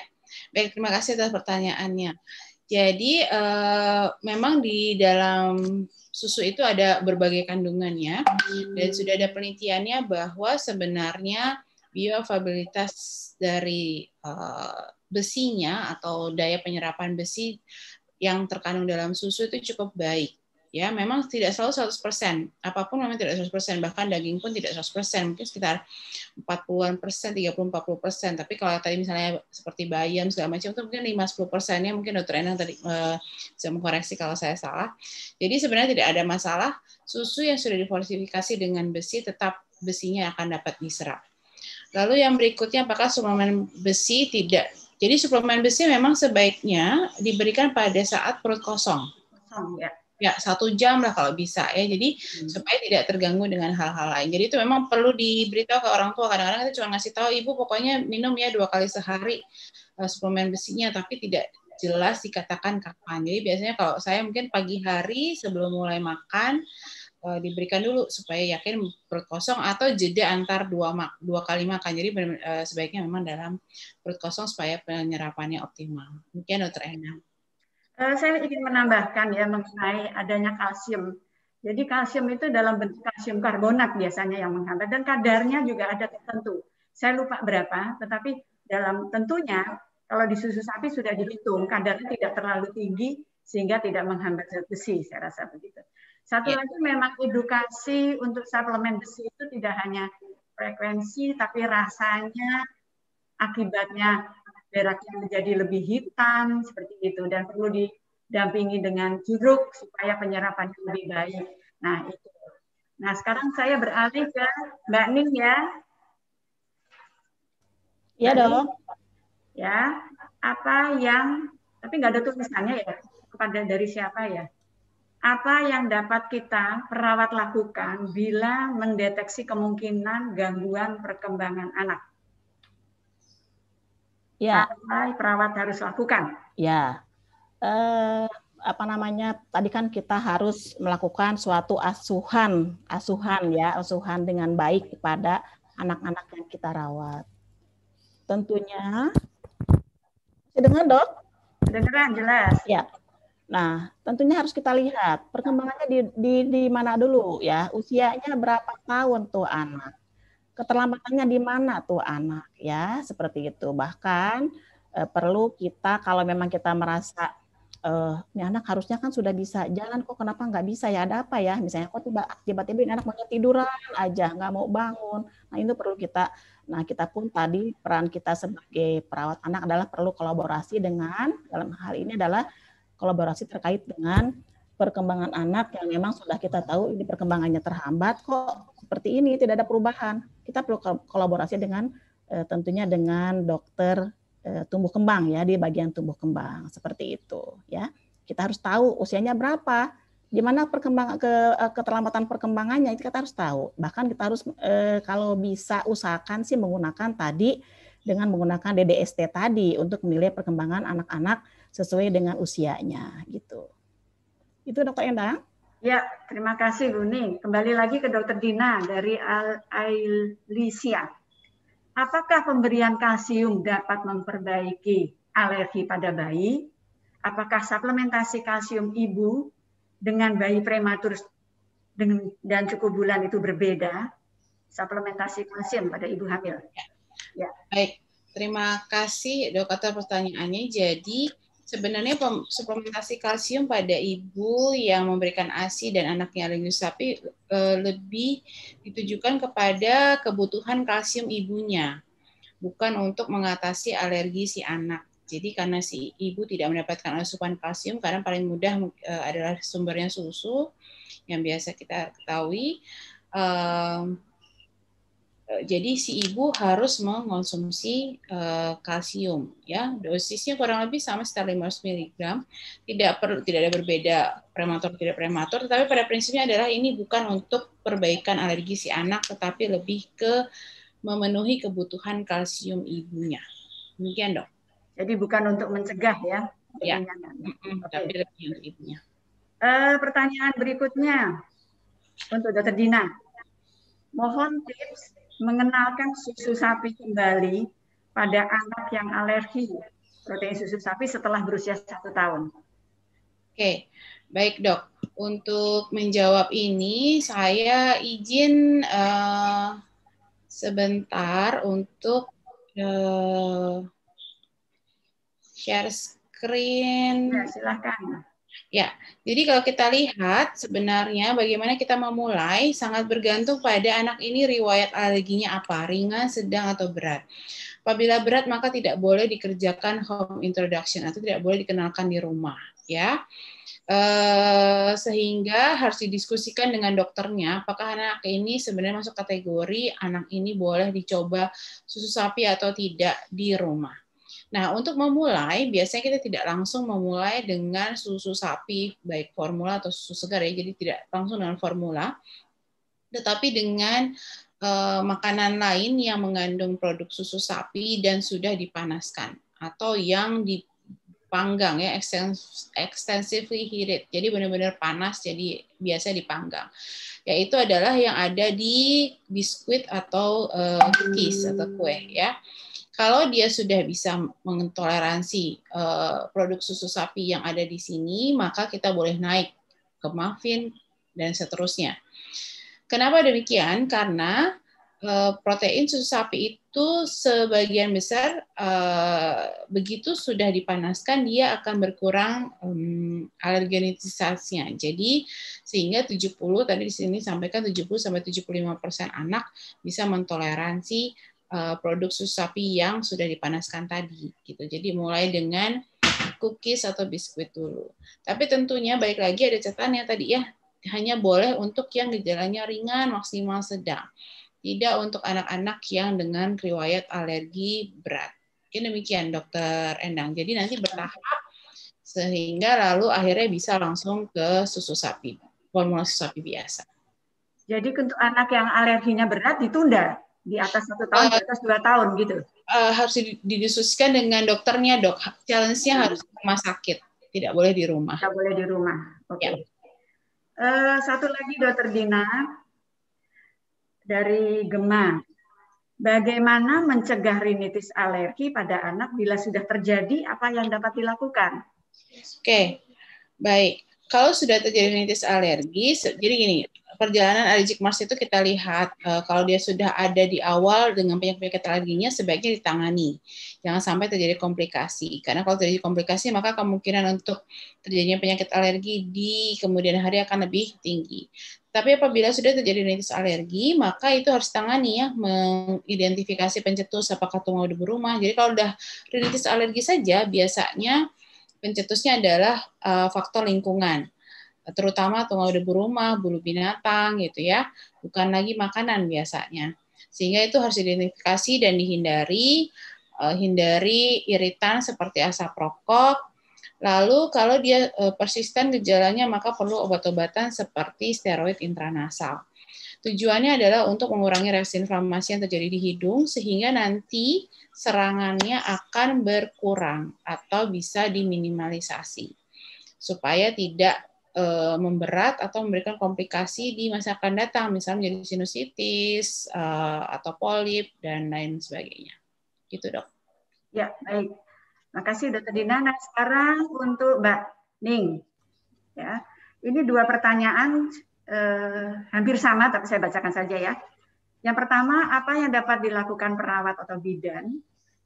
baik terima kasih atas pertanyaannya. Jadi uh, memang di dalam susu itu ada berbagai kandungannya hmm. dan sudah ada penelitiannya bahwa sebenarnya bioavailabilitas dari uh, besinya atau daya penyerapan besi yang terkandung dalam susu itu cukup baik ya memang tidak selalu 100%. Apapun memang tidak 100%, bahkan daging pun tidak 100%, mungkin sekitar 40-an persen, 30-40 persen. Tapi kalau tadi misalnya seperti bayam segala macam itu mungkin 5-10 persennya mungkin dokter Enang tadi eh, saya uh, mengkoreksi kalau saya salah. Jadi sebenarnya tidak ada masalah, susu yang sudah difortifikasi dengan besi tetap besinya akan dapat diserap. Lalu yang berikutnya apakah suplemen besi tidak jadi suplemen besi memang sebaiknya diberikan pada saat perut kosong. Kosong ya ya satu jam lah kalau bisa ya jadi hmm. supaya tidak terganggu dengan hal-hal lain jadi itu memang perlu diberitahu ke orang tua kadang-kadang kita cuma ngasih tahu ibu pokoknya minum ya dua kali sehari uh, suplemen besinya tapi tidak jelas dikatakan kapan jadi biasanya kalau saya mungkin pagi hari sebelum mulai makan uh, diberikan dulu supaya yakin perut kosong atau jeda antar dua mak dua kali makan jadi uh, sebaiknya memang dalam perut kosong supaya penyerapannya optimal Mungkin dokter terenak. Eh, saya ingin menambahkan ya mengenai adanya kalsium. Jadi kalsium itu dalam bentuk kalsium karbonat biasanya yang menghambat dan kadarnya juga ada tertentu. Saya lupa berapa, tetapi dalam tentunya kalau di susu sapi sudah dihitung kadarnya tidak terlalu tinggi sehingga tidak menghambat zat besi, saya rasa begitu. Satu ya. lagi memang edukasi untuk suplemen besi itu tidak hanya frekuensi tapi rasanya, akibatnya beraknya menjadi lebih hitam seperti itu dan perlu didampingi dengan jeruk supaya penyerapannya lebih baik. Nah itu. Nah sekarang saya beralih ke Mbak Ning ya. Iya dong. Ya apa yang tapi nggak ada tulisannya ya kepada dari siapa ya? Apa yang dapat kita perawat lakukan bila mendeteksi kemungkinan gangguan perkembangan anak? ya. apa perawat harus lakukan? Ya, eh, apa namanya? Tadi kan kita harus melakukan suatu asuhan, asuhan ya, asuhan dengan baik kepada anak-anak yang kita rawat. Tentunya, dengan dok? Dengeran jelas. Ya. Nah, tentunya harus kita lihat perkembangannya di, di di mana dulu ya, usianya berapa tahun tuh anak keterlambatannya di mana tuh anak ya seperti itu bahkan eh, perlu kita kalau memang kita merasa eh, ini anak harusnya kan sudah bisa jalan kok kenapa nggak bisa ya ada apa ya misalnya kok tiba tiba ini anak mau tiduran aja nggak mau bangun nah itu perlu kita nah kita pun tadi peran kita sebagai perawat anak adalah perlu kolaborasi dengan dalam hal ini adalah kolaborasi terkait dengan perkembangan anak yang memang sudah kita tahu ini perkembangannya terhambat kok seperti ini tidak ada perubahan kita perlu kolaborasi dengan eh, tentunya dengan dokter eh, tumbuh kembang ya di bagian tumbuh kembang seperti itu ya kita harus tahu usianya berapa mana perkembang ke eh, keterlambatan perkembangannya itu kita harus tahu bahkan kita harus kalau bisa usahakan sih menggunakan tadi dengan menggunakan DDST tadi untuk menilai perkembangan anak-anak sesuai dengan usianya gitu. Itu Dokter Endang. Ya, terima kasih Bu Ning. Kembali lagi ke Dokter Dina dari Al Ailisia. Apakah pemberian kalsium dapat memperbaiki alergi pada bayi? Apakah suplementasi kalsium ibu dengan bayi prematur dan cukup bulan itu berbeda? Suplementasi kalsium pada ibu hamil. Ya. Baik, terima kasih dokter. pertanyaannya. Jadi Sebenarnya suplementasi kalsium pada ibu yang memberikan ASI dan anaknya alergi sapi eh, lebih ditujukan kepada kebutuhan kalsium ibunya, bukan untuk mengatasi alergi si anak. Jadi karena si ibu tidak mendapatkan asupan kalsium karena paling mudah e, adalah sumbernya susu yang biasa kita ketahui. Eh, Eh, jadi si ibu harus mengonsumsi uh, kalsium ya dosisnya kurang lebih sama sekitar 500 mg tidak perlu tidak ada berbeda prematur tidak prematur tetapi pada prinsipnya adalah ini bukan untuk perbaikan alergi si anak tetapi lebih ke memenuhi kebutuhan kalsium ibunya demikian dok jadi bukan untuk mencegah ya ya tapi lebih untuk ibunya uh, pertanyaan berikutnya untuk dokter Dina mohon tips mengenalkan susu sapi kembali pada anak yang alergi protein susu sapi setelah berusia satu tahun. Oke, baik dok. Untuk menjawab ini, saya izin uh, sebentar untuk uh, share screen. Ya, silahkan. Ya, jadi kalau kita lihat sebenarnya bagaimana kita memulai sangat bergantung pada anak ini riwayat alerginya apa, ringan, sedang, atau berat. Apabila berat maka tidak boleh dikerjakan home introduction atau tidak boleh dikenalkan di rumah, ya. Eh, sehingga harus didiskusikan dengan dokternya apakah anak ini sebenarnya masuk kategori anak ini boleh dicoba susu sapi atau tidak di rumah. Nah, untuk memulai, biasanya kita tidak langsung memulai dengan susu sapi, baik formula atau susu segar ya, jadi tidak langsung dengan formula, tetapi dengan eh, makanan lain yang mengandung produk susu sapi dan sudah dipanaskan, atau yang dipanggang ya, extensively heated, jadi benar-benar panas, jadi biasa dipanggang. Yaitu adalah yang ada di biskuit atau eh, cookies atau kue ya. Kalau dia sudah bisa mentoleransi uh, produk susu sapi yang ada di sini, maka kita boleh naik ke muffin dan seterusnya. Kenapa demikian? Karena uh, protein susu sapi itu sebagian besar uh, begitu sudah dipanaskan dia akan berkurang um, mmm, alergenitisasinya. Jadi sehingga 70 tadi di sini sampaikan 70 sampai 75% anak bisa mentoleransi Eh, produk susu sapi yang sudah dipanaskan tadi gitu. Jadi mulai dengan cookies atau biskuit dulu. Tapi tentunya baik lagi ada catatan catatannya tadi ya, hanya boleh untuk yang gejalanya ringan maksimal sedang. Tidak untuk anak-anak yang dengan riwayat alergi berat. Mungkin demikian dokter Endang. Jadi nanti bertahap sehingga lalu akhirnya bisa langsung ke susu sapi, formula susu sapi biasa. Jadi untuk anak yang alerginya berat ditunda? di atas satu tahun, uh, di atas dua tahun gitu. Uh, harus didiskusikan dengan dokternya dok. Challenge-nya harus rumah sakit, tidak boleh di rumah. Tidak boleh di rumah. Oke. Okay. Ya. Uh, satu lagi dokter Dina dari Gema. Bagaimana mencegah rinitis alergi pada anak bila sudah terjadi? Apa yang dapat dilakukan? Oke, okay. baik kalau sudah terjadi rinitis alergi, jadi gini, perjalanan alergic Mars itu kita lihat uh, kalau dia sudah ada di awal dengan penyakit-penyakit alerginya sebaiknya ditangani. Jangan sampai terjadi komplikasi. Karena kalau terjadi komplikasi maka kemungkinan untuk terjadinya penyakit alergi di kemudian hari akan lebih tinggi. Tapi apabila sudah terjadi rinitis alergi, maka itu harus tangani ya, mengidentifikasi pencetus apakah tungau di rumah. Jadi kalau sudah rinitis alergi saja biasanya pencetusnya adalah uh, faktor lingkungan terutama tunggal udah berumah bulu binatang gitu ya, bukan lagi makanan biasanya. Sehingga itu harus diidentifikasi dan dihindari, uh, hindari iritan seperti asap rokok. Lalu kalau dia uh, persisten gejalanya maka perlu obat-obatan seperti steroid intranasal. Tujuannya adalah untuk mengurangi reaksi inflamasi yang terjadi di hidung sehingga nanti serangannya akan berkurang atau bisa diminimalisasi supaya tidak e, memberat atau memberikan komplikasi di masa akan datang, misalnya menjadi sinusitis e, atau polip dan lain sebagainya. Gitu dok. Ya baik. Makasih dokter Dina. Nah sekarang untuk Mbak Ning, ya ini dua pertanyaan eh, hampir sama, tapi saya bacakan saja ya. Yang pertama, apa yang dapat dilakukan perawat atau bidan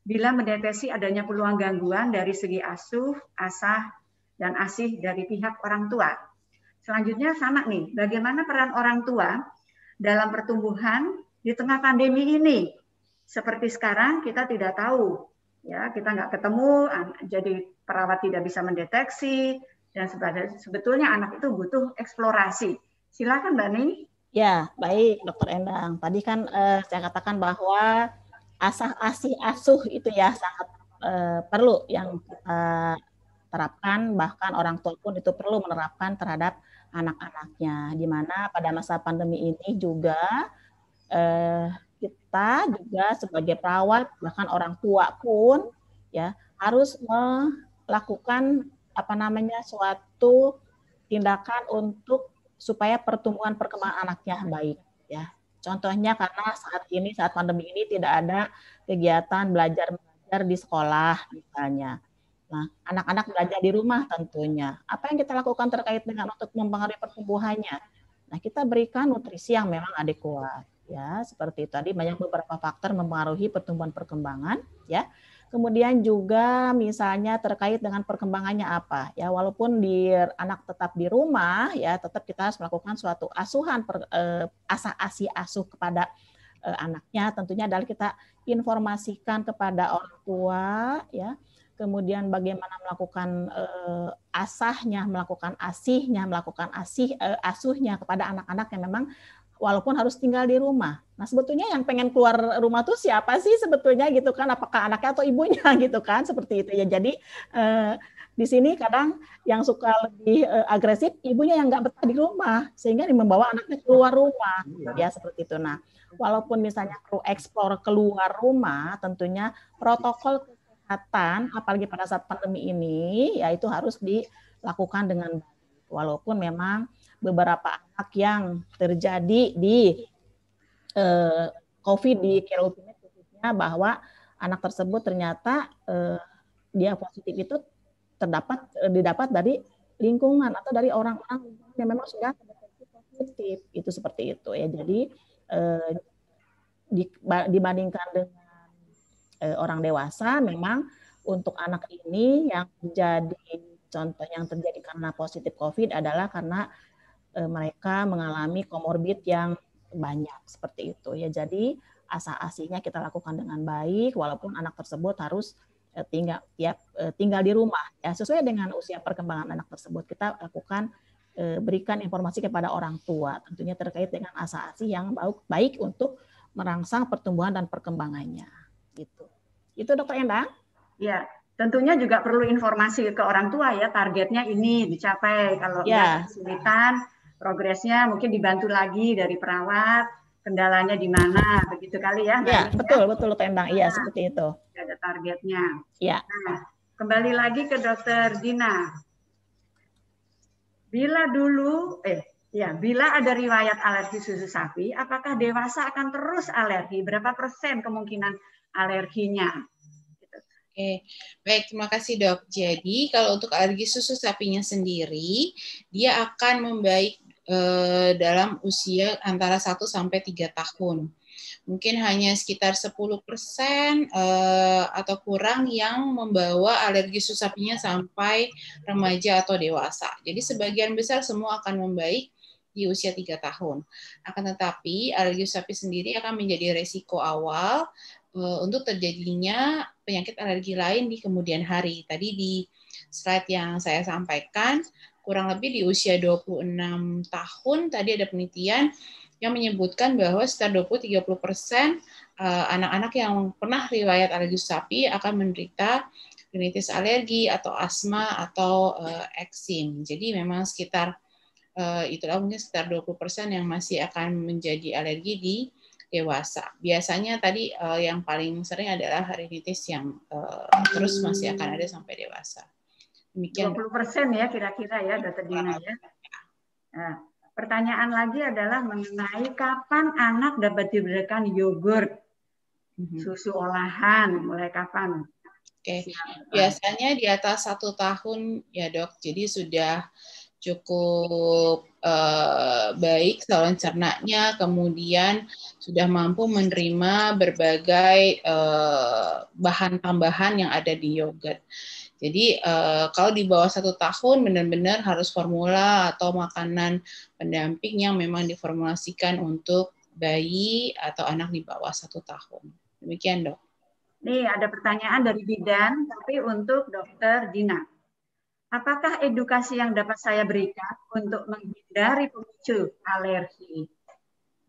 bila mendeteksi adanya peluang gangguan dari segi asuh, asah, dan asih dari pihak orang tua. Selanjutnya sama nih, bagaimana peran orang tua dalam pertumbuhan di tengah pandemi ini? Seperti sekarang kita tidak tahu, ya kita nggak ketemu, jadi perawat tidak bisa mendeteksi dan Sebetulnya anak itu butuh eksplorasi Silakan Mbak Nini. Ya, baik Dokter Endang. Tadi kan eh, saya katakan bahwa asah asih asuh itu ya sangat eh, perlu yang kita terapkan bahkan orang tua pun itu perlu menerapkan terhadap anak-anaknya. Di mana pada masa pandemi ini juga eh, kita juga sebagai perawat bahkan orang tua pun ya harus melakukan apa namanya suatu tindakan untuk supaya pertumbuhan perkembangan anaknya baik ya. Contohnya karena saat ini saat pandemi ini tidak ada kegiatan belajar belajar di sekolah misalnya. Nah, anak-anak belajar di rumah tentunya. Apa yang kita lakukan terkait dengan untuk mempengaruhi pertumbuhannya? Nah, kita berikan nutrisi yang memang adekuat ya, seperti tadi banyak beberapa faktor mempengaruhi pertumbuhan perkembangan ya. Kemudian juga misalnya terkait dengan perkembangannya apa ya walaupun di anak tetap di rumah ya tetap kita harus melakukan suatu asuhan per, eh, asah asi asuh kepada eh, anaknya tentunya adalah kita informasikan kepada orang tua ya kemudian bagaimana melakukan eh, asahnya, melakukan asihnya, melakukan asih eh, asuhnya kepada anak-anak yang memang walaupun harus tinggal di rumah. Nah, sebetulnya yang pengen keluar rumah tuh siapa sih sebetulnya gitu kan? Apakah anaknya atau ibunya gitu kan? Seperti itu ya. Jadi eh, di sini kadang yang suka lebih eh, agresif ibunya yang nggak betah di rumah sehingga membawa anaknya keluar rumah iya. ya seperti itu. Nah, walaupun misalnya kru eksplor keluar rumah, tentunya protokol kesehatan apalagi pada saat pandemi ini ya itu harus dilakukan dengan walaupun memang beberapa anak yang terjadi di eh, COVID di Care khususnya bahwa anak tersebut ternyata eh, dia positif itu terdapat eh, didapat dari lingkungan atau dari orang-orang yang memang sudah positif itu seperti itu ya jadi eh, dibandingkan dengan eh, orang dewasa memang untuk anak ini yang menjadi contoh yang terjadi karena positif COVID adalah karena E, mereka mengalami komorbid yang banyak seperti itu ya jadi asa asinya kita lakukan dengan baik walaupun anak tersebut harus e, tinggal ya e, tinggal di rumah ya sesuai dengan usia perkembangan anak tersebut kita lakukan berikan informasi kepada orang tua tentunya terkait dengan asa asi yang baik untuk merangsang pertumbuhan dan perkembangannya gitu itu dokter Endang ya tentunya juga perlu informasi ke orang tua ya targetnya ini dicapai kalau ya. kesulitan progresnya mungkin dibantu lagi dari perawat kendalanya di mana begitu kali ya ya, ya betul ya? betul tembang iya nah, seperti itu ada targetnya ya nah, kembali lagi ke dokter Dina bila dulu eh ya bila ada riwayat alergi susu sapi apakah dewasa akan terus alergi berapa persen kemungkinan alerginya gitu. Oke, baik terima kasih dok. Jadi kalau untuk alergi susu sapinya sendiri, dia akan membaik Eh, dalam usia antara 1 sampai 3 tahun. Mungkin hanya sekitar 10% persen eh, atau kurang yang membawa alergi susapinya sampai remaja atau dewasa. Jadi sebagian besar semua akan membaik di usia tiga tahun. Akan tetapi, alergi sapi sendiri akan menjadi resiko awal e, untuk terjadinya penyakit alergi lain di kemudian hari. Tadi di slide yang saya sampaikan, kurang lebih di usia 26 tahun tadi ada penelitian yang menyebutkan bahwa sekitar 20-30 persen eh, anak-anak yang pernah riwayat alergi sapi akan menderita rinitis alergi atau asma atau eh, eksim. Jadi memang sekitar eh, itulah mungkin sekitar 20 persen yang masih akan menjadi alergi di dewasa. Biasanya tadi yang paling sering adalah rinitis yang terus masih akan ada sampai dewasa. Demikian. 20 persen ya kira-kira ya data Dina ya. Nah, pertanyaan lagi adalah mengenai kapan anak dapat diberikan yogurt, mhm. susu olahan, mulai kapan? Oke, okay. biasanya di atas satu tahun ya dok, jadi sudah cukup eh, baik saluran cernanya, kemudian sudah mampu menerima berbagai eh, bahan tambahan yang ada di yogurt. Jadi uh, kalau di bawah satu tahun benar-benar harus formula atau makanan pendamping yang memang diformulasikan untuk bayi atau anak di bawah satu tahun. Demikian dok. Nih ada pertanyaan dari Bidan, tapi untuk dokter Dina. Apakah edukasi yang dapat saya berikan untuk menghindari pemicu alergi?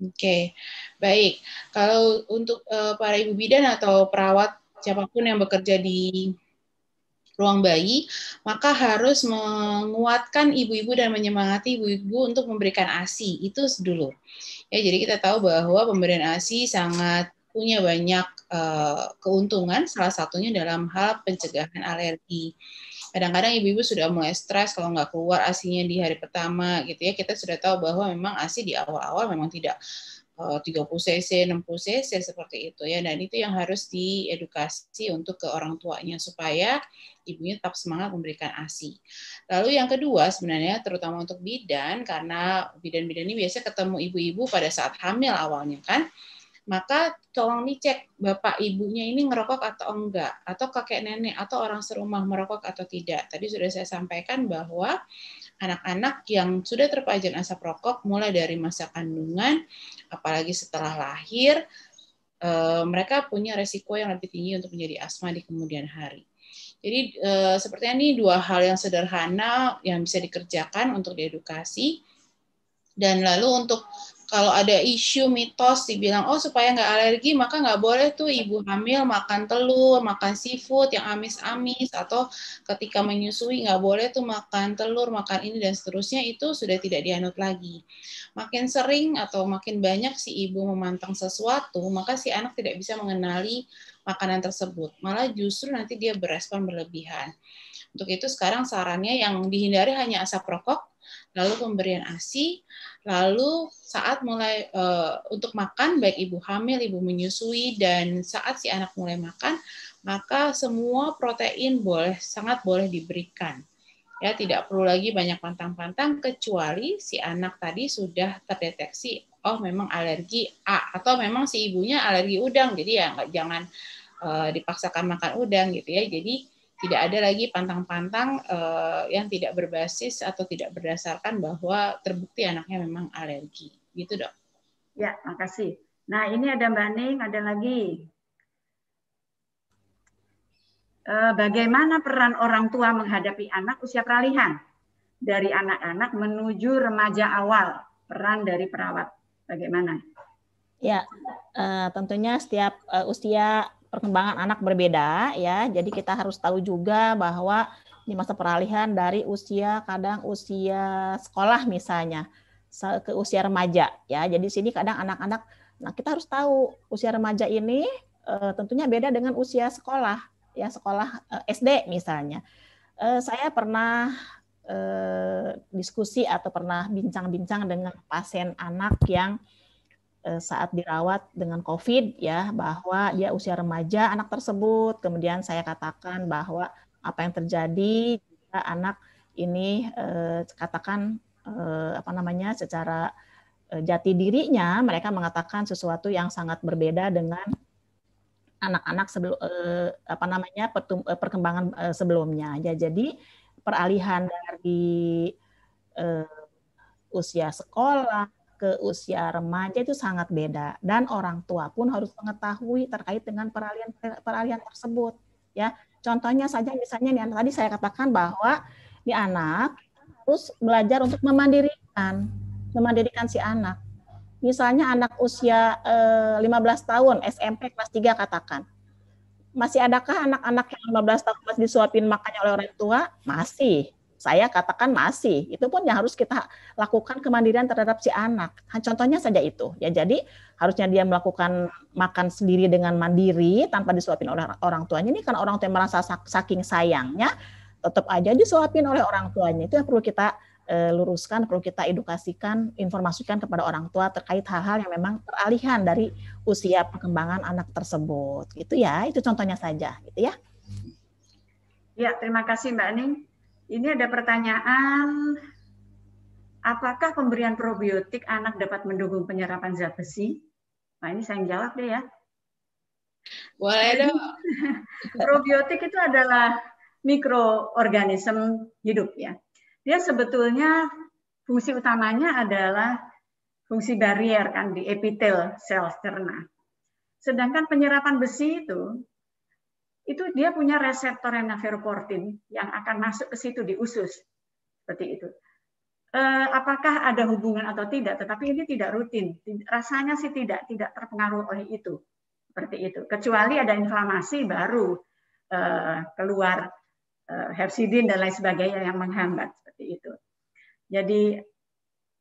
Oke, baik. Kalau untuk uh, para ibu bidan atau perawat siapapun yang bekerja di ruang bayi, maka harus menguatkan ibu-ibu dan menyemangati ibu-ibu untuk memberikan ASI. Itu dulu. Ya, jadi kita tahu bahwa pemberian ASI sangat punya banyak uh, keuntungan, salah satunya dalam hal pencegahan alergi. Kadang-kadang ibu-ibu sudah mulai stres kalau nggak keluar ASINYA di hari pertama gitu ya. Kita sudah tahu bahwa memang ASI di awal-awal memang tidak 30 eh, cc, 60 cc seperti itu ya. Dan itu yang harus diedukasi untuk ke orang tuanya supaya ibunya tetap semangat memberikan ASI. Lalu yang kedua sebenarnya terutama untuk bidan karena bidan-bidan ini biasanya ketemu ibu-ibu pada saat hamil awalnya kan. Maka tolong dicek bapak ibunya ini ngerokok atau enggak, atau kakek nenek atau orang serumah merokok atau tidak. Tadi sudah saya sampaikan bahwa anak-anak yang sudah terpajan asap rokok mulai dari masa kandungan, apalagi setelah lahir, eh, mereka punya resiko yang lebih tinggi untuk menjadi asma di kemudian hari. Jadi e, sepertinya ini dua hal yang sederhana yang bisa dikerjakan untuk diedukasi. Dan lalu untuk kalau ada isu mitos dibilang oh supaya nggak alergi maka nggak boleh tuh ibu hamil makan telur makan seafood yang amis-amis atau ketika menyusui nggak boleh tuh makan telur makan ini dan seterusnya itu sudah tidak dianut lagi makin sering atau makin banyak si ibu memantang sesuatu maka si anak tidak bisa mengenali makanan tersebut malah justru nanti dia berespon berlebihan untuk itu sekarang sarannya yang dihindari hanya asap rokok lalu pemberian ASI Lalu saat mulai uh, untuk makan baik ibu hamil, ibu menyusui dan saat si anak mulai makan, maka semua protein boleh sangat boleh diberikan. Ya, tidak perlu lagi banyak pantang-pantang kecuali si anak tadi sudah terdeteksi oh memang alergi A atau memang si ibunya alergi udang. Jadi ya nggak jangan uh, dipaksakan makan udang gitu ya. Jadi tidak ada lagi pantang-pantang uh, yang tidak berbasis atau tidak berdasarkan bahwa terbukti anaknya memang alergi. Gitu, Dok. Ya, makasih. Nah, ini ada Mbak Ning, ada lagi. Eh, bagaimana peran orang tua menghadapi anak usia peralihan dari anak-anak menuju remaja awal? Peran dari perawat bagaimana? Ya, eh, tentunya setiap usia perkembangan anak berbeda ya. Jadi kita harus tahu juga bahwa di masa peralihan dari usia kadang usia sekolah misalnya ke usia remaja ya. Jadi sini kadang anak-anak nah kita harus tahu usia remaja ini e, tentunya beda dengan usia sekolah ya sekolah e, eh, SD misalnya. E, saya pernah diskusi atau pernah bincang-bincang dengan pasien anak yang Eh, saat dirawat dengan COVID ya bahwa dia usia remaja anak tersebut kemudian saya katakan bahwa apa yang terjadi jika anak ini eh, katakan eh, apa namanya secara eh, jati dirinya mereka mengatakan sesuatu yang sangat berbeda dengan anak-anak sebelum eh, apa namanya eh, perkembangan eh, sebelumnya ya jadi peralihan dari eh, usia sekolah ke usia remaja itu sangat beda dan orang tua pun harus mengetahui terkait dengan peralihan peralihan tersebut ya contohnya saja misalnya nih tadi saya katakan bahwa di anak harus belajar untuk memandirikan memandirikan si anak misalnya anak usia eh, 15 tahun SMP kelas 3 katakan masih adakah anak-anak yang 15 tahun masih disuapin makannya oleh orang tua masih saya katakan masih itu pun yang harus kita lakukan kemandirian terhadap si anak contohnya saja itu ya jadi harusnya dia melakukan makan sendiri dengan mandiri tanpa disuapin oleh orang tuanya ini karena orang tua rasa merasa saking sayangnya tetap aja disuapin oleh orang tuanya itu yang perlu kita eh, luruskan perlu kita edukasikan informasikan kepada orang tua terkait hal-hal yang memang peralihan dari usia perkembangan anak tersebut gitu ya itu contohnya saja gitu ya Ya, terima kasih Mbak Ning. Ini ada pertanyaan, apakah pemberian probiotik anak dapat mendukung penyerapan zat besi? Nah, ini saya yang jawab deh ya. Boleh dong. probiotik itu adalah mikroorganisme hidup ya. Dia sebetulnya fungsi utamanya adalah fungsi barrier kan di epitel sel cerna. Sedangkan penyerapan besi itu itu dia punya reseptor yang ferroportin yang akan masuk ke situ di usus seperti itu. Eh, apakah ada hubungan atau tidak? Tetapi ini tidak rutin. Rasanya sih tidak tidak terpengaruh oleh itu seperti itu. Kecuali ada inflamasi baru eh, keluar eh, hepsidin dan lain sebagainya yang menghambat seperti itu. Jadi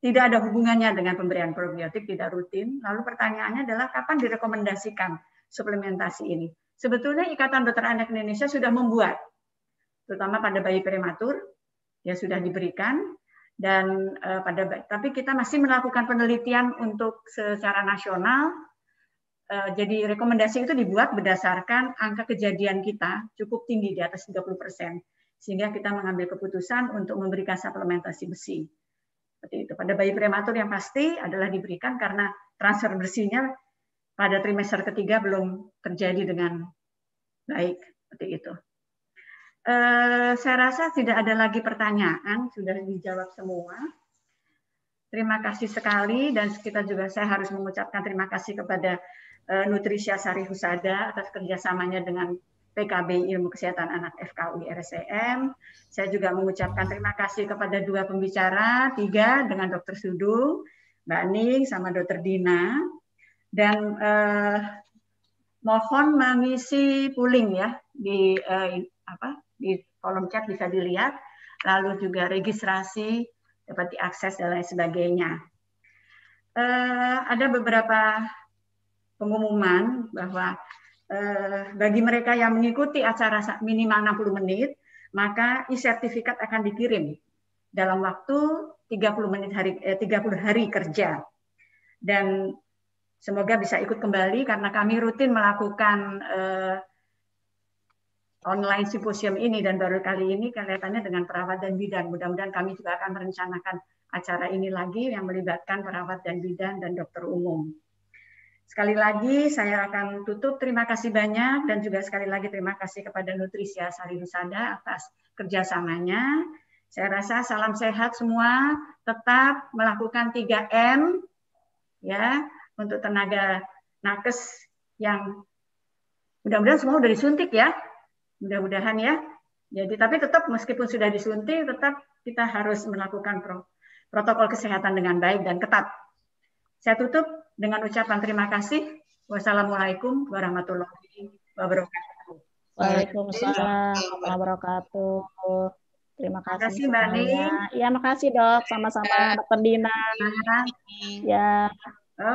tidak ada hubungannya dengan pemberian probiotik tidak rutin. Lalu pertanyaannya adalah kapan direkomendasikan suplementasi ini? Sebetulnya Ikatan Dokter Anak Indonesia sudah membuat, terutama pada bayi prematur, ya sudah diberikan, dan uh, pada tapi kita masih melakukan penelitian untuk secara nasional. Uh, jadi rekomendasi itu dibuat berdasarkan angka kejadian kita cukup tinggi di atas 30 persen, sehingga kita mengambil keputusan untuk memberikan suplementasi besi. Seperti itu. Pada bayi prematur yang pasti adalah diberikan karena transfer bersihnya pada trimester ketiga belum terjadi dengan baik seperti itu. Eh, saya rasa tidak ada lagi pertanyaan, sudah dijawab semua. Terima kasih sekali dan kita juga saya harus mengucapkan terima kasih kepada eh, Nutrisia Sari Husada atas kerjasamanya dengan PKB Ilmu Kesehatan Anak FKUI RSCM. E saya juga mengucapkan terima kasih kepada dua pembicara, tiga dengan Dokter Sudung, Mbak Ning, sama Dokter Dina dan eh, mohon mengisi pooling ya di eh, apa di kolom chat bisa dilihat lalu juga registrasi dapat diakses dan lain sebagainya. Eh, ada beberapa pengumuman bahwa eh, bagi mereka yang mengikuti acara minimal 60 menit, maka e-sertifikat akan dikirim dalam waktu 30 menit hari eh, 30 hari kerja. Dan Semoga bisa ikut kembali karena kami rutin melakukan uh, online simposium ini dan baru kali ini kelihatannya dengan perawat dan bidan. Mudah-mudahan kami juga akan merencanakan acara ini lagi yang melibatkan perawat dan bidan dan dokter umum. Sekali lagi saya akan tutup. Terima kasih banyak dan juga sekali lagi terima kasih kepada Nutrisia Sari Husada atas kerjasamanya. Saya rasa salam sehat semua, tetap melakukan 3M, ya untuk tenaga nakes yang mudah-mudahan semua sudah disuntik ya. Mudah-mudahan ya. Jadi tapi tetap meskipun sudah disuntik tetap kita harus melakukan protokol kesehatan dengan baik dan ketat. Saya tutup dengan ucapan terima kasih. Wassalamualaikum warahmatullahi wabarakatuh. Waalaikumsalam warahmatullahi wabarakatuh. Terima kasih. Terima kasih Mbak Iya, makasih Dok. Sama-sama Dokter Dina. Ya.